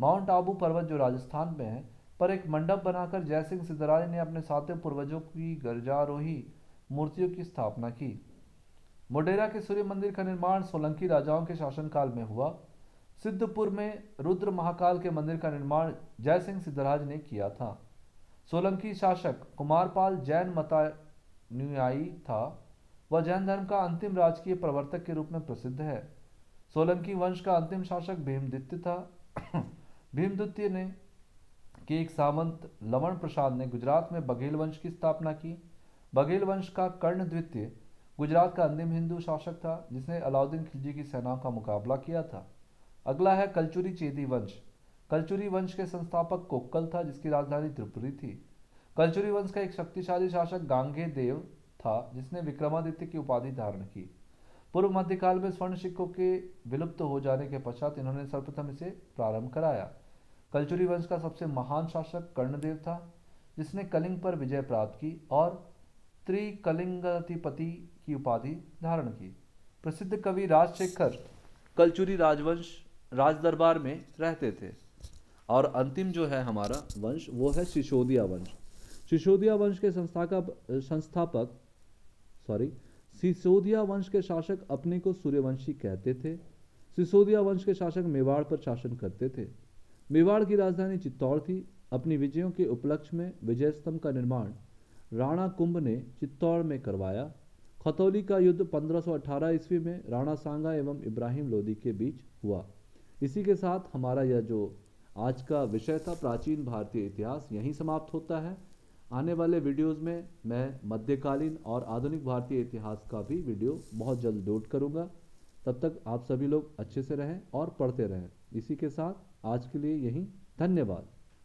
[SPEAKER 1] माउंट आबू पर्वत जो राजस्थान में है पर एक मंडप बनाकर जयसिंह सिद्धराज ने अपने सातों पूर्वजों की गर्जारोही मूर्तियों की स्थापना की मोडेरा के सूर्य मंदिर का निर्माण सोलंकी राजाओं के शासनकाल में हुआ सिद्धपुर में रुद्र महाकाल के मंदिर का निर्माण जयसिंह सिद्धराज ने किया था सोलंकी शासक कुमारपाल जैन मतानुयायी था वह जैन धर्म का अंतिम राजकीय प्रवर्तक के रूप में प्रसिद्ध है सोलंकी वंश का अंतिम शासक भीमदित्य था [coughs] भीमदित्य ने के एक सामंत लवण प्रसाद ने गुजरात में बघेल वंश की स्थापना की बघेल वंश का कर्ण द्वितीय गुजरात का अंतिम हिंदू शासक था जिसने अलाउद्दीन खिलजी की सेनाओं का मुकाबला किया था अगला है कलचुरी चेदी वंश कलचुरी वंश के संस्थापक कोक्कल था जिसकी राजधानी त्रिपुरी थी कलचुरी वंश का एक शक्तिशाली शासक गांगे देव था जिसने विक्रमादित्य की उपाधि धारण की पूर्व मध्यकाल में स्वर्ण सिक्कों के विलुप्त हो जाने के पश्चात इन्होंने सर्वप्रथम इसे प्रारंभ कराया कलचुरी वंश का सबसे महान शासक कर्णदेव था जिसने कलिंग पर विजय प्राप्त की और त्रिकलिंगतिपति की उपाधि धारण की प्रसिद्ध कवि राजशेखर कलचुरी राजवंश राजदरबार में रहते थे और अंतिम जो है हमारा वंश वो है सिसोदिया वंश सिसोदिया वंश के संस्था का संस्थापक सॉरी सिसोदिया वंश के शासक अपने को सूर्यवंशी कहते थे सिसोदिया वंश के शासक मेवाड़ पर शासन करते थे मेवाड़ की राजधानी चित्तौड़ थी अपनी विजयों के उपलक्ष्य में विजय स्तंभ का निर्माण राणा कुंभ ने चित्तौड़ में करवाया खतौली का युद्ध 1518 ईस्वी में राणा सांगा एवं इब्राहिम लोदी के बीच हुआ इसी के साथ हमारा यह जो आज का विषय था प्राचीन भारतीय इतिहास यहीं समाप्त होता है आने वाले वीडियोस में मैं मध्यकालीन और आधुनिक भारतीय इतिहास का भी वीडियो बहुत जल्द डोट करूँगा तब तक आप सभी लोग अच्छे से रहें और पढ़ते रहें इसी के साथ आज के लिए यहीं धन्यवाद